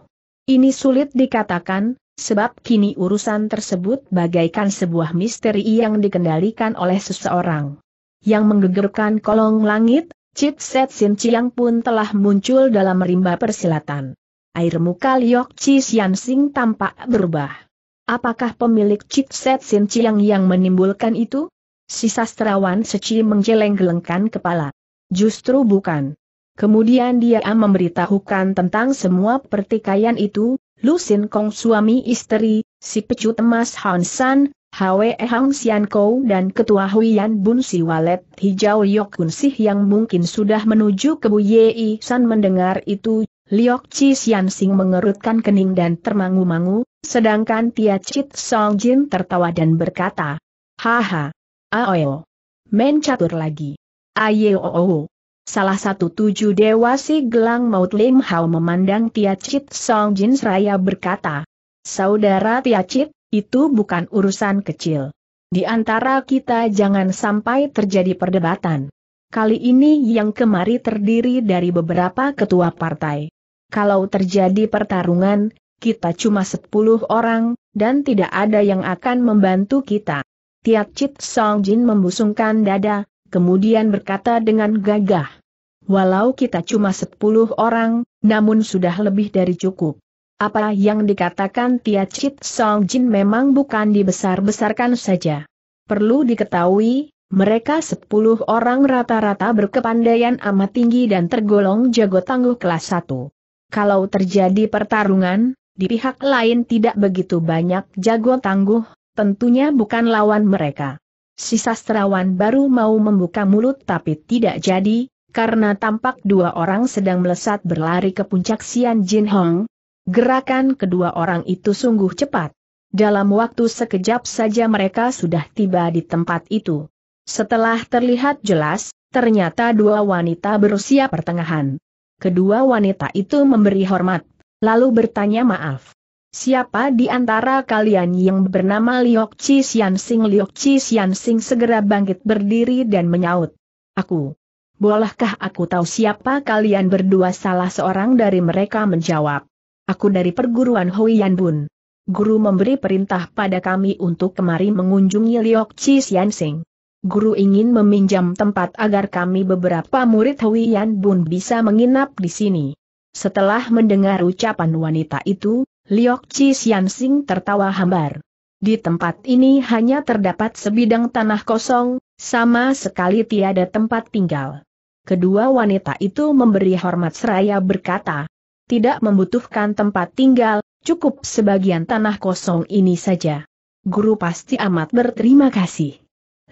Ini sulit dikatakan, sebab kini urusan tersebut bagaikan sebuah misteri yang dikendalikan oleh seseorang yang menggegerkan kolong langit, Chipset Set Sin Chiang pun telah muncul dalam rimba persilatan. Air muka Liok Chi Sian Sing tampak berubah. Apakah pemilik chipset Set Sin Chiang yang menimbulkan itu? Si sastrawan Seci menggeleng-gelengkan kepala. Justru bukan. Kemudian dia memberitahukan tentang semua pertikaian itu, Lu Sin Kong suami istri, si pecut emas Han San, Hwe Hang Sian Kou dan Ketua Huyan Bun Si Walet Hijau Yok Kun Sih yang mungkin sudah menuju ke Bu Yei San mendengar itu, Liok Chi Sian Sing mengerutkan kening dan termangu-mangu, sedangkan Tia Chit Song Jin tertawa dan berkata, Haha, ayo, main catur lagi, Ayo, Salah satu tujuh dewa si gelang maut Lim Hao memandang Tia Chit Song Jin seraya berkata, Saudara Tia Chit, itu bukan urusan kecil. Di antara kita jangan sampai terjadi perdebatan. Kali ini yang kemari terdiri dari beberapa ketua partai. Kalau terjadi pertarungan, kita cuma 10 orang, dan tidak ada yang akan membantu kita. Tiat Chit Song Jin membusungkan dada, kemudian berkata dengan gagah. Walau kita cuma 10 orang, namun sudah lebih dari cukup. Apa yang dikatakan Tia Chit Song Jin memang bukan dibesar-besarkan saja. Perlu diketahui, mereka sepuluh orang rata-rata berkepandaian amat tinggi dan tergolong jago tangguh kelas 1. Kalau terjadi pertarungan, di pihak lain tidak begitu banyak jago tangguh, tentunya bukan lawan mereka. Si sastrawan baru mau membuka mulut tapi tidak jadi, karena tampak dua orang sedang melesat berlari ke puncak Sian Jin Hong, Gerakan kedua orang itu sungguh cepat. Dalam waktu sekejap saja mereka sudah tiba di tempat itu. Setelah terlihat jelas, ternyata dua wanita berusia pertengahan. Kedua wanita itu memberi hormat, lalu bertanya maaf. Siapa di antara kalian yang bernama Liok Chi Sian Sing? Liok Chi Sian Sing segera bangkit berdiri dan menyaut. Aku. Bolehkah aku tahu siapa kalian berdua? Salah seorang dari mereka menjawab. Aku dari perguruan Hui Yan Bun. Guru memberi perintah pada kami untuk kemari mengunjungi Liok Chi Sing. Guru ingin meminjam tempat agar kami beberapa murid Hui Yan Bun bisa menginap di sini. Setelah mendengar ucapan wanita itu, Liok Chi Sing tertawa hambar. Di tempat ini hanya terdapat sebidang tanah kosong, sama sekali tiada tempat tinggal. Kedua wanita itu memberi hormat seraya berkata, tidak membutuhkan tempat tinggal, cukup sebagian tanah kosong ini saja. Guru pasti amat berterima kasih.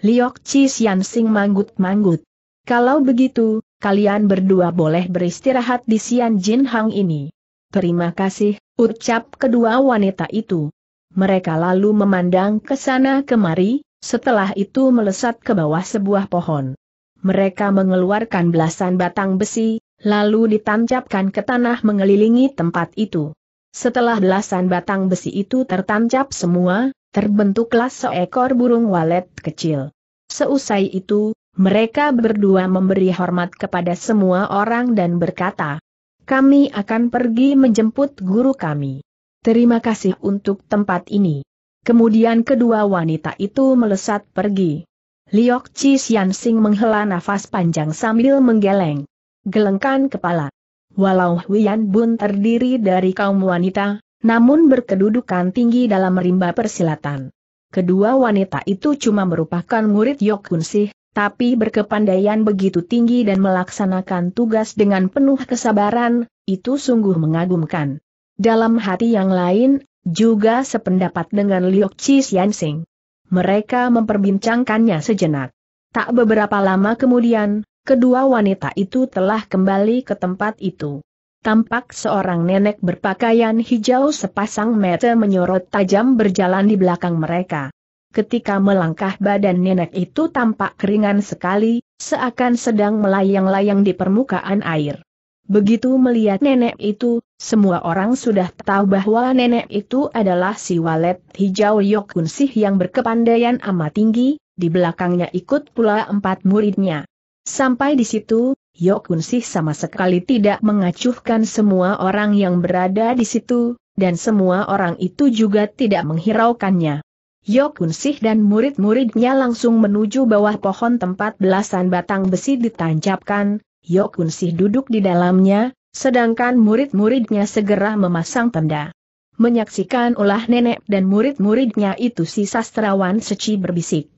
Liok Chi Sian Sing manggut-manggut. Kalau begitu, kalian berdua boleh beristirahat di Sian Jin Hang ini. Terima kasih, ucap kedua wanita itu. Mereka lalu memandang ke sana kemari, setelah itu melesat ke bawah sebuah pohon. Mereka mengeluarkan belasan batang besi, lalu ditancapkan ke tanah mengelilingi tempat itu. Setelah belasan batang besi itu tertancap semua, terbentuklah seekor burung walet kecil. Seusai itu, mereka berdua memberi hormat kepada semua orang dan berkata, kami akan pergi menjemput guru kami. Terima kasih untuk tempat ini. Kemudian kedua wanita itu melesat pergi. Liok Chi Xian Sing menghela nafas panjang sambil menggeleng gelengkan kepala. Walau Huyan Bun terdiri dari kaum wanita, namun berkedudukan tinggi dalam rimba persilatan. Kedua wanita itu cuma merupakan murid Yok Sih, tapi berkepandaian begitu tinggi dan melaksanakan tugas dengan penuh kesabaran, itu sungguh mengagumkan. Dalam hati yang lain, juga sependapat dengan Liok Chi Sing. Mereka memperbincangkannya sejenak. Tak beberapa lama kemudian, kedua wanita itu telah kembali ke tempat itu. Tampak seorang nenek berpakaian hijau sepasang mata menyorot tajam berjalan di belakang mereka. Ketika melangkah badan nenek itu tampak keringan sekali, seakan sedang melayang-layang di permukaan air. Begitu melihat nenek itu, semua orang sudah tahu bahwa nenek itu adalah si walet hijau Yokunsih yang berkepandaian amat tinggi, di belakangnya ikut pula empat muridnya. Sampai di situ, Yokun Sih sama sekali tidak mengacuhkan semua orang yang berada di situ, dan semua orang itu juga tidak menghiraukannya. Yokun Sih dan murid-muridnya langsung menuju bawah pohon tempat belasan batang besi ditancapkan, Yokun Sih duduk di dalamnya, sedangkan murid-muridnya segera memasang tenda. Menyaksikan ulah nenek dan murid-muridnya itu si sastrawan seci berbisik.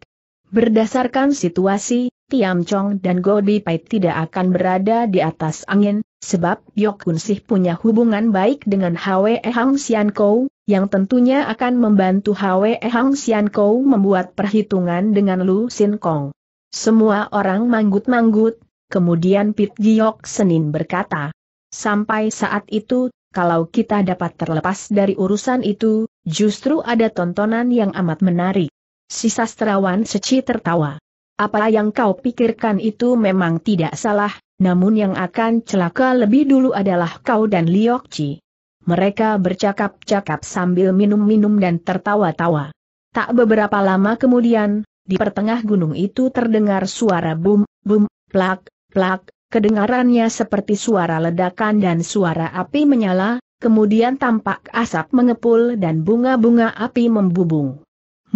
Berdasarkan situasi, Tiam Chong dan Gobi Pai tidak akan berada di atas angin, sebab Yok Kun Sih punya hubungan baik dengan Hwe Hang Sian Kou, yang tentunya akan membantu Hwe Hang Sian Kou membuat perhitungan dengan Lu Sin Kong. Semua orang manggut-manggut, kemudian Pit Giok Senin berkata, Sampai saat itu, kalau kita dapat terlepas dari urusan itu, justru ada tontonan yang amat menarik. Si sastrawan seci tertawa. Apa yang kau pikirkan itu memang tidak salah, namun yang akan celaka lebih dulu adalah kau dan Liok Chi. Mereka bercakap-cakap sambil minum-minum dan tertawa-tawa. Tak beberapa lama kemudian, di pertengah gunung itu terdengar suara bum, bum, plak, plak, kedengarannya seperti suara ledakan dan suara api menyala, kemudian tampak asap mengepul dan bunga-bunga api membubung.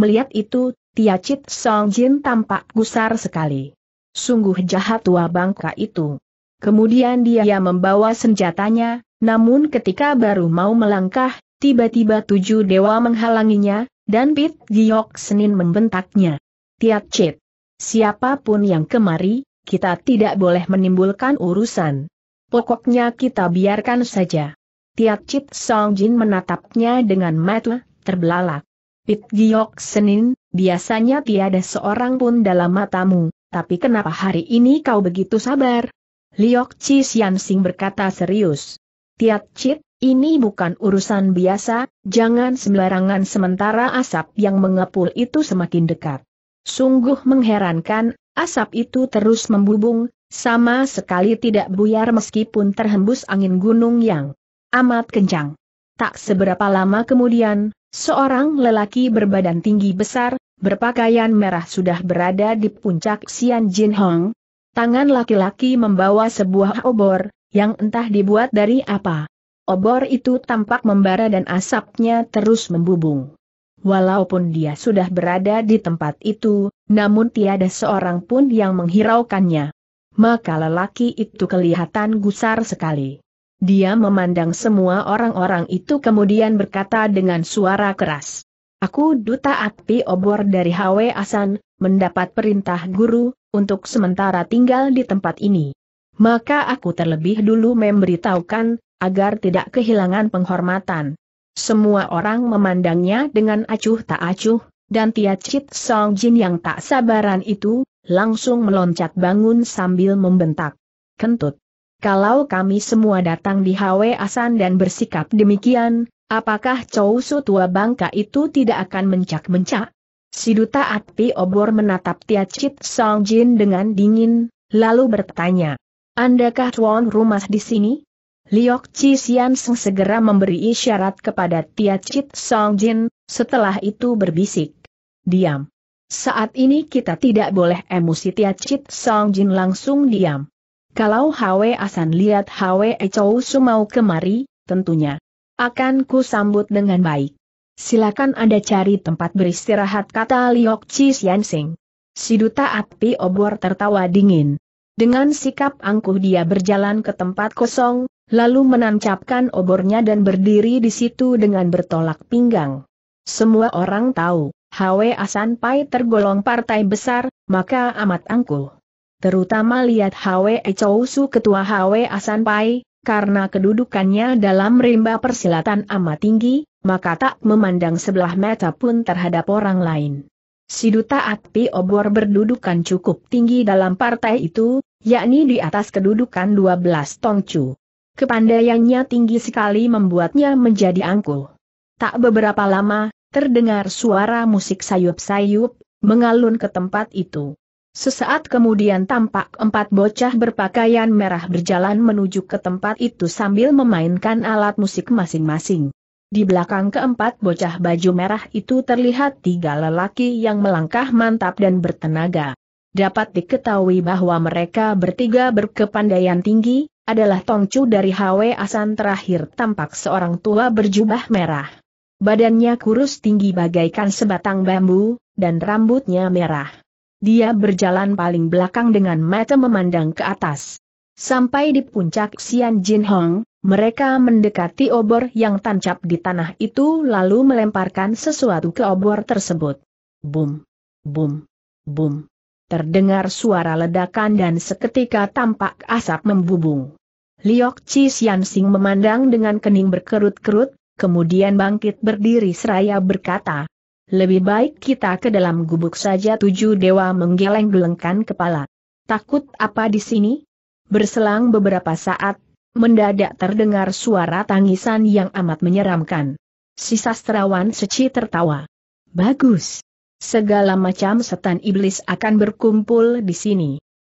Melihat itu, Tia Chit Song Jin tampak gusar sekali. Sungguh jahat tua bangka itu. Kemudian dia membawa senjatanya, namun ketika baru mau melangkah, tiba-tiba tujuh dewa menghalanginya, dan Pit Giok Senin membentaknya. Tia Chit, siapapun yang kemari, kita tidak boleh menimbulkan urusan. Pokoknya kita biarkan saja. Tia Chit Song Jin menatapnya dengan mata terbelalak. Pit Giok Senin, biasanya tiada seorang pun dalam matamu, tapi kenapa hari ini kau begitu sabar? Liok Chi Sian Sing berkata serius. Tiat Chit, ini bukan urusan biasa, jangan sembarangan sementara asap yang mengepul itu semakin dekat. Sungguh mengherankan, asap itu terus membubung, sama sekali tidak buyar meskipun terhembus angin gunung yang amat kencang. Tak seberapa lama kemudian, seorang lelaki berbadan tinggi besar, berpakaian merah sudah berada di puncak Xian Jin Hong. Tangan laki-laki membawa sebuah obor, yang entah dibuat dari apa. Obor itu tampak membara dan asapnya terus membubung. Walaupun dia sudah berada di tempat itu, namun tiada seorang pun yang menghiraukannya. Maka lelaki itu kelihatan gusar sekali. Dia memandang semua orang-orang itu kemudian berkata dengan suara keras. Aku duta api obor dari Hwe Asan, mendapat perintah guru, untuk sementara tinggal di tempat ini. Maka aku terlebih dulu memberitahukan, agar tidak kehilangan penghormatan. Semua orang memandangnya dengan acuh tak acuh, dan Tia Chit Song Jin yang tak sabaran itu, langsung meloncat bangun sambil membentak. Kentut. Kalau kami semua datang di Hwe Asan dan bersikap demikian, apakah Chow Su tua bangka itu tidak akan mencak-mencak? Si Duta Api Obor menatap Tia Chit Song Jin dengan dingin, lalu bertanya, Andakah tuan rumah di sini? Liok Chi Sian Seng segera memberi isyarat kepada Tia Chit Song Jin, setelah itu berbisik. Diam. Saat ini kita tidak boleh emosi Tia Chit Song Jin langsung diam. Kalau Hwe Asan lihat Hwe Su Sumau kemari, tentunya akan ku sambut dengan baik. Silakan Anda cari tempat beristirahat kata Liok Chi Sing. Si Duta Api Obor tertawa dingin. Dengan sikap angkuh dia berjalan ke tempat kosong, lalu menancapkan obornya dan berdiri di situ dengan bertolak pinggang. Semua orang tahu, Hwe Asan Pai tergolong partai besar, maka amat angkuh terutama lihat Hwe Chousu ketua Hwe Asanpai, karena kedudukannya dalam rimba persilatan amat tinggi, maka tak memandang sebelah mata pun terhadap orang lain. Si Duta Atpi Obor berdudukan cukup tinggi dalam partai itu, yakni di atas kedudukan 12 Tongcu. Kepandaiannya tinggi sekali membuatnya menjadi angkuh. Tak beberapa lama, terdengar suara musik sayup-sayup, mengalun ke tempat itu. Sesaat kemudian tampak empat bocah berpakaian merah berjalan menuju ke tempat itu sambil memainkan alat musik masing-masing. Di belakang keempat bocah baju merah itu terlihat tiga lelaki yang melangkah mantap dan bertenaga. Dapat diketahui bahwa mereka bertiga berkepandaian tinggi, adalah Tongcu dari HW Asan terakhir tampak seorang tua berjubah merah. Badannya kurus tinggi bagaikan sebatang bambu, dan rambutnya merah dia berjalan paling belakang dengan mata memandang ke atas. Sampai di puncak Xian Jin Hong, mereka mendekati obor yang tancap di tanah itu lalu melemparkan sesuatu ke obor tersebut. Boom, boom, boom. Terdengar suara ledakan dan seketika tampak asap membubung. Liok Chi Xian Sing memandang dengan kening berkerut-kerut, kemudian bangkit berdiri seraya berkata, lebih baik kita ke dalam gubuk saja tujuh dewa menggeleng-gelengkan kepala. Takut apa di sini? Berselang beberapa saat, mendadak terdengar suara tangisan yang amat menyeramkan. Si sastrawan seci tertawa. Bagus. Segala macam setan iblis akan berkumpul di sini.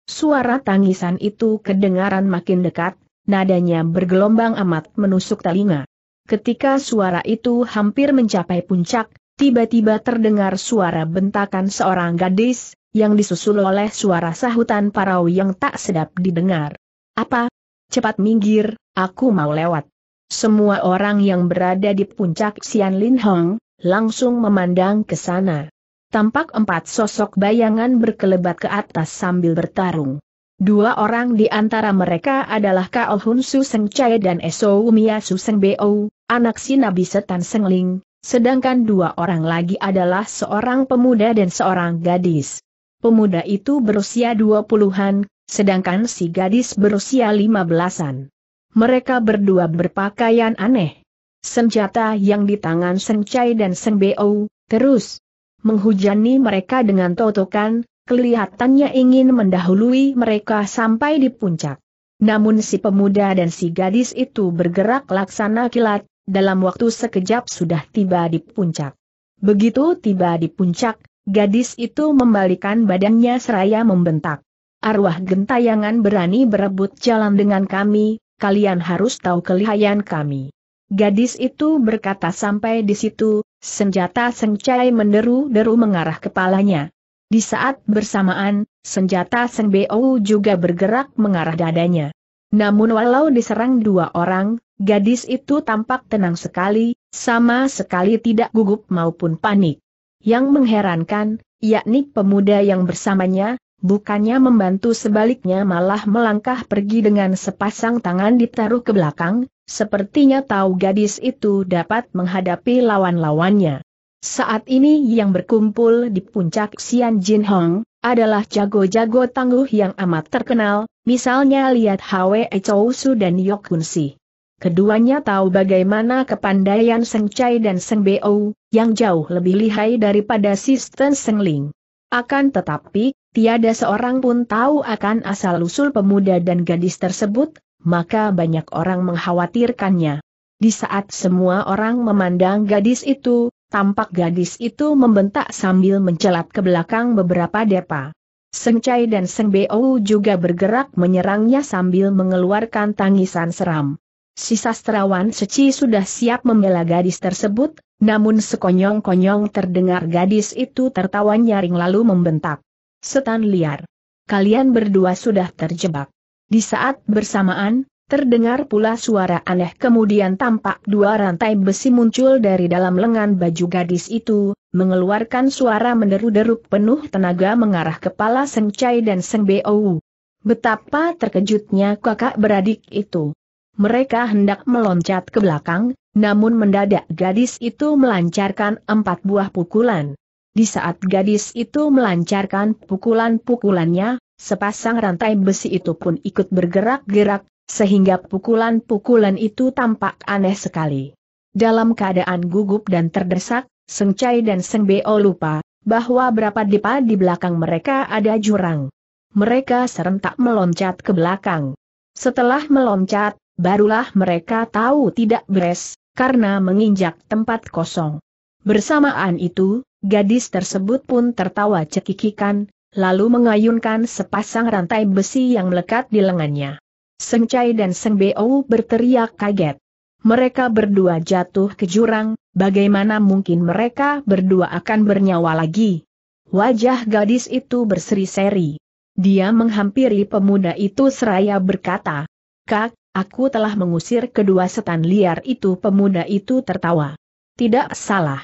Suara tangisan itu kedengaran makin dekat, nadanya bergelombang amat menusuk telinga. Ketika suara itu hampir mencapai puncak, tiba-tiba terdengar suara bentakan seorang gadis, yang disusul oleh suara sahutan parau yang tak sedap didengar. Apa? Cepat minggir, aku mau lewat. Semua orang yang berada di puncak Xian Lin Hong, langsung memandang ke sana. Tampak empat sosok bayangan berkelebat ke atas sambil bertarung. Dua orang di antara mereka adalah Kao Hun Su Seng Chai dan Eso Mia Su Seng Bo, anak si Nabi Setan Sengling, Sedangkan dua orang lagi adalah seorang pemuda dan seorang gadis. Pemuda itu berusia dua puluhan, sedangkan si gadis berusia lima belasan. Mereka berdua berpakaian aneh. Senjata yang di tangan Sencai dan Sengbeo, terus menghujani mereka dengan totokan, kelihatannya ingin mendahului mereka sampai di puncak. Namun si pemuda dan si gadis itu bergerak laksana kilat, dalam waktu sekejap sudah tiba di puncak. Begitu tiba di puncak, gadis itu membalikan badannya seraya membentak. Arwah gentayangan berani berebut jalan dengan kami, kalian harus tahu kelihayan kami. Gadis itu berkata sampai di situ, senjata sengcai menderu-deru mengarah kepalanya. Di saat bersamaan, senjata sengbeu juga bergerak mengarah dadanya. Namun walau diserang dua orang, gadis itu tampak tenang sekali, sama sekali tidak gugup maupun panik. Yang mengherankan, yakni pemuda yang bersamanya, bukannya membantu sebaliknya malah melangkah pergi dengan sepasang tangan ditaruh ke belakang, sepertinya tahu gadis itu dapat menghadapi lawan-lawannya. Saat ini yang berkumpul di puncak Xian Jin Hong, adalah jago-jago tangguh yang amat terkenal, misalnya lihat Hwe Chou Su dan Yok Kun Si. Keduanya tahu bagaimana kepandaian Seng Chai dan Seng Beo, yang jauh lebih lihai daripada Sisten Seng Ling. Akan tetapi, tiada seorang pun tahu akan asal-usul pemuda dan gadis tersebut, maka banyak orang mengkhawatirkannya. Di saat semua orang memandang gadis itu, Tampak gadis itu membentak sambil mencelat ke belakang beberapa depa. Seng Chai dan Seng Beo juga bergerak menyerangnya sambil mengeluarkan tangisan seram. Si sastrawan Seci sudah siap membela gadis tersebut, namun sekonyong-konyong terdengar gadis itu tertawa nyaring lalu membentak. Setan liar. Kalian berdua sudah terjebak. Di saat bersamaan, Terdengar pula suara aneh kemudian tampak dua rantai besi muncul dari dalam lengan baju gadis itu, mengeluarkan suara menderu-deru penuh tenaga mengarah kepala Seng Chai dan Seng Bou. Betapa terkejutnya kakak beradik itu. Mereka hendak meloncat ke belakang, namun mendadak gadis itu melancarkan empat buah pukulan. Di saat gadis itu melancarkan pukulan-pukulannya, sepasang rantai besi itu pun ikut bergerak-gerak, sehingga pukulan-pukulan itu tampak aneh sekali. Dalam keadaan gugup dan terdesak, Seng Chai dan Seng Beo lupa, bahwa berapa depa di belakang mereka ada jurang. Mereka serentak meloncat ke belakang. Setelah meloncat, barulah mereka tahu tidak beres, karena menginjak tempat kosong. Bersamaan itu, gadis tersebut pun tertawa cekikikan, lalu mengayunkan sepasang rantai besi yang melekat di lengannya. Seng Chai dan Seng Beo berteriak kaget. Mereka berdua jatuh ke jurang, bagaimana mungkin mereka berdua akan bernyawa lagi? Wajah gadis itu berseri-seri. Dia menghampiri pemuda itu seraya berkata, Kak, aku telah mengusir kedua setan liar itu pemuda itu tertawa. Tidak salah.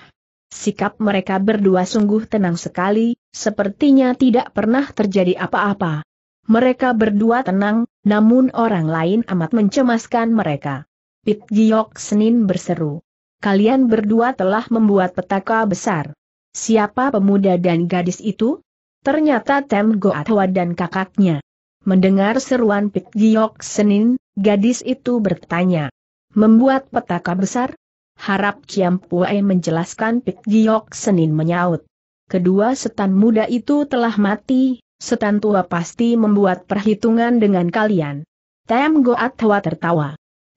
Sikap mereka berdua sungguh tenang sekali, sepertinya tidak pernah terjadi apa-apa. Mereka berdua tenang, namun orang lain amat mencemaskan mereka. Pit Giok Senin berseru. Kalian berdua telah membuat petaka besar. Siapa pemuda dan gadis itu? Ternyata Tem Goatwa dan kakaknya. Mendengar seruan Pit Giok Senin, gadis itu bertanya. Membuat petaka besar? Harap Ciam Pue menjelaskan Pit Giok Senin menyaut. Kedua setan muda itu telah mati, Setan tua pasti membuat perhitungan dengan kalian. Tem Goat Hwa tertawa.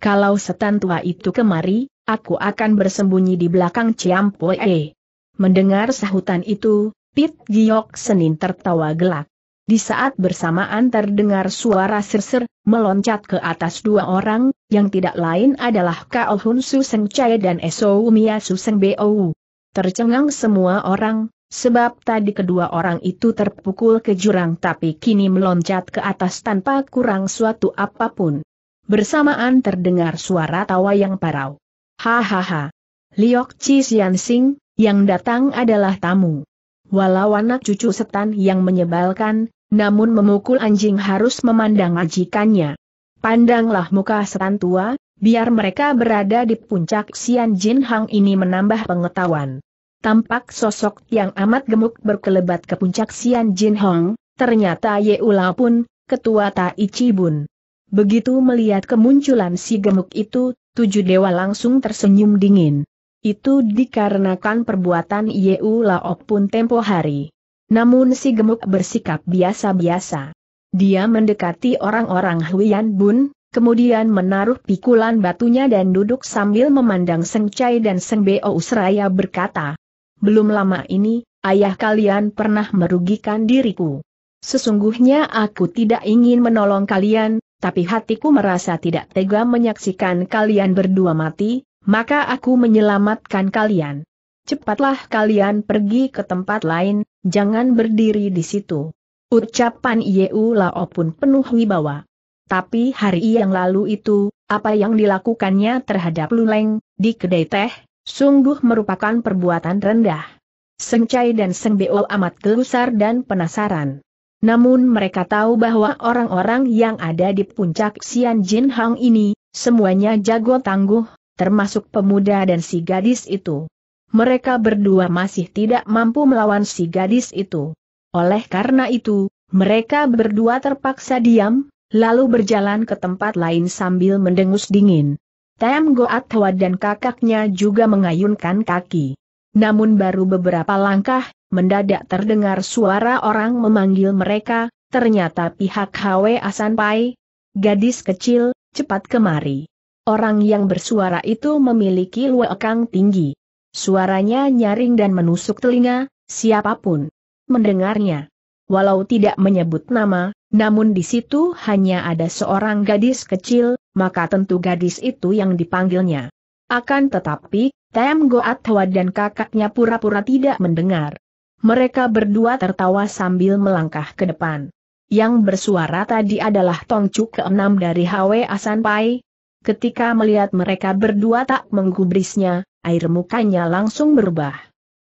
Kalau setan tua itu kemari, aku akan bersembunyi di belakang Poe. Mendengar sahutan itu, Pit Giok Senin tertawa gelak. Di saat bersamaan terdengar suara sirsir meloncat ke atas dua orang, yang tidak lain adalah Kao Hun Su Chai dan Eso Mia Su Bou. Tercengang semua orang, Sebab tadi kedua orang itu terpukul ke jurang tapi kini meloncat ke atas tanpa kurang suatu apapun. Bersamaan terdengar suara tawa yang parau. Hahaha. Liok Chi Sian yang datang adalah tamu. Walau anak cucu setan yang menyebalkan, namun memukul anjing harus memandang majikannya. Pandanglah muka setan tua, biar mereka berada di puncak Xian Jin Hang ini menambah pengetahuan. Tampak sosok yang amat gemuk berkelebat ke puncak Sian Jin Hong, ternyata Ye Ula pun, ketua Tai Chi Bun. Begitu melihat kemunculan si gemuk itu, tujuh dewa langsung tersenyum dingin. Itu dikarenakan perbuatan Ye Ula pun tempo hari. Namun si gemuk bersikap biasa-biasa. Dia mendekati orang-orang Huian Bun, kemudian menaruh pikulan batunya dan duduk sambil memandang Seng Chai dan Seng Beo Usraya berkata, belum lama ini, ayah kalian pernah merugikan diriku. Sesungguhnya aku tidak ingin menolong kalian, tapi hatiku merasa tidak tega menyaksikan kalian berdua mati, maka aku menyelamatkan kalian. Cepatlah kalian pergi ke tempat lain, jangan berdiri di situ. Ucapan Yeu Lao pun penuh wibawa. Tapi hari yang lalu itu, apa yang dilakukannya terhadap Luleng, di kedai teh, Sungguh merupakan perbuatan rendah. Seng Chai dan Seng Beo amat gelusar dan penasaran. Namun mereka tahu bahwa orang-orang yang ada di puncak Xian Jin Hang ini, semuanya jago tangguh, termasuk pemuda dan si gadis itu. Mereka berdua masih tidak mampu melawan si gadis itu. Oleh karena itu, mereka berdua terpaksa diam, lalu berjalan ke tempat lain sambil mendengus dingin. Tem Goat Hwa dan kakaknya juga mengayunkan kaki. Namun baru beberapa langkah, mendadak terdengar suara orang memanggil mereka, ternyata pihak Hwe Asanpai. Gadis kecil, cepat kemari. Orang yang bersuara itu memiliki luekang tinggi. Suaranya nyaring dan menusuk telinga, siapapun mendengarnya. Walau tidak menyebut nama, namun di situ hanya ada seorang gadis kecil, maka tentu gadis itu yang dipanggilnya. Akan tetapi, Tem Goat Hwa dan kakaknya pura-pura tidak mendengar. Mereka berdua tertawa sambil melangkah ke depan. Yang bersuara tadi adalah Tongcu keenam dari Hwe Asanpai. Ketika melihat mereka berdua tak menggubrisnya, air mukanya langsung berubah.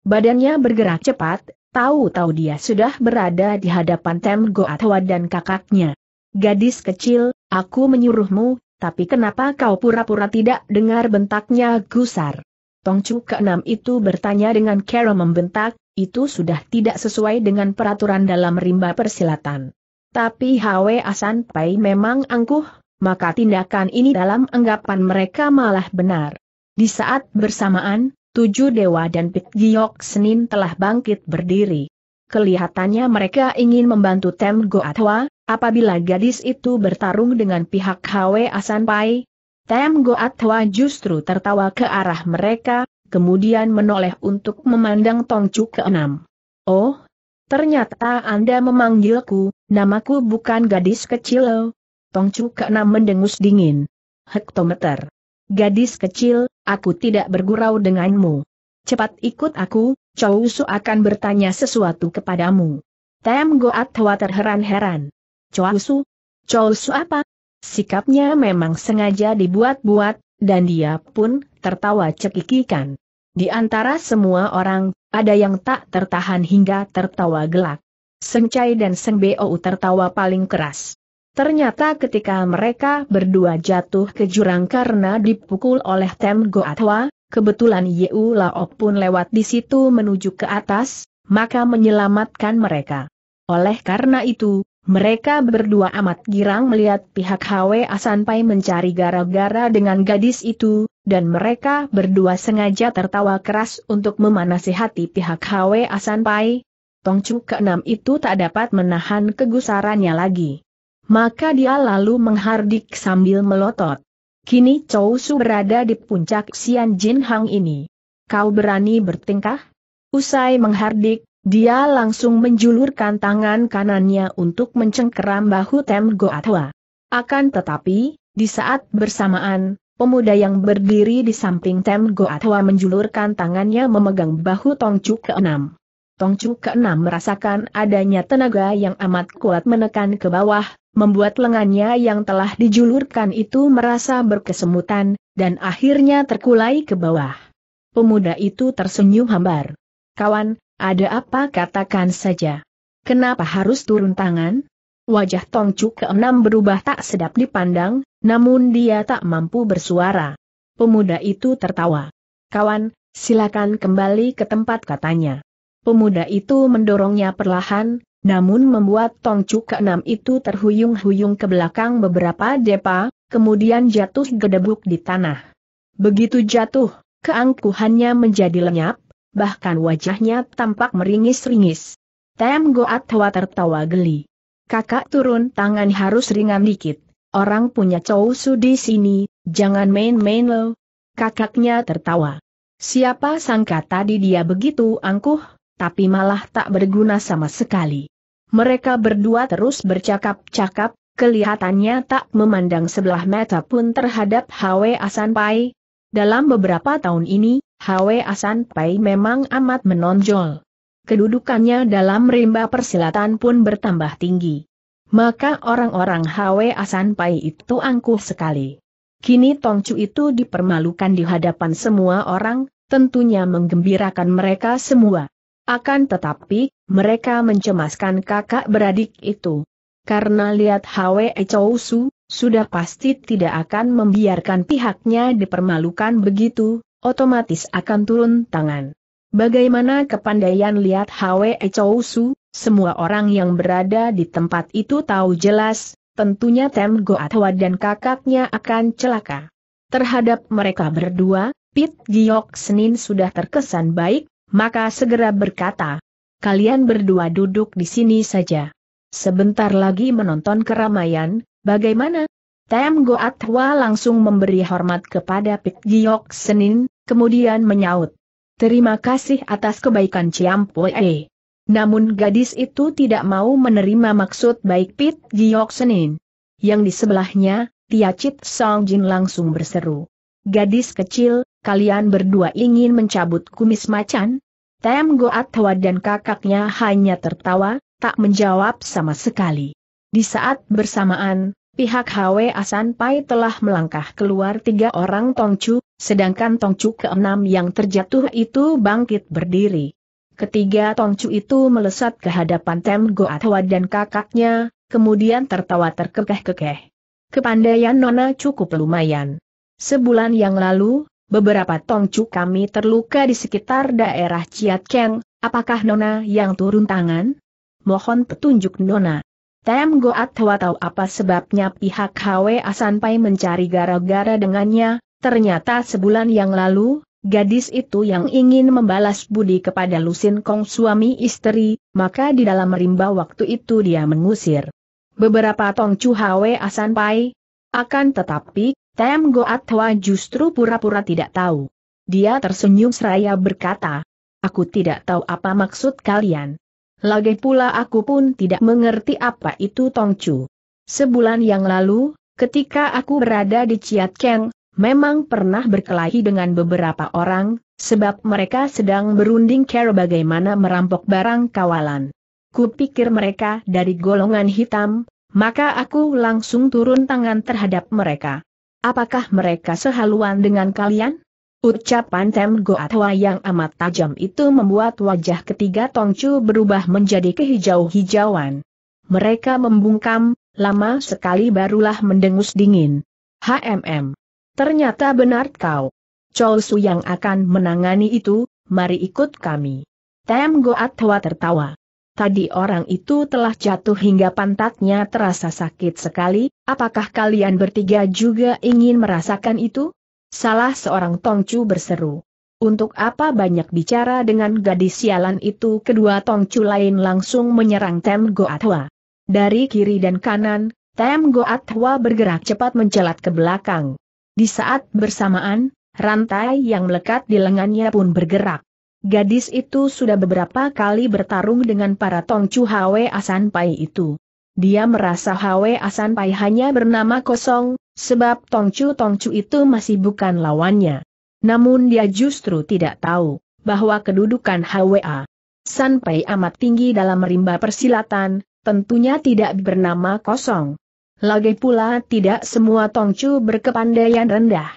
Badannya bergerak cepat, tahu-tahu dia sudah berada di hadapan Tem Goat Hwa dan kakaknya. Gadis kecil, aku menyuruhmu, tapi kenapa kau pura-pura tidak dengar bentaknya gusar? Tongcu keenam itu bertanya dengan cara membentak, itu sudah tidak sesuai dengan peraturan dalam rimba persilatan. Tapi Hwe Asan Pai memang angkuh, maka tindakan ini dalam anggapan mereka malah benar. Di saat bersamaan, tujuh dewa dan Pit Giok Senin telah bangkit berdiri. Kelihatannya mereka ingin membantu Tem Goatwa, Apabila gadis itu bertarung dengan pihak Asan asanpai, Tem Goat Hwa justru tertawa ke arah mereka, kemudian menoleh untuk memandang Tongcu keenam. Oh, ternyata Anda memanggilku, namaku bukan gadis kecil. Tongcu keenam mendengus dingin. Hektometer. Gadis kecil, aku tidak bergurau denganmu. Cepat ikut aku, Chow Su akan bertanya sesuatu kepadamu. Tem Goat Hwa terheran-heran. Chow Su. apa? Sikapnya memang sengaja dibuat-buat, dan dia pun tertawa cekikikan. Di antara semua orang, ada yang tak tertahan hingga tertawa gelak. Seng Chai dan Seng Bou tertawa paling keras. Ternyata ketika mereka berdua jatuh ke jurang karena dipukul oleh Tem Atwa, kebetulan Yeu Lao pun lewat di situ menuju ke atas, maka menyelamatkan mereka. Oleh karena itu, mereka berdua amat girang melihat pihak Hwe Asanpai mencari gara-gara dengan gadis itu, dan mereka berdua sengaja tertawa keras untuk memanasi hati pihak Hwe Asanpai. Tongcu keenam itu tak dapat menahan kegusarannya lagi. Maka dia lalu menghardik sambil melotot. Kini Chou Su berada di puncak Xian Jin Hang ini. Kau berani bertingkah? Usai menghardik, dia langsung menjulurkan tangan kanannya untuk mencengkeram bahu Tem Goatwa. Akan tetapi, di saat bersamaan, pemuda yang berdiri di samping Tem Goatwa menjulurkan tangannya memegang bahu Tongcu keenam. Tongcu keenam merasakan adanya tenaga yang amat kuat menekan ke bawah, membuat lengannya yang telah dijulurkan itu merasa berkesemutan, dan akhirnya terkulai ke bawah. Pemuda itu tersenyum hambar. Kawan, ada apa katakan saja. Kenapa harus turun tangan? Wajah ke keenam berubah tak sedap dipandang, namun dia tak mampu bersuara. Pemuda itu tertawa. Kawan, silakan kembali ke tempat katanya. Pemuda itu mendorongnya perlahan, namun membuat ke keenam itu terhuyung-huyung ke belakang beberapa depa, kemudian jatuh gedebuk di tanah. Begitu jatuh, keangkuhannya menjadi lenyap, bahkan wajahnya tampak meringis-ringis. Tem Goat Hwa tertawa geli. Kakak turun tangan harus ringan dikit, orang punya cowok Su di sini, jangan main-main lo. Kakaknya tertawa. Siapa sangka tadi dia begitu angkuh, tapi malah tak berguna sama sekali. Mereka berdua terus bercakap-cakap, kelihatannya tak memandang sebelah mata pun terhadap Hwa Asan Pai. Dalam beberapa tahun ini, Hwe Asan Pai memang amat menonjol. Kedudukannya dalam rimba persilatan pun bertambah tinggi. Maka orang-orang Hwe Asan Pai itu angkuh sekali. Kini Tongcu itu dipermalukan di hadapan semua orang, tentunya menggembirakan mereka semua. Akan tetapi, mereka mencemaskan kakak beradik itu. Karena lihat Hwe Chou Su, sudah pasti tidak akan membiarkan pihaknya dipermalukan begitu, otomatis akan turun tangan. Bagaimana kepandaian lihat Hwe Chou Su, semua orang yang berada di tempat itu tahu jelas, tentunya Tem Goatwa dan kakaknya akan celaka. Terhadap mereka berdua, Pit Giok Senin sudah terkesan baik, maka segera berkata, kalian berdua duduk di sini saja. Sebentar lagi menonton keramaian, bagaimana? Tem Goatwa langsung memberi hormat kepada Pit Giok Senin, kemudian menyaut. Terima kasih atas kebaikan Poe. Namun gadis itu tidak mau menerima maksud baik Pit Giok Senin. Yang di sebelahnya, Tia Chit Song Jin langsung berseru. Gadis kecil, kalian berdua ingin mencabut kumis macan? Tem Goat Hwa dan kakaknya hanya tertawa, tak menjawab sama sekali. Di saat bersamaan, pihak Hwe Asan Pai telah melangkah keluar tiga orang Tongchu sedangkan tongcu keenam yang terjatuh itu bangkit berdiri. Ketiga tongcu itu melesat ke hadapan Tem Goatwa dan kakaknya, kemudian tertawa terkekeh-kekeh. Kepandaian Nona cukup lumayan. Sebulan yang lalu, beberapa tongcu kami terluka di sekitar daerah Ciat Keng, apakah Nona yang turun tangan? Mohon petunjuk Nona. Tem Goatwa tahu apa sebabnya pihak HWA sampai mencari gara-gara dengannya, Ternyata sebulan yang lalu, gadis itu yang ingin membalas budi kepada Lusin Kong suami istri, maka di dalam rimba waktu itu dia mengusir beberapa Tong Chu Hwe Asan Pai. Akan tetapi, Tem Go Atwa justru pura-pura tidak tahu. Dia tersenyum seraya berkata, Aku tidak tahu apa maksud kalian. Lagi pula aku pun tidak mengerti apa itu Tong Sebulan yang lalu, ketika aku berada di Chiat Keng, memang pernah berkelahi dengan beberapa orang, sebab mereka sedang berunding cara bagaimana merampok barang kawalan. Kupikir mereka dari golongan hitam, maka aku langsung turun tangan terhadap mereka. Apakah mereka sehaluan dengan kalian? Ucapan Tem Goatwa yang amat tajam itu membuat wajah ketiga Tongcu berubah menjadi kehijau-hijauan. Mereka membungkam, lama sekali barulah mendengus dingin. HMM. Ternyata benar kau. Chol Su yang akan menangani itu, mari ikut kami. Tem Goat Hwa tertawa. Tadi orang itu telah jatuh hingga pantatnya terasa sakit sekali, apakah kalian bertiga juga ingin merasakan itu? Salah seorang Tongcu berseru. Untuk apa banyak bicara dengan gadis sialan itu kedua Tongcu lain langsung menyerang Tem Goat Hwa. Dari kiri dan kanan, Tem Goat Hwa bergerak cepat mencelat ke belakang. Di saat bersamaan, rantai yang melekat di lengannya pun bergerak. Gadis itu sudah beberapa kali bertarung dengan para Tongcu Hwe Asan Pai itu. Dia merasa Hwe Asan Pai hanya bernama kosong, sebab Tongcu-Tongcu itu masih bukan lawannya. Namun dia justru tidak tahu bahwa kedudukan Asan Sanpai amat tinggi dalam rimba persilatan, tentunya tidak bernama kosong. Lagi pula tidak semua Tongcu berkepandaian rendah.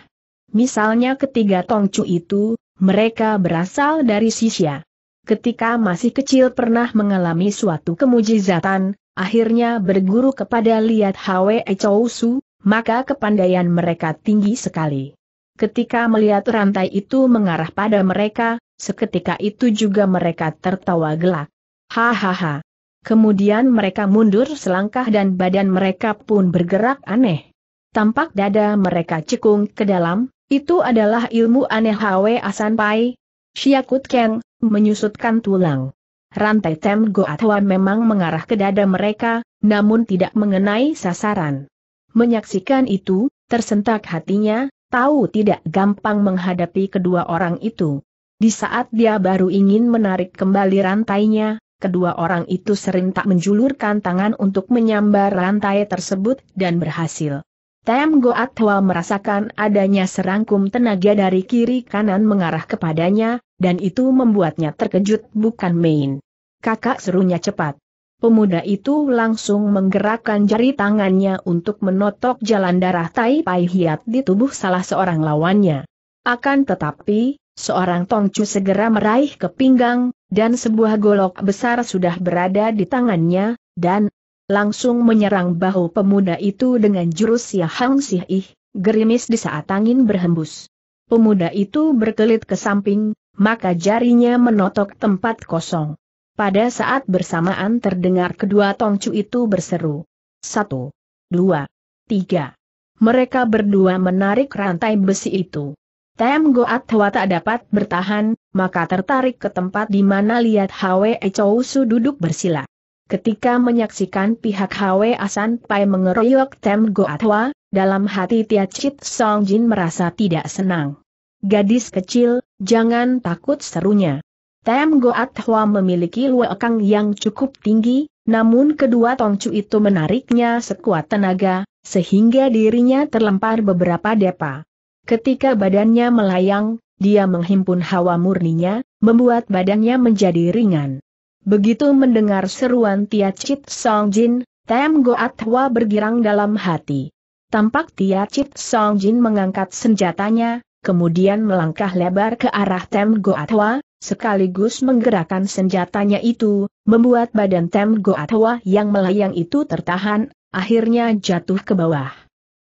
Misalnya ketiga Tongcu itu, mereka berasal dari Sisya. Ketika masih kecil pernah mengalami suatu kemujizatan, akhirnya berguru kepada Liat Hwe Chousu, maka kepandaian mereka tinggi sekali. Ketika melihat rantai itu mengarah pada mereka, seketika itu juga mereka tertawa gelak. Hahaha. Kemudian mereka mundur selangkah dan badan mereka pun bergerak aneh. Tampak dada mereka cekung ke dalam, itu adalah ilmu aneh Hwe Pai. Syakut Keng, menyusutkan tulang. Rantai Tem Goatwa memang mengarah ke dada mereka, namun tidak mengenai sasaran. Menyaksikan itu, tersentak hatinya, tahu tidak gampang menghadapi kedua orang itu. Di saat dia baru ingin menarik kembali rantainya, kedua orang itu sering tak menjulurkan tangan untuk menyambar rantai tersebut dan berhasil. Tem Goat Hwa merasakan adanya serangkum tenaga dari kiri kanan mengarah kepadanya, dan itu membuatnya terkejut bukan main. Kakak serunya cepat. Pemuda itu langsung menggerakkan jari tangannya untuk menotok jalan darah Tai Pai Hiat di tubuh salah seorang lawannya. Akan tetapi, seorang Tongcu segera meraih ke pinggang, dan sebuah golok besar sudah berada di tangannya, dan langsung menyerang bahu pemuda itu dengan jurus Yahang Sih Ih, gerimis di saat angin berhembus. Pemuda itu berkelit ke samping, maka jarinya menotok tempat kosong. Pada saat bersamaan terdengar kedua tongcu itu berseru. Satu, dua, tiga. Mereka berdua menarik rantai besi itu. Tem Goat Hwa tak dapat bertahan, maka tertarik ke tempat di mana lihat Hwe Chou duduk bersila. Ketika menyaksikan pihak Hwe Asan Pai mengeroyok Tem Goatwa, dalam hati Tia Chit Song Jin merasa tidak senang. Gadis kecil, jangan takut serunya. Tem Goatwa memiliki luekang yang cukup tinggi, namun kedua tongcu itu menariknya sekuat tenaga, sehingga dirinya terlempar beberapa depa. Ketika badannya melayang, dia menghimpun hawa murninya, membuat badannya menjadi ringan. Begitu mendengar seruan Tia Chit Song Jin, Tem Goat Hwa bergirang dalam hati. Tampak Tia Chit Song Jin mengangkat senjatanya, kemudian melangkah lebar ke arah Tem Goat Hwa, sekaligus menggerakkan senjatanya itu, membuat badan Tem Goat Hwa yang melayang itu tertahan, akhirnya jatuh ke bawah.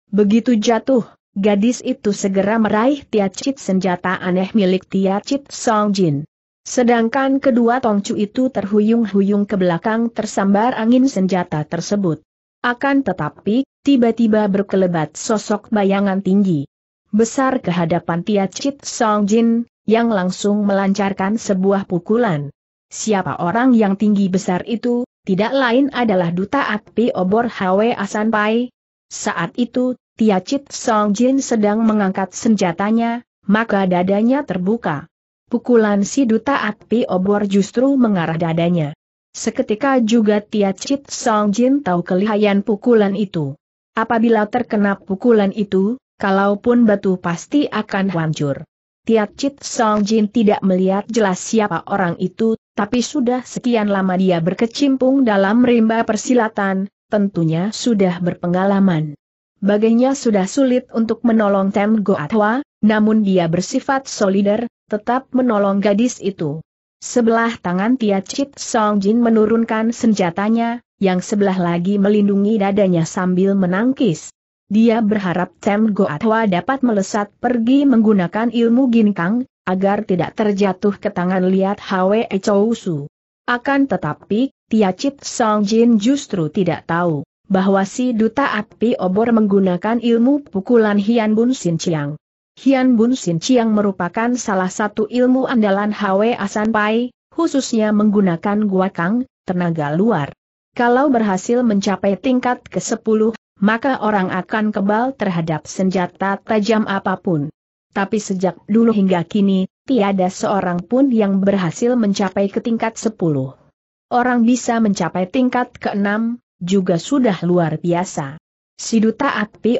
Begitu jatuh, Gadis itu segera meraih tiacit senjata aneh milik tiacit Song Jin. Sedangkan kedua tongcu itu terhuyung-huyung ke belakang tersambar angin senjata tersebut. Akan tetapi, tiba-tiba berkelebat sosok bayangan tinggi. Besar kehadapan Tia tiacit Song Jin, yang langsung melancarkan sebuah pukulan. Siapa orang yang tinggi besar itu, tidak lain adalah Duta api Obor Hwe Asanpai, saat itu, Tia Chit Song Jin sedang mengangkat senjatanya, maka dadanya terbuka. Pukulan si Duta Atpi Obor justru mengarah dadanya. Seketika juga Tia Chit Song Jin tahu kelihayan pukulan itu. Apabila terkena pukulan itu, kalaupun batu pasti akan hancur. Tia Chit Song Jin tidak melihat jelas siapa orang itu, tapi sudah sekian lama dia berkecimpung dalam rimba persilatan, tentunya sudah berpengalaman. Baginya sudah sulit untuk menolong Tem Atwa, namun dia bersifat solider, tetap menolong gadis itu. Sebelah tangan Tia Chit Song Jin menurunkan senjatanya, yang sebelah lagi melindungi dadanya sambil menangkis. Dia berharap Tem Atwa dapat melesat pergi menggunakan ilmu ginkang, agar tidak terjatuh ke tangan liat Hwe Chou Su. Akan tetapi, Tia Chit Song Jin justru tidak tahu bahwa si duta api obor menggunakan ilmu pukulan Hian Bun Sin Chiang. Hian Bun Sin Chiang merupakan salah satu ilmu andalan Hwe Asan Pai, khususnya menggunakan guakang, tenaga luar. Kalau berhasil mencapai tingkat ke-10, maka orang akan kebal terhadap senjata tajam apapun. Tapi sejak dulu hingga kini, tiada seorang pun yang berhasil mencapai ke tingkat 10. Orang bisa mencapai tingkat ke-6, juga sudah luar biasa. Si Duta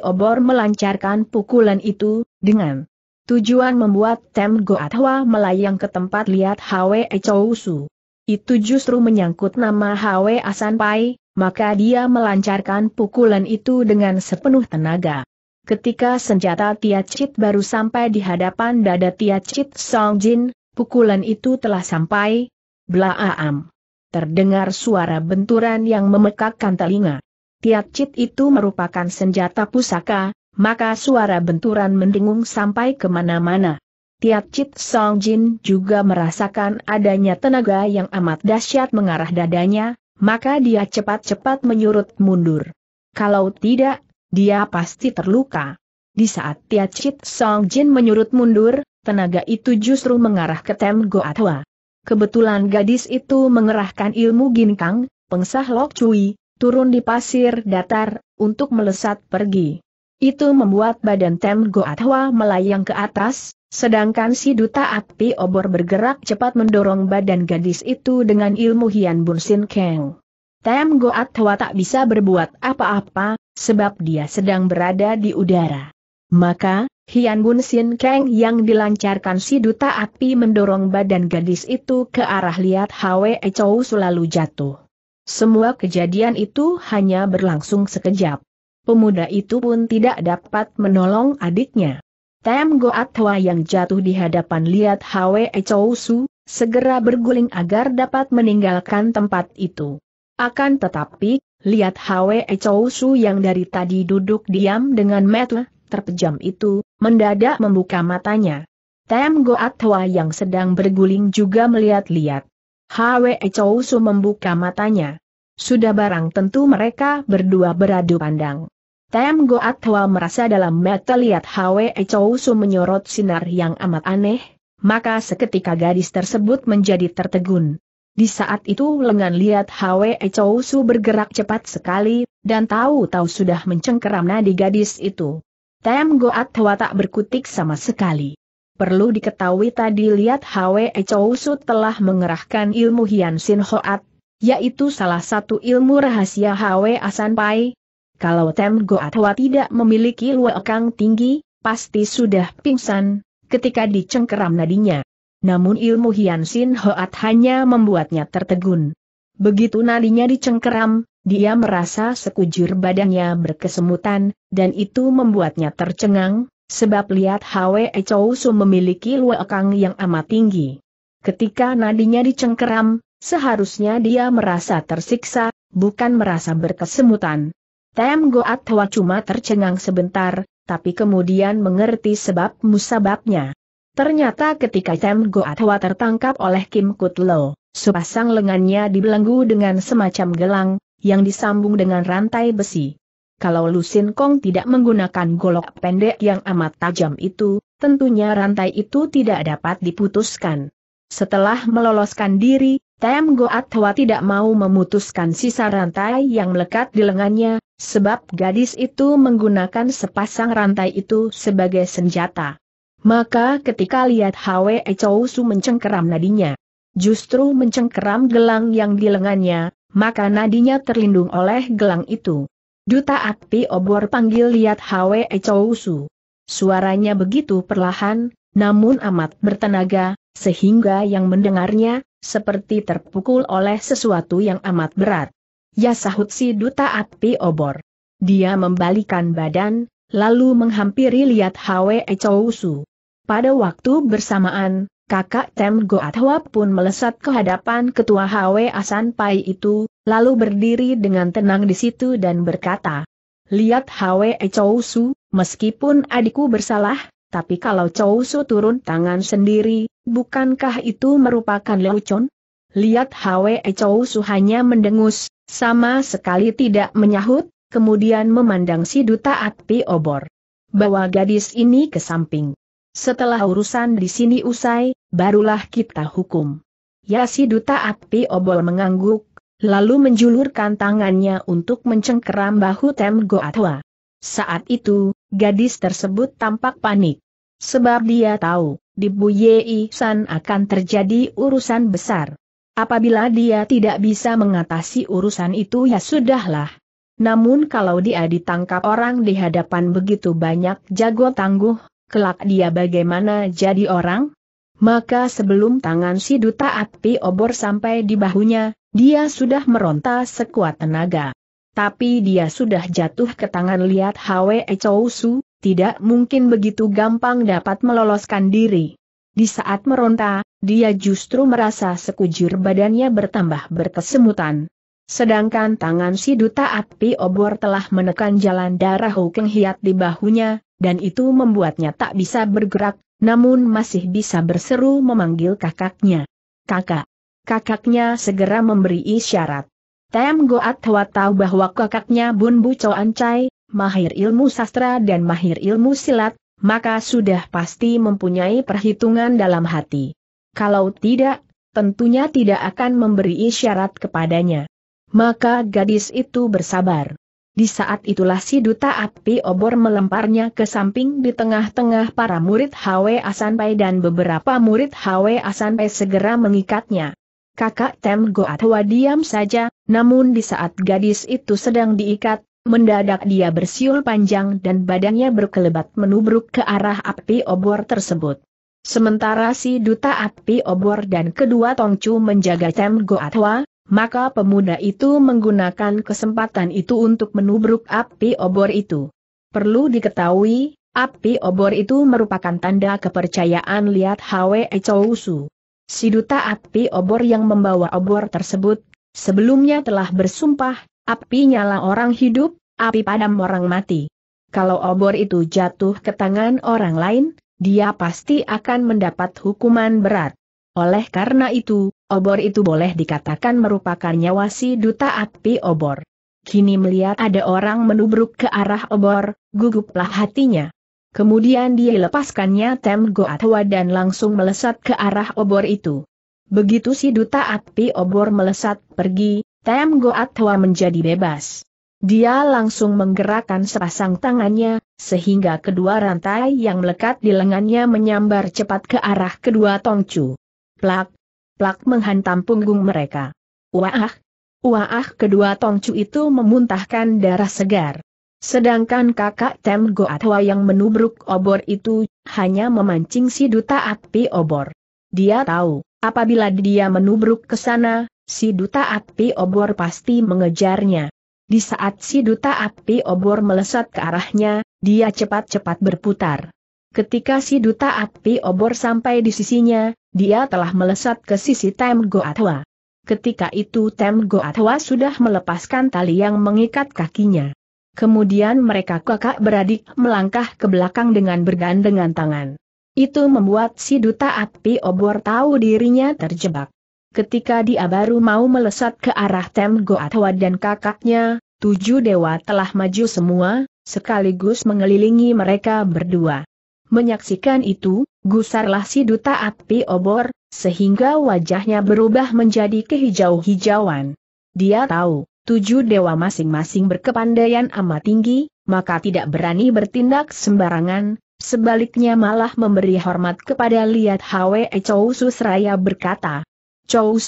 Obor melancarkan pukulan itu, dengan tujuan membuat Tem Goatwa melayang ke tempat lihat Hwe Chousu. Itu justru menyangkut nama Hwe Asanpai, maka dia melancarkan pukulan itu dengan sepenuh tenaga. Ketika senjata Tia Chit baru sampai di hadapan dada Tiacit Song Jin, pukulan itu telah sampai. Blaam terdengar suara benturan yang memekakkan telinga. Tiat cit itu merupakan senjata pusaka, maka suara benturan mendengung sampai kemana-mana. Tiat cit Song Jin juga merasakan adanya tenaga yang amat dahsyat mengarah dadanya, maka dia cepat-cepat menyurut mundur. Kalau tidak, dia pasti terluka. Di saat Tiat cit Song Jin menyurut mundur, tenaga itu justru mengarah ke Tem Goatwa. Kebetulan gadis itu mengerahkan ilmu ginkang, pengsah lok cui, turun di pasir datar, untuk melesat pergi. Itu membuat badan Tem Goatwa melayang ke atas, sedangkan si Duta Api Obor bergerak cepat mendorong badan gadis itu dengan ilmu Hian Bun Sin Kang. Tem Goatwa tak bisa berbuat apa-apa, sebab dia sedang berada di udara. Maka, Hian Bun Sin Kang yang dilancarkan si duta api mendorong badan gadis itu ke arah lihat Hwe Chou selalu jatuh. Semua kejadian itu hanya berlangsung sekejap. Pemuda itu pun tidak dapat menolong adiknya. Tem Goat Hwa yang jatuh di hadapan lihat Hwe Chou Su, segera berguling agar dapat meninggalkan tempat itu. Akan tetapi, lihat Hwe Chou Su yang dari tadi duduk diam dengan metle terpejam itu, mendadak membuka matanya. Tem Goat Hwa yang sedang berguling juga melihat-lihat. Hwe Chow membuka matanya. Sudah barang tentu mereka berdua beradu pandang. Tem Goat Hwa merasa dalam mata lihat Hwe Chow menyorot sinar yang amat aneh, maka seketika gadis tersebut menjadi tertegun. Di saat itu lengan lihat Hwe Chow bergerak cepat sekali, dan tahu-tahu sudah mencengkeram nadi gadis itu. Tem Goat Hwa tak berkutik sama sekali. Perlu diketahui tadi lihat Hwe Chow telah mengerahkan ilmu Hian Sin Hoat, yaitu salah satu ilmu rahasia Hwe Asan Pai. Kalau Tem Goat Hwa tidak memiliki luakang tinggi, pasti sudah pingsan, ketika dicengkeram nadinya. Namun ilmu Hian Sin Hoat hanya membuatnya tertegun. Begitu nadinya dicengkeram, dia merasa sekujur badannya berkesemutan, dan itu membuatnya tercengang, sebab lihat Hwe Chou Su memiliki luekang yang amat tinggi. Ketika nadinya dicengkeram, seharusnya dia merasa tersiksa, bukan merasa berkesemutan. Tem Goat Hwa cuma tercengang sebentar, tapi kemudian mengerti sebab musababnya. Ternyata ketika Tem Goat Hwa tertangkap oleh Kim Kutlo, sepasang lengannya dibelenggu dengan semacam gelang, yang disambung dengan rantai besi. Kalau Lusin Kong tidak menggunakan golok pendek yang amat tajam itu, tentunya rantai itu tidak dapat diputuskan. Setelah meloloskan diri, Tem Goat Hwa tidak mau memutuskan sisa rantai yang melekat di lengannya, sebab gadis itu menggunakan sepasang rantai itu sebagai senjata. Maka ketika lihat Hwe Chou Su mencengkeram nadinya, justru mencengkeram gelang yang di lengannya, maka nadinya terlindung oleh gelang itu. Duta Api Obor panggil lihat Hwe Chousu. Suaranya begitu perlahan, namun amat bertenaga, sehingga yang mendengarnya, seperti terpukul oleh sesuatu yang amat berat. Ya sahut si Duta Api Obor. Dia membalikan badan, lalu menghampiri lihat Hwe Chousu. Pada waktu bersamaan, kakak Tem Goatwa pun melesat ke hadapan ketua HW Asan Pai itu, lalu berdiri dengan tenang di situ dan berkata, Lihat HW Chow Su, meskipun adikku bersalah, tapi kalau Chow Su turun tangan sendiri, bukankah itu merupakan lelucon? Lihat HW Chow Su hanya mendengus, sama sekali tidak menyahut, kemudian memandang si Duta Atpi Obor. Bawa gadis ini ke samping. Setelah urusan di sini usai, barulah kita hukum. Ya, si Duta Api Obol mengangguk, lalu menjulurkan tangannya untuk mencengkeram bahu Tem Goatwa. Saat itu, gadis tersebut tampak panik. Sebab dia tahu, di Buyei San akan terjadi urusan besar. Apabila dia tidak bisa mengatasi urusan itu ya sudahlah. Namun kalau dia ditangkap orang di hadapan begitu banyak jago tangguh, kelak dia bagaimana jadi orang? Maka sebelum tangan si duta api obor sampai di bahunya, dia sudah meronta sekuat tenaga. Tapi dia sudah jatuh ke tangan lihat Hwe Chou tidak mungkin begitu gampang dapat meloloskan diri. Di saat meronta, dia justru merasa sekujur badannya bertambah berkesemutan. Sedangkan tangan si duta api obor telah menekan jalan darah Hukeng Hiat di bahunya, dan itu membuatnya tak bisa bergerak, namun masih bisa berseru memanggil kakaknya. Kakak. Kakaknya segera memberi isyarat. Tem Goat Hwa tahu bahwa kakaknya Bun Bu Choan Chai, mahir ilmu sastra dan mahir ilmu silat, maka sudah pasti mempunyai perhitungan dalam hati. Kalau tidak, tentunya tidak akan memberi isyarat kepadanya. Maka gadis itu bersabar. Di saat itulah si duta api obor melemparnya ke samping di tengah-tengah para murid Hwe Asanpai dan beberapa murid Hwe Asanpai segera mengikatnya. Kakak Tem Goatwa diam saja, namun di saat gadis itu sedang diikat, mendadak dia bersiul panjang dan badannya berkelebat menubruk ke arah api obor tersebut. Sementara si duta api obor dan kedua Tongcu menjaga Tem Goatwa, maka pemuda itu menggunakan kesempatan itu untuk menubruk api obor itu. Perlu diketahui, api obor itu merupakan tanda kepercayaan lihat Hwe Chousu. Si duta api obor yang membawa obor tersebut, sebelumnya telah bersumpah, api nyala orang hidup, api padam orang mati. Kalau obor itu jatuh ke tangan orang lain, dia pasti akan mendapat hukuman berat. Oleh karena itu, obor itu boleh dikatakan merupakan nyawa si duta api obor. Kini melihat ada orang menubruk ke arah obor, guguplah hatinya. Kemudian dia lepaskannya Tem Goatwa dan langsung melesat ke arah obor itu. Begitu si duta api obor melesat pergi, Tem Goatwa menjadi bebas. Dia langsung menggerakkan sepasang tangannya, sehingga kedua rantai yang melekat di lengannya menyambar cepat ke arah kedua Tongcu. Plak, plak menghantam punggung mereka. Wah, wah kedua tongcu itu memuntahkan darah segar. Sedangkan kakak Tem Goatwa yang menubruk obor itu, hanya memancing si duta api obor. Dia tahu, apabila dia menubruk ke sana, si duta api obor pasti mengejarnya. Di saat si duta api obor melesat ke arahnya, dia cepat-cepat berputar. Ketika si duta api obor sampai di sisinya, dia telah melesat ke sisi Tem Goatwa. Ketika itu Tem Goatwa sudah melepaskan tali yang mengikat kakinya. Kemudian mereka kakak beradik melangkah ke belakang dengan bergandengan tangan. Itu membuat si Duta Api Obor tahu dirinya terjebak. Ketika dia baru mau melesat ke arah Tem Goatwa dan kakaknya, tujuh dewa telah maju semua, sekaligus mengelilingi mereka berdua. Menyaksikan itu, gusarlah si duta api obor, sehingga wajahnya berubah menjadi kehijau-hijauan. Dia tahu, tujuh dewa masing-masing berkepandaian amat tinggi, maka tidak berani bertindak sembarangan, sebaliknya malah memberi hormat kepada Liat Hwe Chou Su Seraya berkata, Chou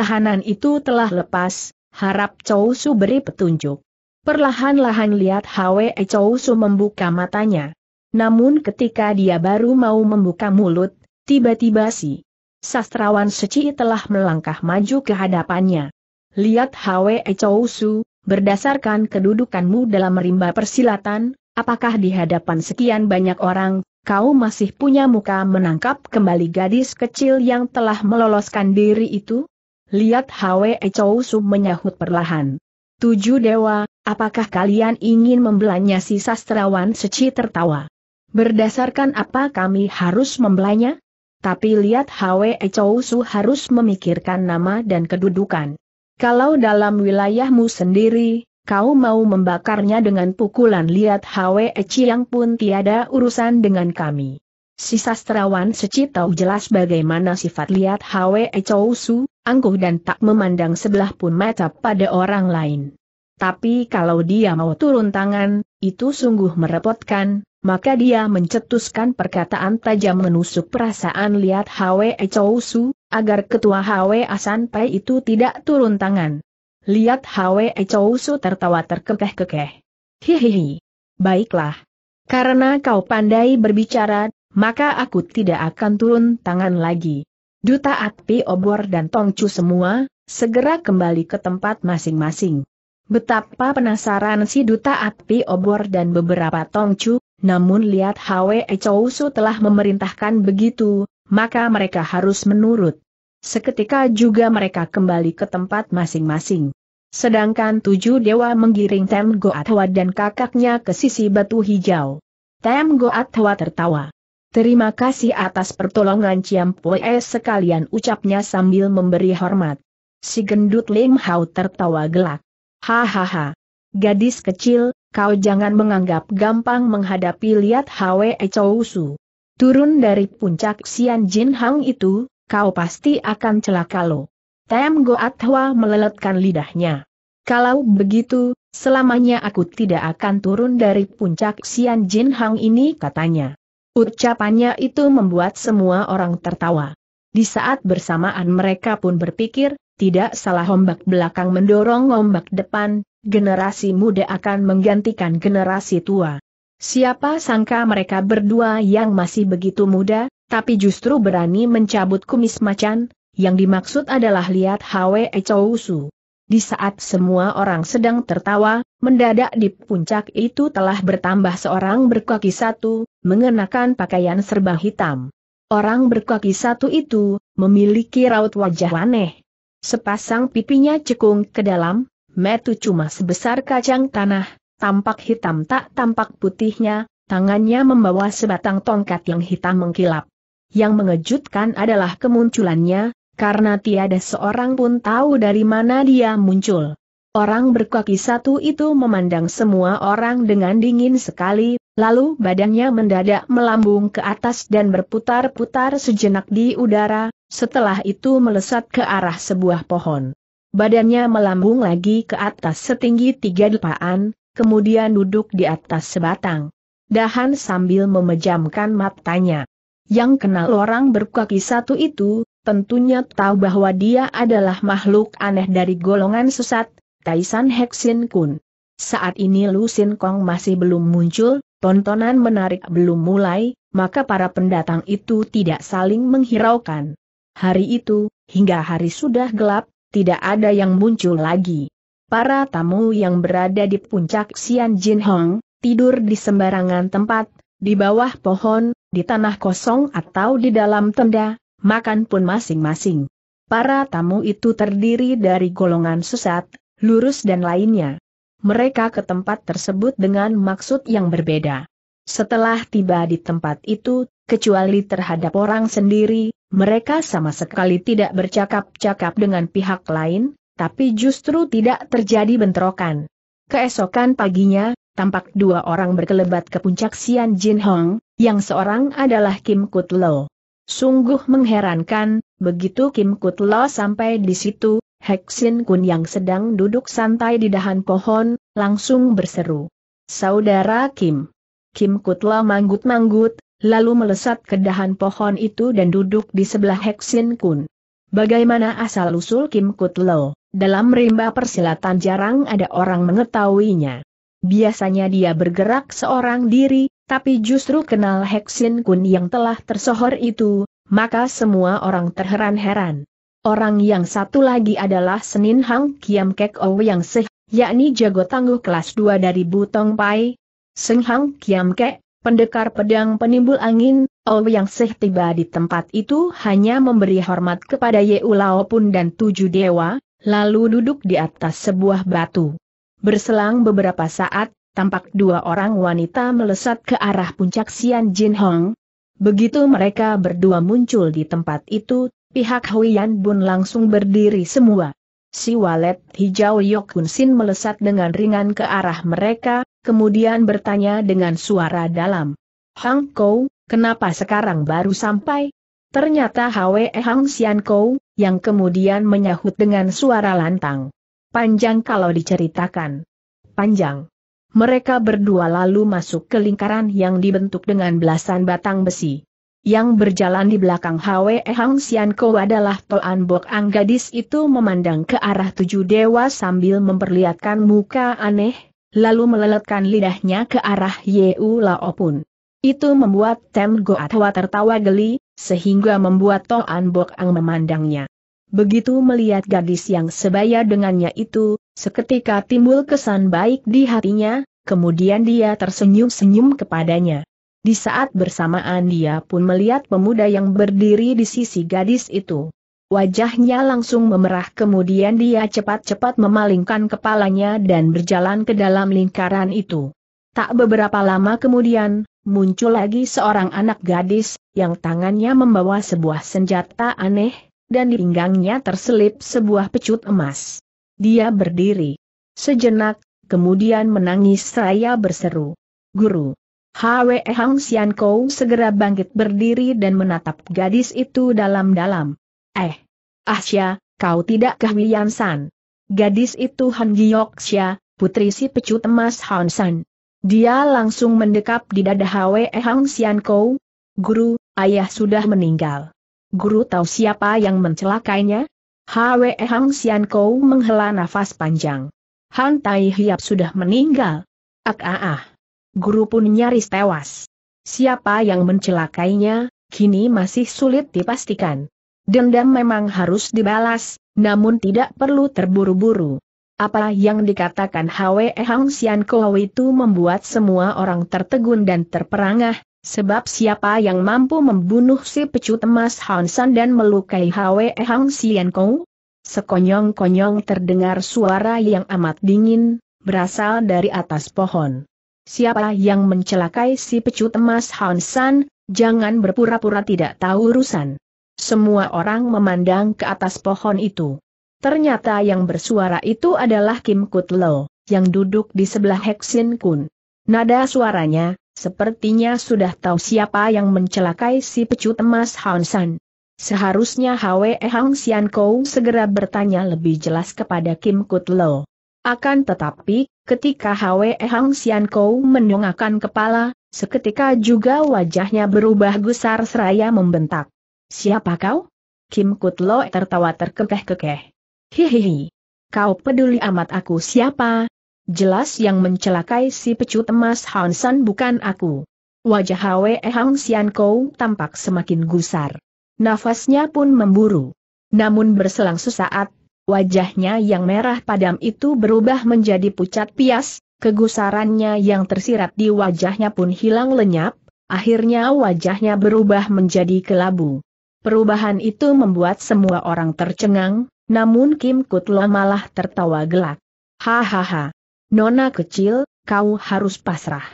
tahanan itu telah lepas, harap Chou beri petunjuk. Perlahan-lahan Liat Hwe Chou membuka matanya. Namun ketika dia baru mau membuka mulut, tiba-tiba si sastrawan seci telah melangkah maju ke hadapannya. Lihat Hwe Chou berdasarkan kedudukanmu dalam rimba persilatan, apakah di hadapan sekian banyak orang, kau masih punya muka menangkap kembali gadis kecil yang telah meloloskan diri itu? Lihat Hwe Chou menyahut perlahan. Tujuh dewa, apakah kalian ingin membelanya si sastrawan seci tertawa? Berdasarkan apa kami harus membelanya? Tapi lihat Hwe Chow harus memikirkan nama dan kedudukan. Kalau dalam wilayahmu sendiri, kau mau membakarnya dengan pukulan lihat Hwe Chiang pun tiada urusan dengan kami. Si sastrawan Seci tahu jelas bagaimana sifat lihat Hwe Chow Su, angkuh dan tak memandang sebelah pun mata pada orang lain. Tapi kalau dia mau turun tangan, itu sungguh merepotkan, maka dia mencetuskan perkataan tajam menusuk perasaan lihat Hwe Chou agar ketua Hwe Asan Pai itu tidak turun tangan. Lihat Hwe Chou tertawa terkekeh-kekeh. Hihihi. Baiklah. Karena kau pandai berbicara, maka aku tidak akan turun tangan lagi. Duta Atpi Obor dan Tongcu semua, segera kembali ke tempat masing-masing. Betapa penasaran si Duta Atpi Obor dan beberapa Tongcu, namun lihat Hwe Chousu telah memerintahkan begitu, maka mereka harus menurut. Seketika juga mereka kembali ke tempat masing-masing. Sedangkan tujuh dewa menggiring Tem Goat Hwa dan kakaknya ke sisi batu hijau. Tem Goat Hwa tertawa. Terima kasih atas pertolongan Ciam Poe sekalian ucapnya sambil memberi hormat. Si gendut Lim Hao tertawa gelak. Hahaha. Gadis kecil, kau jangan menganggap gampang menghadapi lihat Hwe Chou Turun dari puncak Xian Jin Hang itu, kau pasti akan celaka lo. Tem Goat Hwa meleletkan lidahnya. Kalau begitu, selamanya aku tidak akan turun dari puncak Xian Jin Hang ini katanya. Ucapannya itu membuat semua orang tertawa. Di saat bersamaan mereka pun berpikir, tidak salah ombak belakang mendorong ombak depan, Generasi muda akan menggantikan generasi tua. Siapa sangka mereka berdua yang masih begitu muda, tapi justru berani mencabut kumis macan, yang dimaksud adalah lihat Hwe Chousu. Di saat semua orang sedang tertawa, mendadak di puncak itu telah bertambah seorang berkaki satu, mengenakan pakaian serba hitam. Orang berkaki satu itu, memiliki raut wajah aneh. Sepasang pipinya cekung ke dalam, Metu cuma sebesar kacang tanah, tampak hitam tak tampak putihnya, tangannya membawa sebatang tongkat yang hitam mengkilap. Yang mengejutkan adalah kemunculannya, karena tiada seorang pun tahu dari mana dia muncul. Orang berkaki satu itu memandang semua orang dengan dingin sekali, lalu badannya mendadak melambung ke atas dan berputar-putar sejenak di udara, setelah itu melesat ke arah sebuah pohon badannya melambung lagi ke atas setinggi tiga depaan, kemudian duduk di atas sebatang dahan sambil memejamkan matanya. Yang kenal orang berkaki satu itu, tentunya tahu bahwa dia adalah makhluk aneh dari golongan sesat, Taisan Heksin Kun. Saat ini Lu Sin Kong masih belum muncul, tontonan menarik belum mulai, maka para pendatang itu tidak saling menghiraukan. Hari itu, hingga hari sudah gelap, tidak ada yang muncul lagi. Para tamu yang berada di puncak Xian Jin Hong, tidur di sembarangan tempat, di bawah pohon, di tanah kosong atau di dalam tenda, makan pun masing-masing. Para tamu itu terdiri dari golongan sesat, lurus dan lainnya. Mereka ke tempat tersebut dengan maksud yang berbeda. Setelah tiba di tempat itu, kecuali terhadap orang sendiri, mereka sama sekali tidak bercakap-cakap dengan pihak lain, tapi justru tidak terjadi bentrokan. Keesokan paginya, tampak dua orang berkelebat ke puncak Sian Jin Hong, yang seorang adalah Kim Kut Lo. Sungguh mengherankan, begitu Kim Kut Lo sampai di situ, Heksin Kun yang sedang duduk santai di dahan pohon, langsung berseru. Saudara Kim. Kim Kut Lo manggut-manggut, lalu melesat ke dahan pohon itu dan duduk di sebelah Heksin Kun. Bagaimana asal-usul Kim Kut Lo, dalam rimba persilatan jarang ada orang mengetahuinya. Biasanya dia bergerak seorang diri, tapi justru kenal Heksin Kun yang telah tersohor itu, maka semua orang terheran-heran. Orang yang satu lagi adalah Senin Hang Kiam Kek Ou Yang Seh, yakni jago tangguh kelas 2 dari Butong Pai. Seng Hang Kiam Kek, Pendekar pedang penimbul angin, Ou yang Seh tiba di tempat itu hanya memberi hormat kepada Yeu pun dan tujuh dewa, lalu duduk di atas sebuah batu. Berselang beberapa saat, tampak dua orang wanita melesat ke arah puncak Sian Jin Hong. Begitu mereka berdua muncul di tempat itu, pihak Huiyan Bun langsung berdiri semua si walet hijau Yokun Sin melesat dengan ringan ke arah mereka, kemudian bertanya dengan suara dalam. Hang Kou, kenapa sekarang baru sampai? Ternyata Hwe Hang Sian Kou, yang kemudian menyahut dengan suara lantang. Panjang kalau diceritakan. Panjang. Mereka berdua lalu masuk ke lingkaran yang dibentuk dengan belasan batang besi. Yang berjalan di belakang Hwe Hang Sian Ko adalah Toan Bok Ang gadis itu memandang ke arah tujuh dewa sambil memperlihatkan muka aneh, lalu meleletkan lidahnya ke arah Yeu Laopun. Itu membuat Tem Goatwa tertawa geli, sehingga membuat Toan Bok Ang memandangnya. Begitu melihat gadis yang sebaya dengannya itu, seketika timbul kesan baik di hatinya, kemudian dia tersenyum-senyum kepadanya. Di saat bersamaan dia pun melihat pemuda yang berdiri di sisi gadis itu. Wajahnya langsung memerah kemudian dia cepat-cepat memalingkan kepalanya dan berjalan ke dalam lingkaran itu. Tak beberapa lama kemudian, muncul lagi seorang anak gadis, yang tangannya membawa sebuah senjata aneh, dan di pinggangnya terselip sebuah pecut emas. Dia berdiri. Sejenak, kemudian menangis seraya berseru. Guru. Hwe Hang Sian Kou segera bangkit berdiri dan menatap gadis itu dalam-dalam. Eh! Asya, ah kau tidak kehian San. Gadis itu Han Xia, putri si pecut emas Han San. Dia langsung mendekap di dada Hwe Hang Sian Kou. Guru, ayah sudah meninggal. Guru tahu siapa yang mencelakainya? Hwe Hang Sian Kou menghela nafas panjang. Han Tai Hiap sudah meninggal. Ak ah ah guru pun nyaris tewas. Siapa yang mencelakainya, kini masih sulit dipastikan. Dendam memang harus dibalas, namun tidak perlu terburu-buru. Apa yang dikatakan Hwe Hang Sian Kou itu membuat semua orang tertegun dan terperangah, sebab siapa yang mampu membunuh si pecut emas San dan melukai Hwe Hang Sian Kou? Sekonyong-konyong terdengar suara yang amat dingin, berasal dari atas pohon. Siapa yang mencelakai si pecut emas Hansan, jangan berpura-pura tidak tahu urusan. Semua orang memandang ke atas pohon itu. Ternyata yang bersuara itu adalah Kim Kutlo, yang duduk di sebelah Hexin Kun. Nada suaranya, sepertinya sudah tahu siapa yang mencelakai si pecut emas Hansan. Seharusnya Hwe Hang Sian Kou segera bertanya lebih jelas kepada Kim Kutlo. Akan tetapi, ketika Hwe Hang Sian Kou mendongakkan kepala, seketika juga wajahnya berubah gusar seraya membentak. Siapa kau? Kim Kut Lo tertawa terkekeh-kekeh. Hihihi. Kau peduli amat aku siapa? Jelas yang mencelakai si pecut emas Hansan bukan aku. Wajah Hwe Hang Sian Kou tampak semakin gusar. Nafasnya pun memburu. Namun berselang sesaat, Wajahnya yang merah padam itu berubah menjadi pucat pias, kegusarannya yang tersirat di wajahnya pun hilang lenyap, akhirnya wajahnya berubah menjadi kelabu. Perubahan itu membuat semua orang tercengang, namun Kim Kutlo malah tertawa gelak. Hahaha. Nona kecil, kau harus pasrah.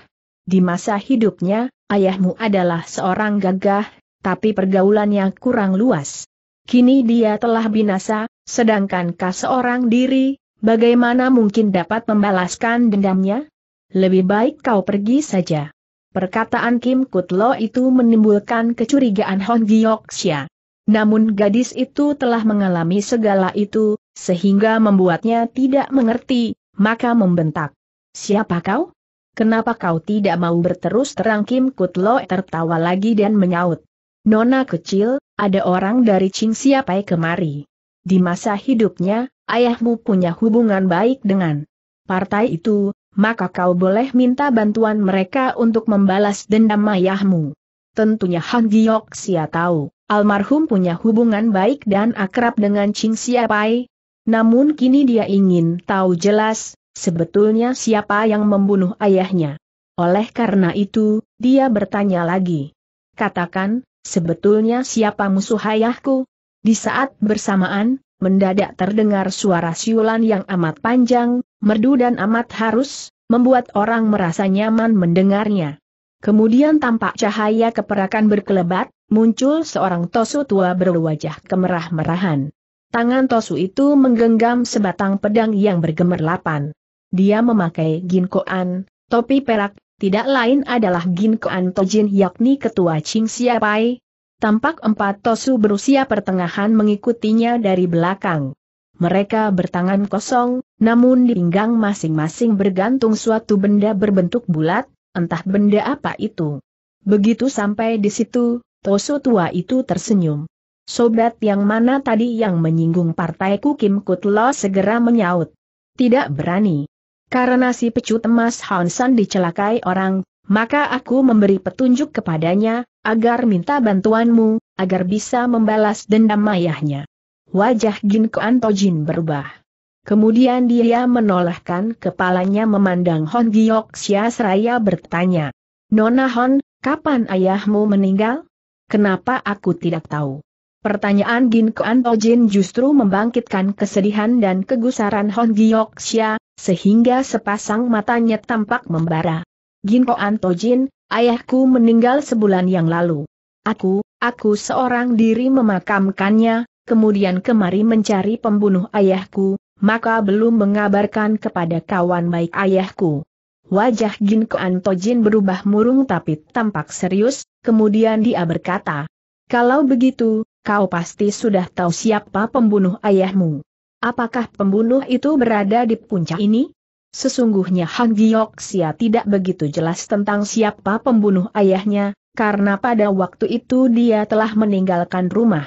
Di masa hidupnya, ayahmu adalah seorang gagah, tapi pergaulannya kurang luas. Kini dia telah binasa, sedangkan kas seorang diri, bagaimana mungkin dapat membalaskan dendamnya? Lebih baik kau pergi saja. Perkataan Kim Kutlo itu menimbulkan kecurigaan Hon Gyeoksya. Namun gadis itu telah mengalami segala itu, sehingga membuatnya tidak mengerti, maka membentak. Siapa kau? Kenapa kau tidak mau berterus terang Kim Kutlo tertawa lagi dan menyaut. Nona kecil, ada orang dari siapai kemari. Di masa hidupnya, ayahmu punya hubungan baik dengan partai itu, maka kau boleh minta bantuan mereka untuk membalas dendam ayahmu. Tentunya Han Gioksia tahu, almarhum punya hubungan baik dan akrab dengan Ching Pai. Namun kini dia ingin tahu jelas, sebetulnya siapa yang membunuh ayahnya. Oleh karena itu, dia bertanya lagi. Katakan, sebetulnya siapa musuh ayahku? Di saat bersamaan, mendadak terdengar suara siulan yang amat panjang, merdu dan amat harus, membuat orang merasa nyaman mendengarnya. Kemudian tampak cahaya keperakan berkelebat, muncul seorang tosu tua berwajah kemerah-merahan. Tangan tosu itu menggenggam sebatang pedang yang bergemerlapan. Dia memakai ginkoan, topi perak, tidak lain adalah ginkoan tojin yakni ketua Qing Siapai, Tampak empat tosu berusia pertengahan mengikutinya dari belakang. Mereka bertangan kosong, namun di pinggang masing-masing bergantung suatu benda berbentuk bulat, entah benda apa itu. Begitu sampai di situ, tosu tua itu tersenyum. Sobat yang mana tadi yang menyinggung partaiku Kim Kutlo segera menyaut. Tidak berani. Karena si pecut emas Hansan dicelakai orang, maka aku memberi petunjuk kepadanya, agar minta bantuanmu, agar bisa membalas dendam ayahnya. Wajah Jin Kuan Tojin berubah. Kemudian dia menolehkan kepalanya memandang Hon Giok Xia seraya bertanya. Nona Hon, kapan ayahmu meninggal? Kenapa aku tidak tahu? Pertanyaan Jin Kuan Tojin justru membangkitkan kesedihan dan kegusaran Hon Giok Xia, sehingga sepasang matanya tampak membara. Ginko Antojin, ayahku meninggal sebulan yang lalu. Aku, aku seorang diri memakamkannya, kemudian kemari mencari pembunuh ayahku, maka belum mengabarkan kepada kawan baik ayahku. Wajah Ginko Antojin berubah murung tapi tampak serius, kemudian dia berkata, Kalau begitu, kau pasti sudah tahu siapa pembunuh ayahmu. Apakah pembunuh itu berada di puncak ini? Sesungguhnya Han Gioksia tidak begitu jelas tentang siapa pembunuh ayahnya, karena pada waktu itu dia telah meninggalkan rumah.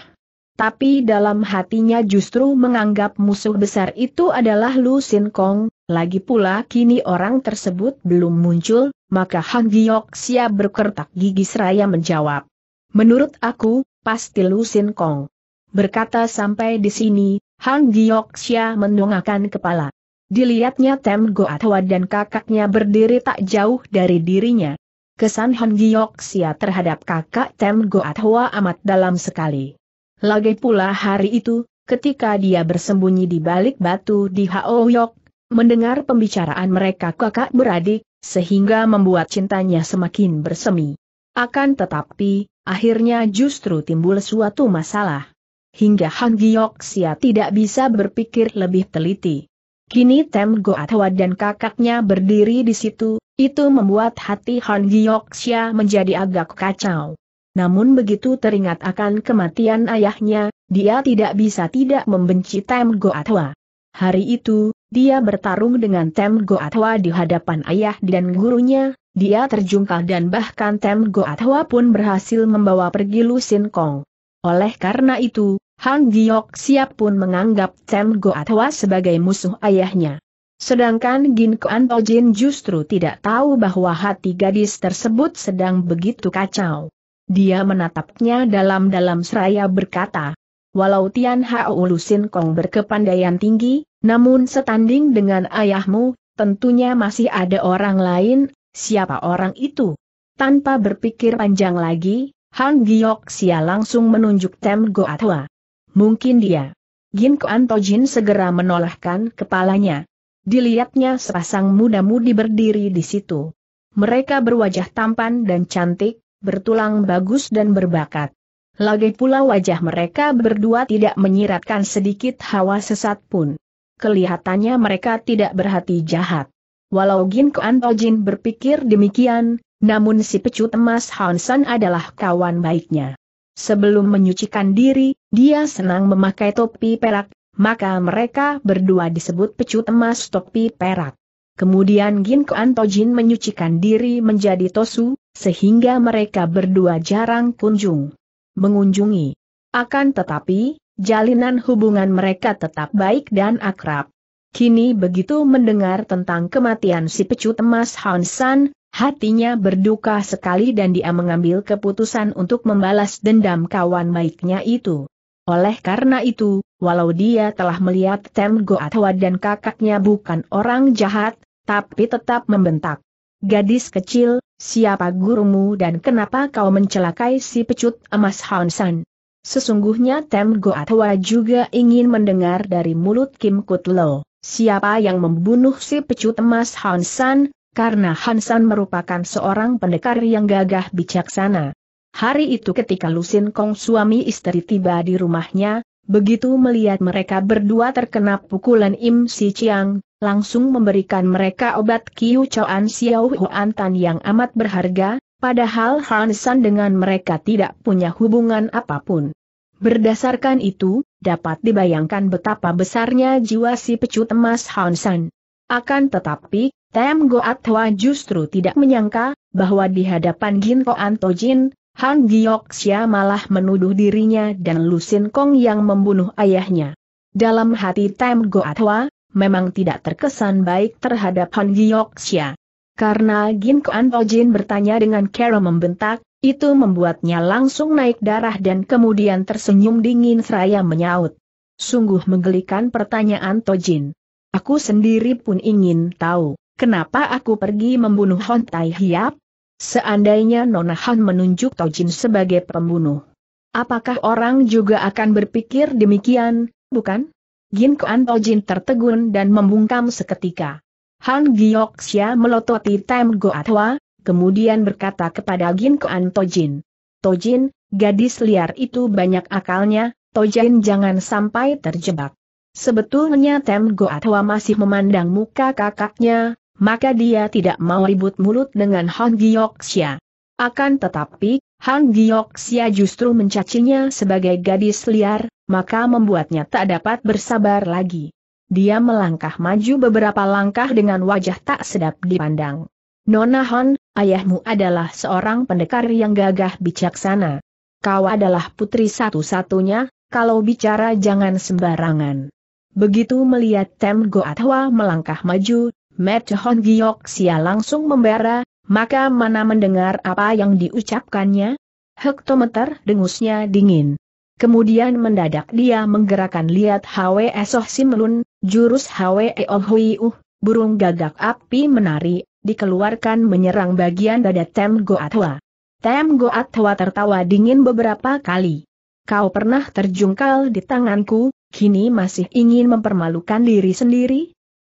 Tapi dalam hatinya justru menganggap musuh besar itu adalah Lu Sin Kong, lagi pula kini orang tersebut belum muncul, maka Han Gioksia berkertak gigi seraya menjawab. Menurut aku, pasti Lu Sin Kong. Berkata sampai di sini, Han Gioksia mendongakkan kepala. Dilihatnya Tem Goatwa dan kakaknya berdiri tak jauh dari dirinya. Kesan Han Sia terhadap kakak Tem Goatwa amat dalam sekali. Lagi pula hari itu, ketika dia bersembunyi di balik batu di Haoyok, mendengar pembicaraan mereka kakak beradik, sehingga membuat cintanya semakin bersemi. Akan tetapi, akhirnya justru timbul suatu masalah. Hingga Han Sia tidak bisa berpikir lebih teliti. Kini Tem Goatwa dan kakaknya berdiri di situ, itu membuat hati Han Gyoksya menjadi agak kacau. Namun begitu teringat akan kematian ayahnya, dia tidak bisa tidak membenci Tem Goatwa. Hari itu, dia bertarung dengan Tem Goatwa di hadapan ayah dan gurunya, dia terjungkal dan bahkan Tem Goatwa pun berhasil membawa pergi Lusin Kong. Oleh karena itu, Han Giok Siap pun menganggap Chen Goatwa sebagai musuh ayahnya. Sedangkan Gin Kuan Tojin justru tidak tahu bahwa hati gadis tersebut sedang begitu kacau. Dia menatapnya dalam-dalam seraya berkata, Walau Tian Hao Lusin Kong berkepandaian tinggi, namun setanding dengan ayahmu, tentunya masih ada orang lain, siapa orang itu? Tanpa berpikir panjang lagi, Han Giok Sia langsung menunjuk Tem Goatwa. Mungkin dia. Gin Antojin segera menolahkan kepalanya. Dilihatnya sepasang muda-mudi berdiri di situ. Mereka berwajah tampan dan cantik, bertulang bagus dan berbakat. Lagi pula wajah mereka berdua tidak menyiratkan sedikit hawa sesat pun. Kelihatannya mereka tidak berhati jahat. Walau Gin Antojin berpikir demikian, namun si pecut emas Hansan adalah kawan baiknya. Sebelum menyucikan diri, dia senang memakai topi perak, maka mereka berdua disebut pecut emas topi perak. Kemudian Ginko Antojin menyucikan diri menjadi Tosu, sehingga mereka berdua jarang kunjung mengunjungi. Akan tetapi, jalinan hubungan mereka tetap baik dan akrab. Kini begitu mendengar tentang kematian si pecut emas Hansan, Hatinya berduka sekali dan dia mengambil keputusan untuk membalas dendam kawan baiknya itu. Oleh karena itu, walau dia telah melihat Tem Goatwa dan kakaknya bukan orang jahat, tapi tetap membentak. Gadis kecil, siapa gurumu dan kenapa kau mencelakai si pecut emas Hansan? Sesungguhnya Tem Goatwa juga ingin mendengar dari mulut Kim Kutlo, siapa yang membunuh si pecut emas Hansan, karena Hansan merupakan seorang pendekar yang gagah bijaksana. Hari itu ketika Lusin Kong suami istri tiba di rumahnya, begitu melihat mereka berdua terkena pukulan Im Si Chiang, langsung memberikan mereka obat Kiu Choan Xiao Huan Tan yang amat berharga, padahal Hansan dengan mereka tidak punya hubungan apapun. Berdasarkan itu, dapat dibayangkan betapa besarnya jiwa si pecut emas Hansan. Akan tetapi, Tem Goat Hwa justru tidak menyangka, bahwa di hadapan Jin Antojin, Tojin, Han Xia malah menuduh dirinya dan Lusin Kong yang membunuh ayahnya. Dalam hati Tem Goat Hwa, memang tidak terkesan baik terhadap Han Xia, Karena Jin Antojin bertanya dengan cara membentak, itu membuatnya langsung naik darah dan kemudian tersenyum dingin seraya menyaut. Sungguh menggelikan pertanyaan Tojin. Aku sendiri pun ingin tahu, kenapa aku pergi membunuh Hon Tai Hiap? Seandainya Nona Han menunjuk Tojin sebagai pembunuh. Apakah orang juga akan berpikir demikian, bukan? Gin Kuan Tojin tertegun dan membungkam seketika. Han Xia melototi Tem Goatwa, kemudian berkata kepada Gin Kuan Tojin. Tojin, gadis liar itu banyak akalnya, Tojin jangan sampai terjebak. Sebetulnya Tem Goatwa masih memandang muka kakaknya, maka dia tidak mau ribut mulut dengan Han Giyoksia. Akan tetapi, Han Giyoksia justru mencacinya sebagai gadis liar, maka membuatnya tak dapat bersabar lagi. Dia melangkah maju beberapa langkah dengan wajah tak sedap dipandang. Nona Han, ayahmu adalah seorang pendekar yang gagah bijaksana. Kau adalah putri satu-satunya, kalau bicara jangan sembarangan. Begitu melihat Tem Goatwa melangkah maju, Matt Hon Sia langsung membara, maka mana mendengar apa yang diucapkannya? Hektometer dengusnya dingin. Kemudian mendadak dia menggerakkan lihat Hwe Soh Simlun, jurus Hwe Oh Hwi Uh, burung gagak api menari, dikeluarkan menyerang bagian dada Tem Goatwa. Tem Goatwa tertawa dingin beberapa kali. Kau pernah terjungkal di tanganku, kini masih ingin mempermalukan diri sendiri?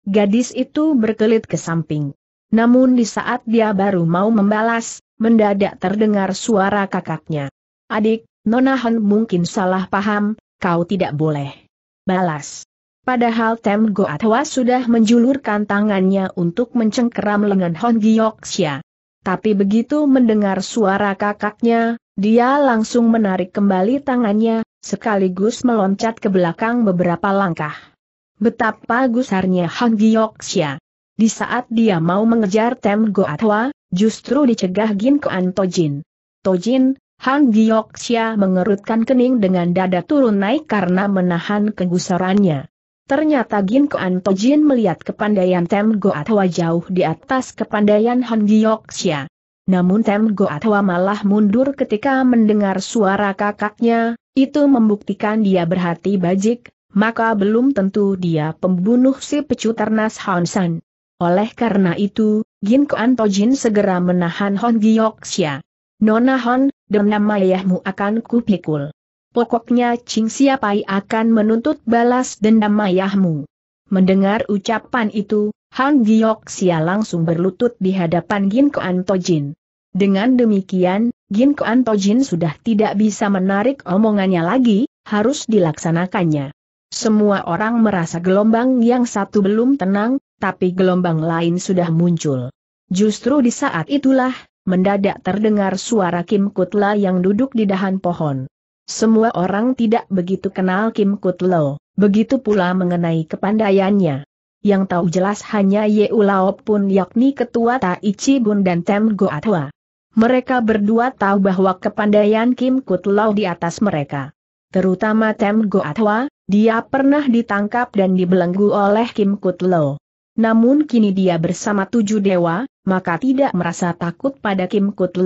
Gadis itu berkelit ke samping. Namun di saat dia baru mau membalas, mendadak terdengar suara kakaknya. Adik, nonahan mungkin salah paham, kau tidak boleh balas. Padahal Tem Goatwa sudah menjulurkan tangannya untuk mencengkeram lengan Hon Gyoksya. Tapi begitu mendengar suara kakaknya, dia langsung menarik kembali tangannya, sekaligus meloncat ke belakang beberapa langkah. Betapa gusarnya Hang Gyoksya. Di saat dia mau mengejar Tem Goatwa, justru dicegah Gin Koan Tojin. Tojin, Hang Gyoksya mengerutkan kening dengan dada turun naik karena menahan kegusarannya. Ternyata Gin Koan Tojin melihat kepandaian Tem Goatwa jauh di atas kepandaian Han Gyoksya. Namun Tem Goatwa malah mundur ketika mendengar suara kakaknya, itu membuktikan dia berhati bajik, maka belum tentu dia pembunuh si pecut ternas Hansan. Oleh karena itu, Gin Kuan Tojin segera menahan Hon Gyoksya. Nona Hon, dendam ayahmu akan kupikul. Pokoknya Ching Siapai akan menuntut balas dendam ayahmu. Mendengar ucapan itu, Han Gyoksya langsung berlutut di hadapan Gin Kuan Tojin. Dengan demikian, Gin Koan sudah tidak bisa menarik omongannya lagi, harus dilaksanakannya. Semua orang merasa gelombang yang satu belum tenang, tapi gelombang lain sudah muncul. Justru di saat itulah, mendadak terdengar suara Kim Kutla yang duduk di dahan pohon. Semua orang tidak begitu kenal Kim Kutlo, begitu pula mengenai kepandaiannya. Yang tahu jelas hanya Ye Ulao pun yakni ketua Taichi Bun dan Tem Goatwa. Mereka berdua tahu bahwa kepandaian Kim Kut di atas mereka. Terutama Tem Go Atwa, dia pernah ditangkap dan dibelenggu oleh Kim Kut Namun kini dia bersama tujuh dewa, maka tidak merasa takut pada Kim Kut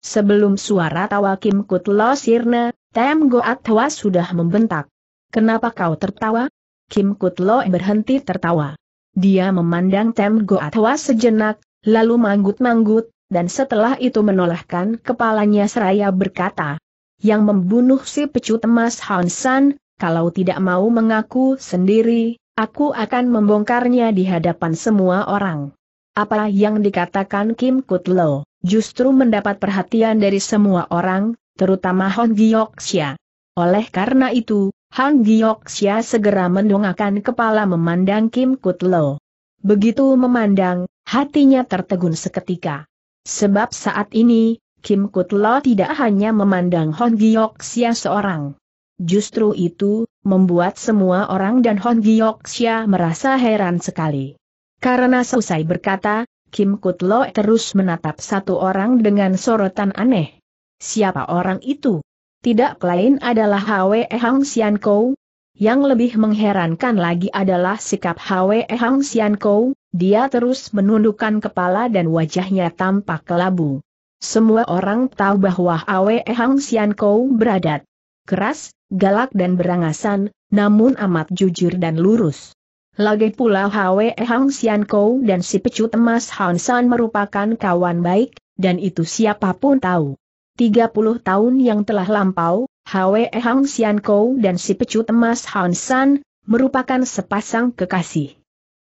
Sebelum suara tawa Kim Kut sirna, Tem Go Atwa sudah membentak. Kenapa kau tertawa? Kim Kut berhenti tertawa. Dia memandang Tem Go Atwa sejenak, lalu manggut-manggut, dan setelah itu menolakkan kepalanya seraya berkata, yang membunuh si pecut emas Hansan, kalau tidak mau mengaku sendiri, aku akan membongkarnya di hadapan semua orang. Apa yang dikatakan Kim Kutlo, justru mendapat perhatian dari semua orang, terutama Han Gyoksya. Oleh karena itu, Han Gyoksya segera mendongakkan kepala memandang Kim Kutlo. Begitu memandang, hatinya tertegun seketika. Sebab saat ini, Kim Kutlo tidak hanya memandang Hon sia seorang. Justru itu, membuat semua orang dan Hon sia merasa heran sekali. Karena selesai berkata, Kim Kutlo terus menatap satu orang dengan sorotan aneh. Siapa orang itu? Tidak lain adalah Hwe Hang Sian Kou. Yang lebih mengherankan lagi adalah sikap Hwe Hang Sian Kou, dia terus menundukkan kepala dan wajahnya tampak kelabu. Semua orang tahu bahwa Awe Hang Sian Kou beradat. Keras, galak dan berangasan, namun amat jujur dan lurus. Lagi pula Awe Hang Sian Kou dan si pecut emas Han San merupakan kawan baik, dan itu siapapun tahu. 30 tahun yang telah lampau, Awe Hang Sian Kou dan si pecut emas Han San, merupakan sepasang kekasih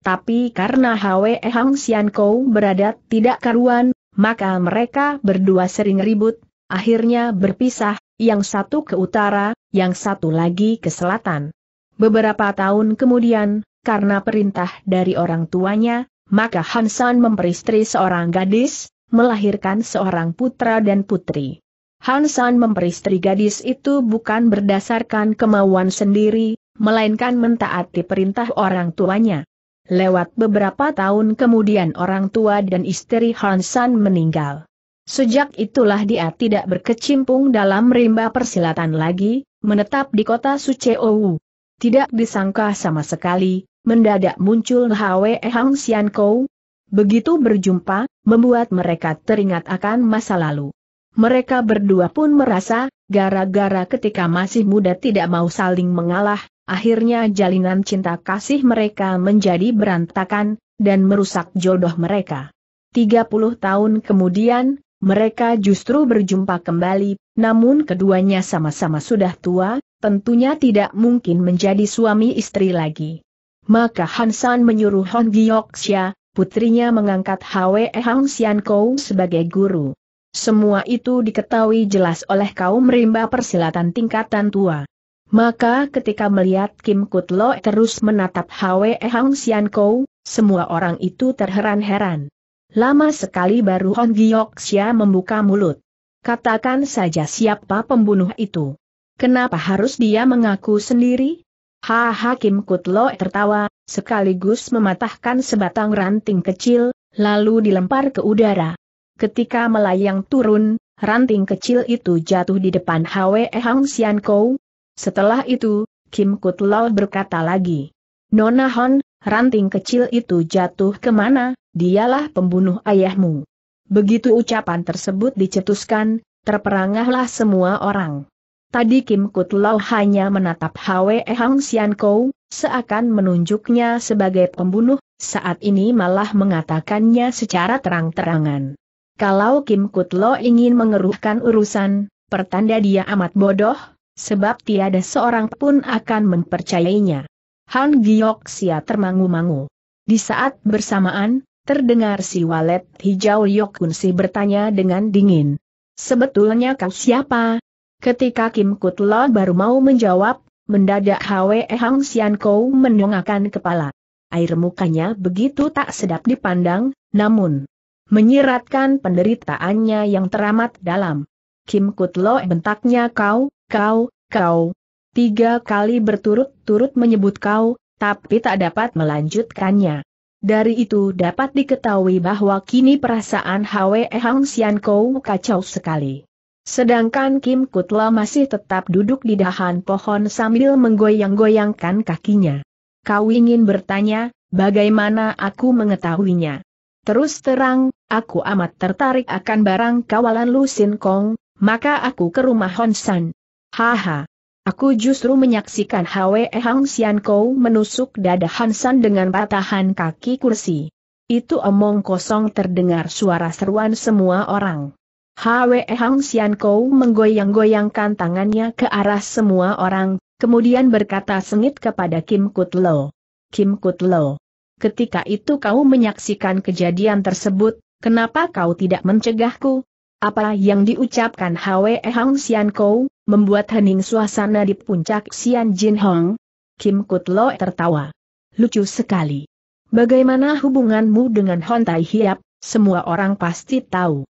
tapi karena Hwe Hang Sian Kou berada tidak karuan, maka mereka berdua sering ribut, akhirnya berpisah, yang satu ke utara, yang satu lagi ke selatan. Beberapa tahun kemudian, karena perintah dari orang tuanya, maka Hansan memperistri seorang gadis, melahirkan seorang putra dan putri. Hansan memperistri gadis itu bukan berdasarkan kemauan sendiri, melainkan mentaati perintah orang tuanya. Lewat beberapa tahun kemudian orang tua dan istri Hansan meninggal. Sejak itulah dia tidak berkecimpung dalam rimba persilatan lagi, menetap di kota Suceowu. Tidak disangka sama sekali, mendadak muncul Hwe Hang Sian Kou. Begitu berjumpa, membuat mereka teringat akan masa lalu. Mereka berdua pun merasa, gara-gara ketika masih muda tidak mau saling mengalah, Akhirnya jalinan cinta kasih mereka menjadi berantakan, dan merusak jodoh mereka. 30 tahun kemudian, mereka justru berjumpa kembali, namun keduanya sama-sama sudah tua, tentunya tidak mungkin menjadi suami istri lagi. Maka Hansan menyuruh Hon Gyeoksya, putrinya mengangkat Hwe Hong Sian Kou sebagai guru. Semua itu diketahui jelas oleh kaum rimba persilatan tingkatan tua. Maka ketika melihat Kim Kutlo terus menatap Hwe Hang Sian Kou, semua orang itu terheran-heran. Lama sekali baru Hon Xia membuka mulut. Katakan saja siapa pembunuh itu. Kenapa harus dia mengaku sendiri? Haha Kim Kutlo tertawa, sekaligus mematahkan sebatang ranting kecil, lalu dilempar ke udara. Ketika melayang turun, ranting kecil itu jatuh di depan Hwe Hang Sian Kou, setelah itu, Kim Kutlau berkata lagi. Nona Hon, ranting kecil itu jatuh kemana, dialah pembunuh ayahmu. Begitu ucapan tersebut dicetuskan, terperangahlah semua orang. Tadi Kim Kutlau hanya menatap Hwe Hang Sian Kou, seakan menunjuknya sebagai pembunuh, saat ini malah mengatakannya secara terang-terangan. Kalau Kim Kutlo ingin mengeruhkan urusan, pertanda dia amat bodoh, sebab tiada seorang pun akan mempercayainya. Han sia termangu-mangu. Di saat bersamaan, terdengar si walet hijau Yok Yokunsi bertanya dengan dingin. Sebetulnya kau siapa? Ketika Kim Kutlo baru mau menjawab, mendadak Hwe Hang Sian Kou menyongakkan kepala. Air mukanya begitu tak sedap dipandang, namun menyiratkan penderitaannya yang teramat dalam. Kim Kutlo bentaknya kau, Kau, kau. Tiga kali berturut-turut menyebut kau, tapi tak dapat melanjutkannya. Dari itu dapat diketahui bahwa kini perasaan Hwe Hang Sian Kou kacau sekali. Sedangkan Kim Kutla masih tetap duduk di dahan pohon sambil menggoyang-goyangkan kakinya. Kau ingin bertanya, bagaimana aku mengetahuinya? Terus terang, aku amat tertarik akan barang kawalan Lu Sin Kong, maka aku ke rumah Hon San. Haha. Aku justru menyaksikan Hwe Hang Sian Kou menusuk dada Hansan dengan patahan kaki kursi. Itu omong kosong terdengar suara seruan semua orang. Hwe Hang Sian Kou menggoyang-goyangkan tangannya ke arah semua orang, kemudian berkata sengit kepada Kim Kut Lo. Kim Kut Lo. Ketika itu kau menyaksikan kejadian tersebut, kenapa kau tidak mencegahku? Apa yang diucapkan Hwe Hang Sian Kou, membuat hening suasana di puncak Xian Jin Hong. Kim Kut Lo tertawa. Lucu sekali. Bagaimana hubunganmu dengan Hon Tai Hiap, semua orang pasti tahu.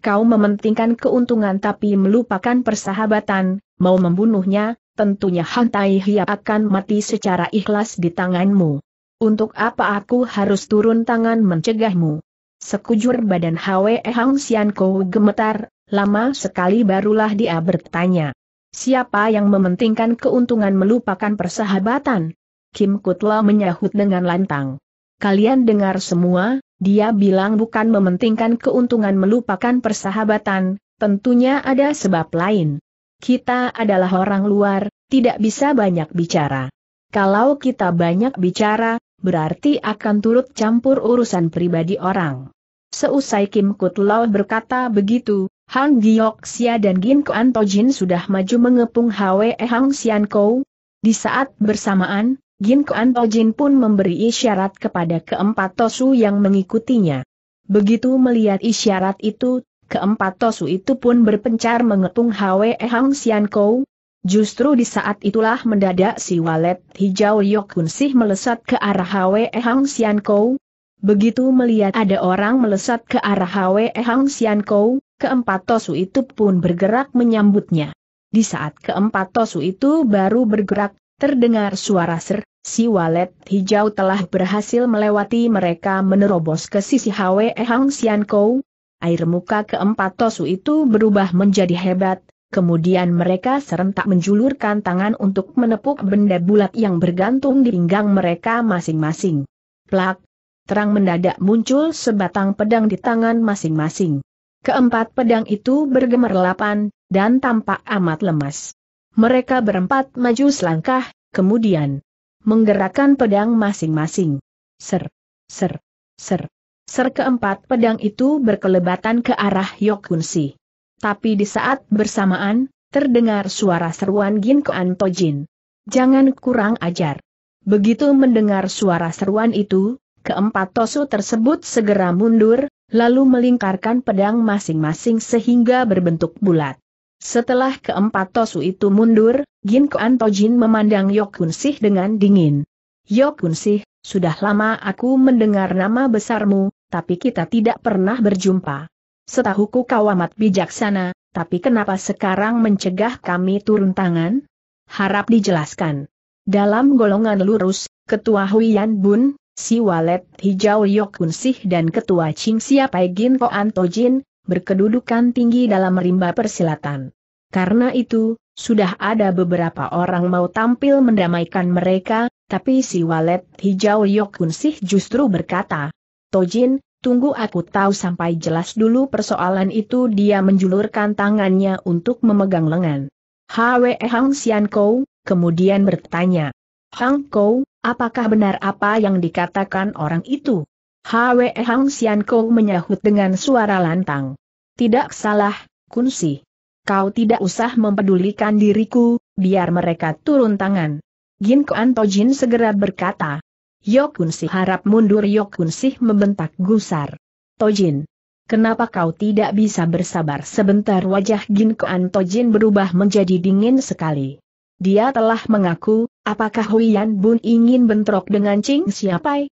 Kau mementingkan keuntungan tapi melupakan persahabatan, mau membunuhnya, tentunya Hon Tai Hiap akan mati secara ikhlas di tanganmu. Untuk apa aku harus turun tangan mencegahmu? Sekujur badan Hwe Hang Sian Kou gemetar, lama sekali barulah dia bertanya. Siapa yang mementingkan keuntungan melupakan persahabatan? Kim Kutla menyahut dengan lantang. Kalian dengar semua, dia bilang bukan mementingkan keuntungan melupakan persahabatan, tentunya ada sebab lain. Kita adalah orang luar, tidak bisa banyak bicara. Kalau kita banyak bicara, berarti akan turut campur urusan pribadi orang. Seusai Kim Kutlau berkata begitu, Hang Giok Xia dan Gin Kuan Tojin sudah maju mengepung Hwe Hang Sian Kou. Di saat bersamaan, Gin Kuan Tojin pun memberi isyarat kepada keempat Tosu yang mengikutinya. Begitu melihat isyarat itu, keempat Tosu itu pun berpencar mengepung Hwe Hang Sian Kou. Justru di saat itulah mendadak si walet hijau Yok Kunsih melesat ke arah Hwe Hang Sian Kou, Begitu melihat ada orang melesat ke arah Hwe Hang Sian Kou, keempat Tosu itu pun bergerak menyambutnya. Di saat keempat Tosu itu baru bergerak, terdengar suara ser, si walet hijau telah berhasil melewati mereka menerobos ke sisi Hwe Hang Sian Kou. Air muka keempat Tosu itu berubah menjadi hebat, kemudian mereka serentak menjulurkan tangan untuk menepuk benda bulat yang bergantung di pinggang mereka masing-masing. Plak, terang mendadak muncul sebatang pedang di tangan masing-masing. Keempat pedang itu bergemerlapan, dan tampak amat lemas. Mereka berempat maju selangkah, kemudian menggerakkan pedang masing-masing. Ser, ser, ser, ser keempat pedang itu berkelebatan ke arah Yokunsi. Tapi di saat bersamaan, terdengar suara seruan Ginkoan Tojin. Jangan kurang ajar. Begitu mendengar suara seruan itu, Keempat tosu tersebut segera mundur, lalu melingkarkan pedang masing-masing sehingga berbentuk bulat. Setelah keempat tosu itu mundur, Ginko Antojin memandang Yok Kun Sih dengan dingin. Yok Kun Sih, sudah lama aku mendengar nama besarmu, tapi kita tidak pernah berjumpa. Setahuku kau amat bijaksana, tapi kenapa sekarang mencegah kami turun tangan? Harap dijelaskan. Dalam golongan lurus, Ketua Huyan Bun, si walet hijau Yok Kunsih dan ketua Ching Siapai Gin Ko Antojin, berkedudukan tinggi dalam rimba persilatan. Karena itu, sudah ada beberapa orang mau tampil mendamaikan mereka, tapi si walet hijau Yok Kunsih justru berkata, Tojin, tunggu aku tahu sampai jelas dulu persoalan itu dia menjulurkan tangannya untuk memegang lengan. Hwe Hang Sian Kou, kemudian bertanya, Hang Kou, apakah benar apa yang dikatakan orang itu? Hwe Hang Sian Kou menyahut dengan suara lantang. Tidak salah, Kun Si. Kau tidak usah mempedulikan diriku, biar mereka turun tangan. Gin Anto Jin segera berkata. Yok Si harap mundur Yok Si membentak gusar. To Jin, Kenapa kau tidak bisa bersabar sebentar wajah Gin Anto Jin berubah menjadi dingin sekali. Dia telah mengaku, Apakah Huiyan Bun ingin bentrok dengan Ching Siapai?